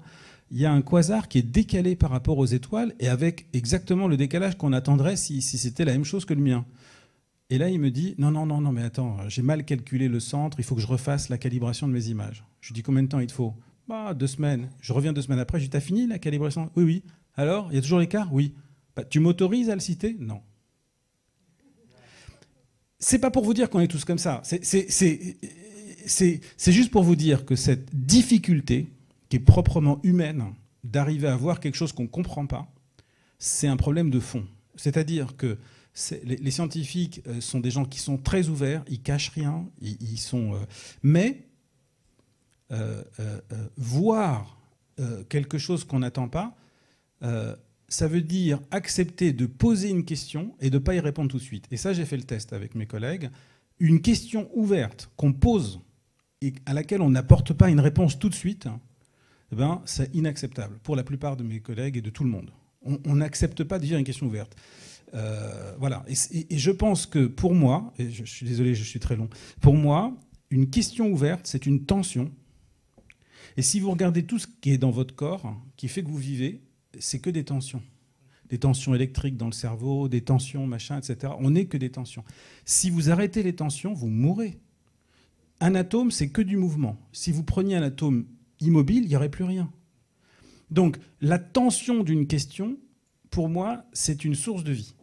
Il y a un quasar qui est décalé par rapport aux étoiles et avec exactement le décalage qu'on attendrait si, c'était la même chose que le mien. Et là, il me dit, non, non, non, non, mais attends, j'ai mal calculé le centre, il faut que je refasse la calibration de mes images. Je lui dis, combien de temps il te faut Bah, deux semaines. Je reviens deux semaines après, je lui dis, t'as fini la calibration Oui, oui. Alors, il y a toujours l'écart Oui. Bah, tu m'autorises à le citer Non c'est pas pour vous dire qu'on est tous comme ça. C'est juste pour vous dire que cette difficulté, qui est proprement humaine, d'arriver à voir quelque chose qu'on ne comprend pas, c'est un problème de fond. C'est-à-dire que les, scientifiques euh, sont des gens qui sont très ouverts, ils cachent rien, ils, sont. Euh, mais euh, voir quelque chose qu'on n'attend pas, ça veut dire accepter de poser une question et de ne pas y répondre tout de suite. Et ça, j'ai fait le test avec mes collègues. Une question ouverte qu'on pose et à laquelle on n'apporte pas une réponse tout de suite, eh ben, c'est inacceptable pour la plupart de mes collègues et de tout le monde. On n'accepte pas de dire une question ouverte. Euh, voilà. Et, je pense que pour moi, et je suis désolé, je suis très long, pour moi, une question ouverte, c'est une tension. Et si vous regardez tout ce qui est dans votre corps, qui fait que vous vivez, c'est que des tensions. Des tensions électriques dans le cerveau, des tensions, machin, etc. On n'est que des tensions. Si vous arrêtez les tensions, vous mourrez. Un atome, c'est que du mouvement. Si vous preniez un atome immobile, il n'y aurait plus rien. Donc, la tension d'une question, pour moi, c'est une source de vie.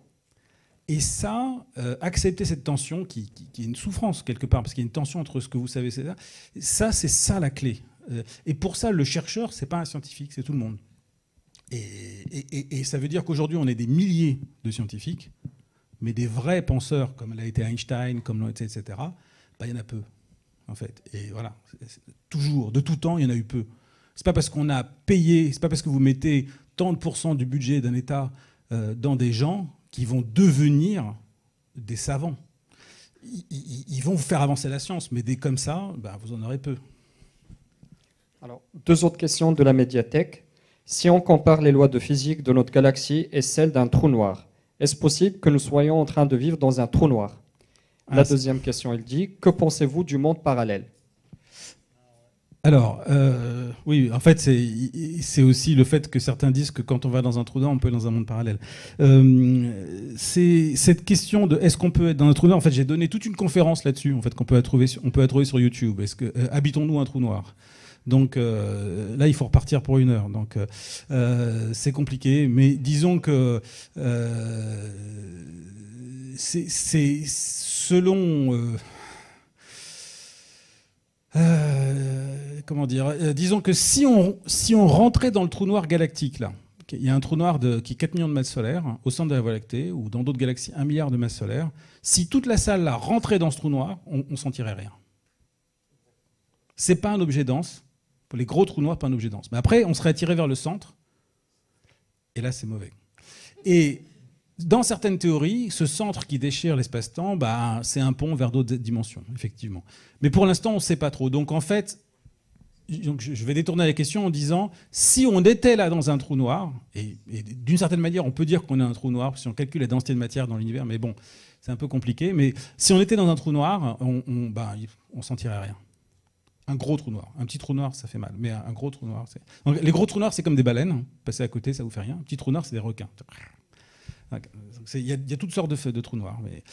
Et ça, euh, accepter cette tension, qui, est une souffrance quelque part, parce qu'il y a une tension entre ce que vous savez, etc., ça, c'est ça la clé. Euh, et pour ça, le chercheur, c'est pas un scientifique, c'est tout le monde. Et, ça veut dire qu'aujourd'hui, on est des milliers de scientifiques, mais des vrais penseurs, comme l'a été Einstein, comme l'ont été, etc., bah, il y en a peu, en fait. Et voilà, toujours, de tout temps, il y en a eu peu. C'est pas parce qu'on a payé, c'est pas parce que vous mettez tant de pourcents du budget d'un État euh, dans des gens qui vont devenir des savants. Ils, vont vous faire avancer la science, mais des comme ça, bah, vous en aurez peu. Alors, deux autres questions de la médiathèque. Si on compare les lois de physique de notre galaxie et celles d'un trou noir, est-ce possible que nous soyons en train de vivre dans un trou noir La ah, deuxième question, il dit, que pensez-vous du monde parallèle alors, euh, oui, en fait, c'est aussi le fait que certains disent que quand on va dans un trou noir, on peut être dans un monde parallèle. Euh, c'est cette question de est-ce qu'on peut être dans un trou noir En fait, j'ai donné toute une conférence là-dessus, en fait, qu'on peut la trouver, sur, on peut trouver sur YouTube. Est-ce que euh, habitons-nous un trou noir donc euh, là, il faut repartir pour une heure. Donc euh, euh, c'est compliqué. Mais disons que c'est selon... comment dire Disons que si on, si on rentrait dans le trou noir galactique, là, il y a un trou noir de, qui est 4 millions de masses solaires au centre de la Voie lactée ou dans d'autres galaxies 1 milliard de masses solaires. Si toute la salle là, rentrait dans ce trou noir, on ne sentirait rien. C'est pas un objet dense, pour les gros trous noirs, pas un objet dense. Mais après, on serait attiré vers le centre, et là, c'est mauvais. Et dans certaines théories, ce centre qui déchire l'espace-temps, bah, c'est un pont vers d'autres dimensions, effectivement. Mais pour l'instant, on ne sait pas trop. Donc en fait, donc je vais détourner la question en disant, si on était là dans un trou noir, et, d'une certaine manière, on peut dire qu'on est un trou noir si on calcule la densité de matière dans l'univers, mais bon, c'est un peu compliqué, mais si on était dans un trou noir, on ne bah, on s'en tirerait rien un gros trou noir. Un petit trou noir, ça fait mal, mais un gros trou noir, c'est. les gros trous noirs, c'est comme des baleines. Hein. Passer à côté, ça vous fait rien. Un petit trou noir, c'est des requins. Il y, a toutes sortes de, de trous noirs. Mais...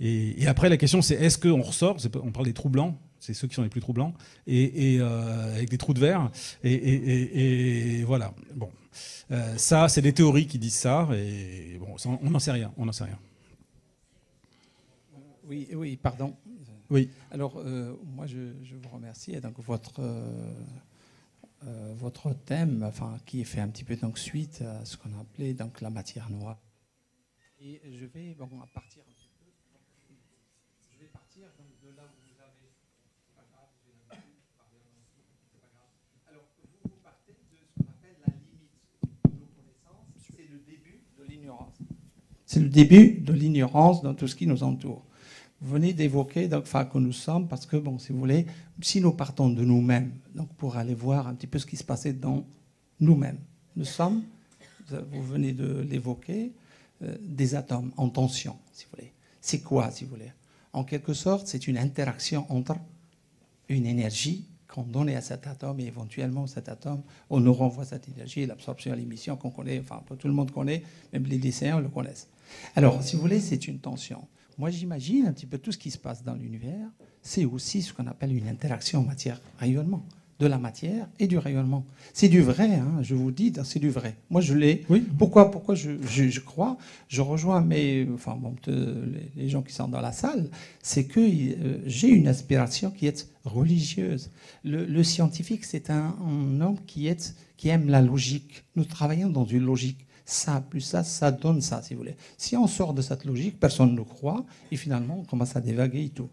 Et, après, la question, c'est est-ce qu'on ressort On parle des trous blancs, c'est ceux qui sont les plus troublants, et, euh, avec des trous de verre. Et, voilà. Bon, euh, ça, c'est des théories qui disent ça, et bon, on n'en sait rien. On n'en sait rien. Oui, oui, pardon. Oui. Alors, euh, moi, je, je, vous remercie. donc, votre, euh, euh, votre thème, enfin, qui fait un petit peu donc, suite à ce qu'on appelé donc, la matière noire. Et je vais bon, partir un petit peu. Je vais partir donc, de là où vous avez. pas grave, j'ai c'est pas grave. Alors, vous, vous partez de ce qu'on appelle la limite de nos connaissances. C'est le début de l'ignorance. C'est le début de l'ignorance dans tout ce qui nous entoure venez d'évoquer, donc, enfin, que nous sommes, parce que, bon, si vous voulez, si nous partons de nous-mêmes, donc pour aller voir un petit peu ce qui se passait dans nous-mêmes, nous sommes, vous venez de l'évoquer, euh, des atomes en tension, si vous voulez. C'est quoi, si vous voulez En quelque sorte, c'est une interaction entre une énergie qu'on donne à cet atome et éventuellement cet atome, on nous renvoie cette énergie, l'absorption l'émission qu'on connaît, enfin, tout le monde connaît, même les lycéens le connaissent. Alors, si vous voulez, c'est une tension moi j'imagine un petit peu tout ce qui se passe dans l'univers, c'est aussi ce qu'on appelle une interaction matière-rayonnement, de la matière et du rayonnement. C'est du vrai, hein, je vous dis, c'est du vrai. Moi je l'ai. Pourquoi, pourquoi je, je, crois Je rejoins mes, enfin, les gens qui sont dans la salle, c'est que euh, j'ai une aspiration qui est religieuse. Le, scientifique, c'est un, un, homme qui, est, qui aime la logique. Nous travaillons dans une logique ça plus ça, ça donne ça, si vous voulez. Si on sort de cette logique, personne ne croit, et finalement, on commence à dévaguer et tout.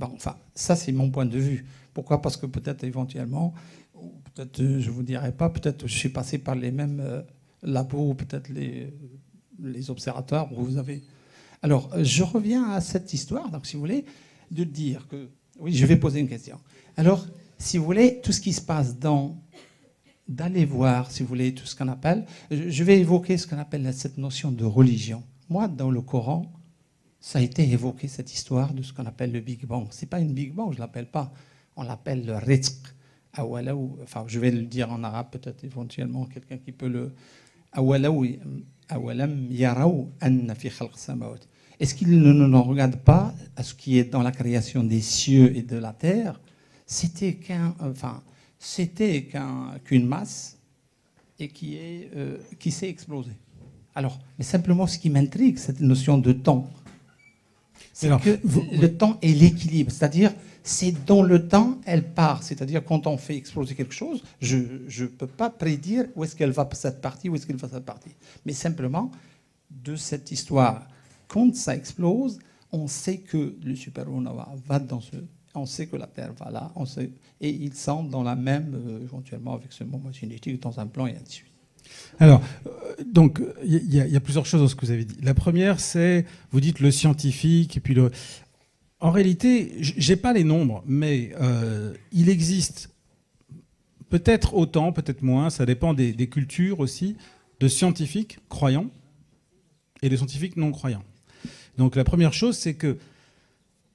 enfin, ça, c'est mon point de vue. Pourquoi Parce que peut-être éventuellement, peut-être, euh, je vous dirai pas, peut-être je suis passé par les mêmes euh, labos, peut-être les, les observatoires où vous avez. Alors, euh, je reviens à cette histoire, donc si vous voulez, de dire que. Oui, je vais poser une question. Alors, si vous voulez, tout ce qui se passe dans d'aller voir, si vous voulez, tout ce qu'on appelle. Je vais évoquer ce qu'on appelle cette notion de religion. Moi, dans le Coran, ça a été évoqué, cette histoire de ce qu'on appelle le Big Bang. Ce n'est pas une Big Bang, je ne l'appelle pas. On l'appelle le rizq. Enfin, je vais le dire en arabe, peut-être éventuellement quelqu'un qui peut le. Est-ce qu'il ne, ne, regarde pas à ce qui est dans la création des cieux et de la terre C'était qu'un. Enfin, c'était qu'une masse et euh, qui, s'est explosée. Alors, mais simplement ce qui m'intrigue, cette notion de temps, c'est que le temps est l'équilibre, c'est-à-dire c'est dans le temps, elle part. C'est-à-dire quand on fait exploser quelque chose, je ne peux pas prédire où est-ce qu'elle va cette partie, où est-ce qu'elle va cette partie. Mais simplement, de cette histoire, quand ça explose, on sait que le supernova va dans ce on sait que la Terre va là, on et ils sont dans la même, euh, éventuellement avec ce moment génétique, dans un plan et ainsi de suite. Alors, euh, donc, il y, a plusieurs choses dans ce que vous avez dit. La première, c'est, vous dites le scientifique, et puis le. En réalité, j'ai pas les nombres, mais euh, il existe peut-être autant, peut-être moins, ça dépend des, des cultures aussi, de scientifiques croyants et de scientifiques non croyants. Donc, la première chose, c'est que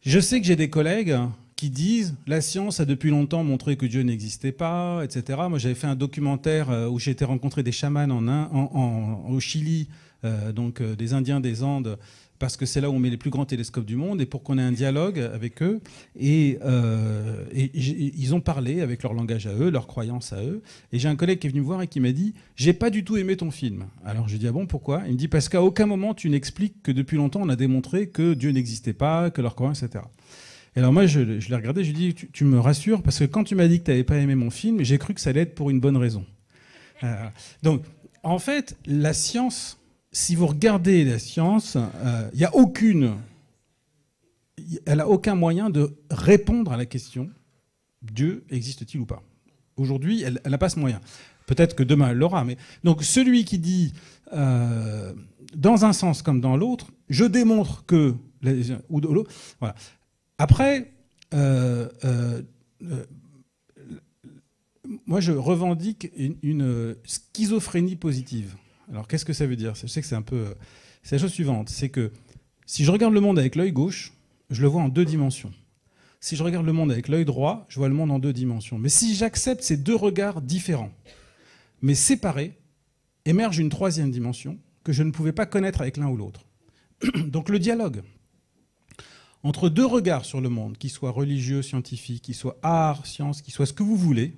je sais que j'ai des collègues qui disent la science a depuis longtemps montré que Dieu n'existait pas, etc. Moi, j'avais fait un documentaire euh, où j'étais rencontré des chamans en, en, au Chili, euh, donc euh, des Indiens des Andes, parce que c'est là où on met les plus grands télescopes du monde et pour qu'on ait un dialogue avec eux. Et, ils ont parlé avec leur langage à eux, leurs croyances à eux. Et j'ai un collègue qui est venu me voir et qui m'a dit J'ai pas du tout aimé ton film. Alors je lui dis Ah bon, pourquoi Il me dit Parce qu'à aucun moment tu n'expliques que depuis longtemps on a démontré que Dieu n'existait pas, que leur croyance, etc. Et alors moi, je, l'ai regardé, je lui ai dit, tu, me rassures, parce que quand tu m'as dit que tu n'avais pas aimé mon film, j'ai cru que ça allait être pour une bonne raison. Euh, donc, en fait, la science, si vous regardez la science, il euh, n'y a aucune... Elle n'a aucun moyen de répondre à la question Dieu existe-t-il ou pas Aujourd'hui, elle n'a pas ce moyen. Peut-être que demain, elle l'aura. Mais... Donc celui qui dit, euh, dans un sens comme dans l'autre, je démontre que... Ou de voilà. Après, euh, euh, moi, je revendique une, une schizophrénie positive. Alors, qu'est-ce que ça veut dire Je sais que c'est un peu. C'est la chose suivante c'est que si je regarde le monde avec l'œil gauche, je le vois en deux dimensions. Si je regarde le monde avec l'œil droit, je vois le monde en deux dimensions. Mais si j'accepte ces deux regards différents, mais séparés, émerge une troisième dimension que je ne pouvais pas connaître avec l'un ou l'autre. (clears throat) Donc le dialogue, entre deux regards sur le monde, qui soient religieux, scientifiques, qui soient art, science, qui soient ce que vous voulez,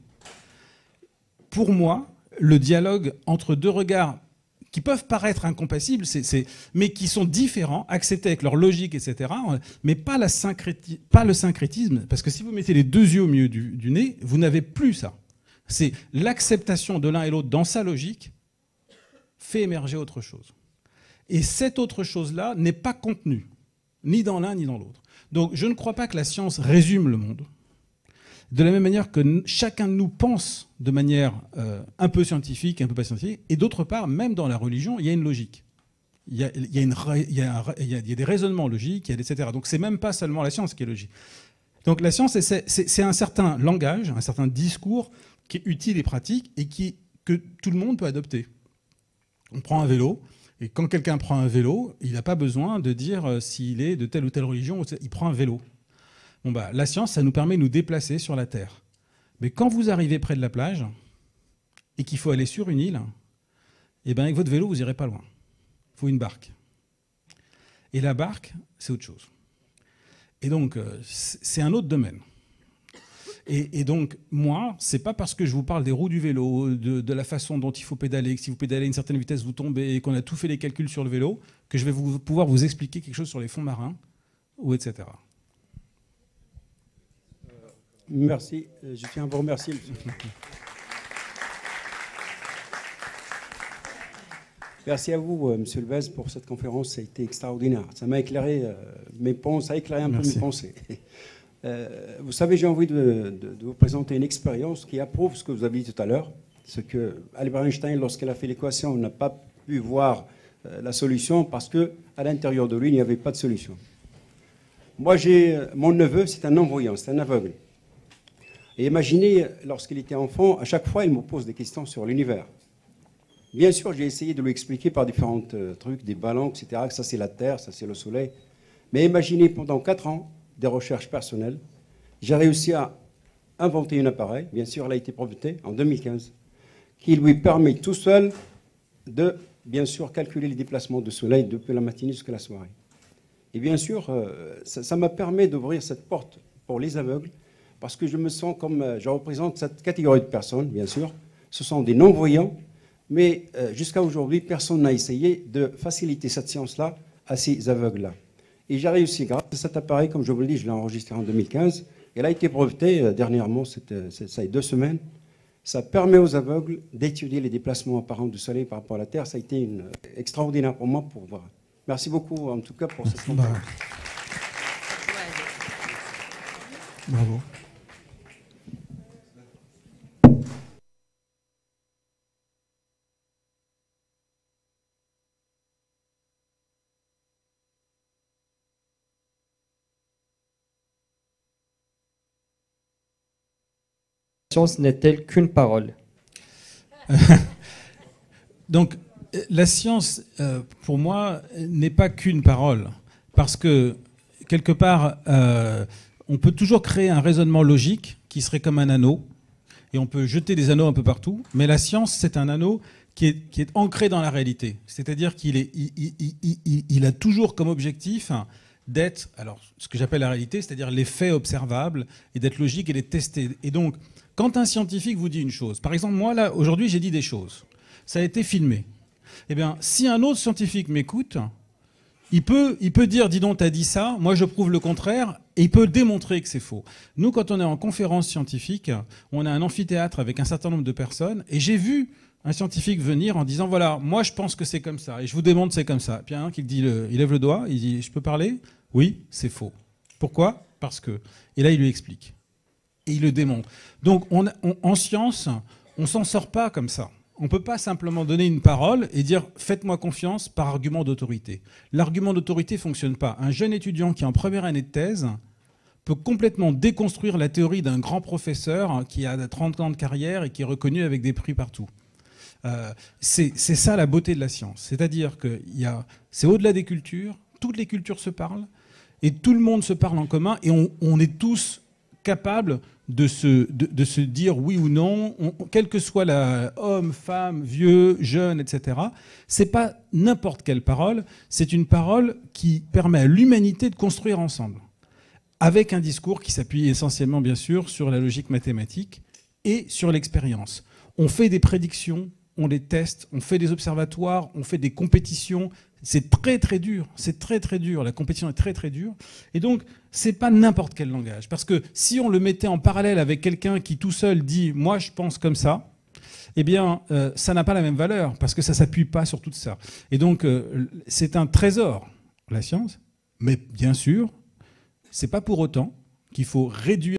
pour moi, le dialogue entre deux regards qui peuvent paraître incompatibles, c'est mais qui sont différents, acceptés avec leur logique, etc., mais pas, la pas le syncrétisme, parce que si vous mettez les deux yeux au milieu du, du nez, vous n'avez plus ça. C'est l'acceptation de l'un et l'autre dans sa logique fait émerger autre chose. Et cette autre chose-là n'est pas contenue ni dans l'un ni dans l'autre. Donc je ne crois pas que la science résume le monde. De la même manière que chacun de nous pense de manière euh, un peu scientifique, un peu pas scientifique, et d'autre part, même dans la religion, il y a une logique. Il y a, des raisonnements logiques, etc. Donc c'est même pas seulement la science qui est logique. Donc la science, c'est un certain langage, un certain discours qui est utile et pratique et qui, que tout le monde peut adopter. On prend un vélo, et quand quelqu'un prend un vélo, il n'a pas besoin de dire euh, s'il est de telle ou telle religion, il prend un vélo. Bon bah, la science, ça nous permet de nous déplacer sur la Terre. Mais quand vous arrivez près de la plage et qu'il faut aller sur une île, eh ben avec votre vélo, vous n'irez pas loin. Il faut une barque. Et la barque, c'est autre chose. Et donc, euh, c'est un autre domaine. Et, donc, moi, c'est pas parce que je vous parle des roues du vélo, de, la façon dont il faut pédaler, que si vous pédalez à une certaine vitesse, vous tombez et qu'on a tout fait les calculs sur le vélo, que je vais vous, pouvoir vous expliquer quelque chose sur les fonds marins ou etc. Euh, merci. Euh, je tiens à vous remercier. (laughs) Merci à vous, euh, Monsieur Levez, pour cette conférence. Ça a été extraordinaire. Ça m'a éclairé mes pensées, ça a éclairé un peu mes pensées. (laughs) Euh, vous savez, j'ai envie de, vous présenter une expérience qui approuve ce que vous avez dit tout à l'heure. Ce que Albert Einstein, lorsqu'il a fait l'équation, n'a pas pu voir euh, la solution parce que à l'intérieur de lui, il n'y avait pas de solution. Moi, j'ai euh, mon neveu, c'est un non c'est un aveugle. Et imaginez, lorsqu'il était enfant, à chaque fois, il me pose des questions sur l'univers. Bien sûr, j'ai essayé de lui expliquer par différents trucs, des ballons, etc., que ça c'est la Terre, ça c'est le Soleil. Mais imaginez pendant 4 ans, des recherches personnelles, j'ai réussi à inventer un appareil, bien sûr, il a été projeté en 2015, qui lui permet tout seul de, bien sûr, calculer les déplacements du soleil depuis la matinée jusqu'à la soirée. Et bien sûr, euh, ça m'a permis d'ouvrir cette porte pour les aveugles, parce que je me sens comme, euh, je représente cette catégorie de personnes, bien sûr. Ce sont des non-voyants, mais euh, jusqu'à aujourd'hui, personne n'a essayé de faciliter cette science-là à ces aveugles-là. Et j'ai réussi grâce à cet appareil, comme je vous le dis, je l'ai enregistré en 2015. Elle a été brevetée euh, dernièrement, euh, ça y est deux semaines. Ça permet aux aveugles d'étudier les déplacements apparents du Soleil par rapport à la Terre. Ça a été euh, extraordinaire pour moi pour voir. Merci beaucoup en tout cas pour cette Bravo. La science n'est-elle qu'une parole (laughs) Donc, la science, euh, pour moi, n'est pas qu'une parole. Parce que, quelque part, euh, on peut toujours créer un raisonnement logique qui serait comme un anneau. Et on peut jeter des anneaux un peu partout. Mais la science, c'est un anneau qui est, ancré dans la réalité. C'est-à-dire qu'il il, a toujours comme objectif d'être, alors, ce que j'appelle la réalité, c'est-à-dire les faits observables, et d'être logique et d'être testé. Et donc, quand un scientifique vous dit une chose, par exemple, moi, là, aujourd'hui, j'ai dit des choses. Ça a été filmé. Eh bien, si un autre scientifique m'écoute, il peut, il peut dire, dis donc, t'as dit ça, moi je prouve le contraire, et il peut démontrer que c'est faux. Nous, quand on est en conférence scientifique, on a un amphithéâtre avec un certain nombre de personnes, et j'ai vu un scientifique venir en disant, voilà, moi je pense que c'est comme ça, et je vous demande c'est comme ça. Et puis un qui dit, il lève le doigt, il dit, je peux parler Oui, c'est faux. Pourquoi Parce que. Et là, il lui explique et il le démontre. Donc on, en science, on s'en sort pas comme ça. On ne peut pas simplement donner une parole et dire faites-moi confiance par argument d'autorité. L'argument d'autorité ne fonctionne pas. Un jeune étudiant qui est en première année de thèse peut complètement déconstruire la théorie d'un grand professeur qui a 30 ans de carrière et qui est reconnu avec des prix partout. Euh, c'est ça la beauté de la science. C'est-à-dire que c'est au-delà des cultures, toutes les cultures se parlent, et tout le monde se parle en commun, et on, on est tous capable de se, de, se dire oui ou non, quel que soit la homme, femme, vieux, jeune, etc. C'est pas n'importe quelle parole, c'est une parole qui permet à l'humanité de construire ensemble, avec un discours qui s'appuie essentiellement, bien sûr, sur la logique mathématique et sur l'expérience. On fait des prédictions, on les teste, on fait des observatoires, on fait des compétitions, c'est très très dur, c'est très très dur, la compétition est très très dure. Et donc, c'est pas n'importe quel langage. Parce que si on le mettait en parallèle avec quelqu'un qui tout seul dit Moi je pense comme ça, eh bien, euh, ça n'a pas la même valeur, parce que ça s'appuie pas sur tout ça. Et donc, euh, c'est un trésor, la science, mais bien sûr, c'est pas pour autant qu'il faut réduire.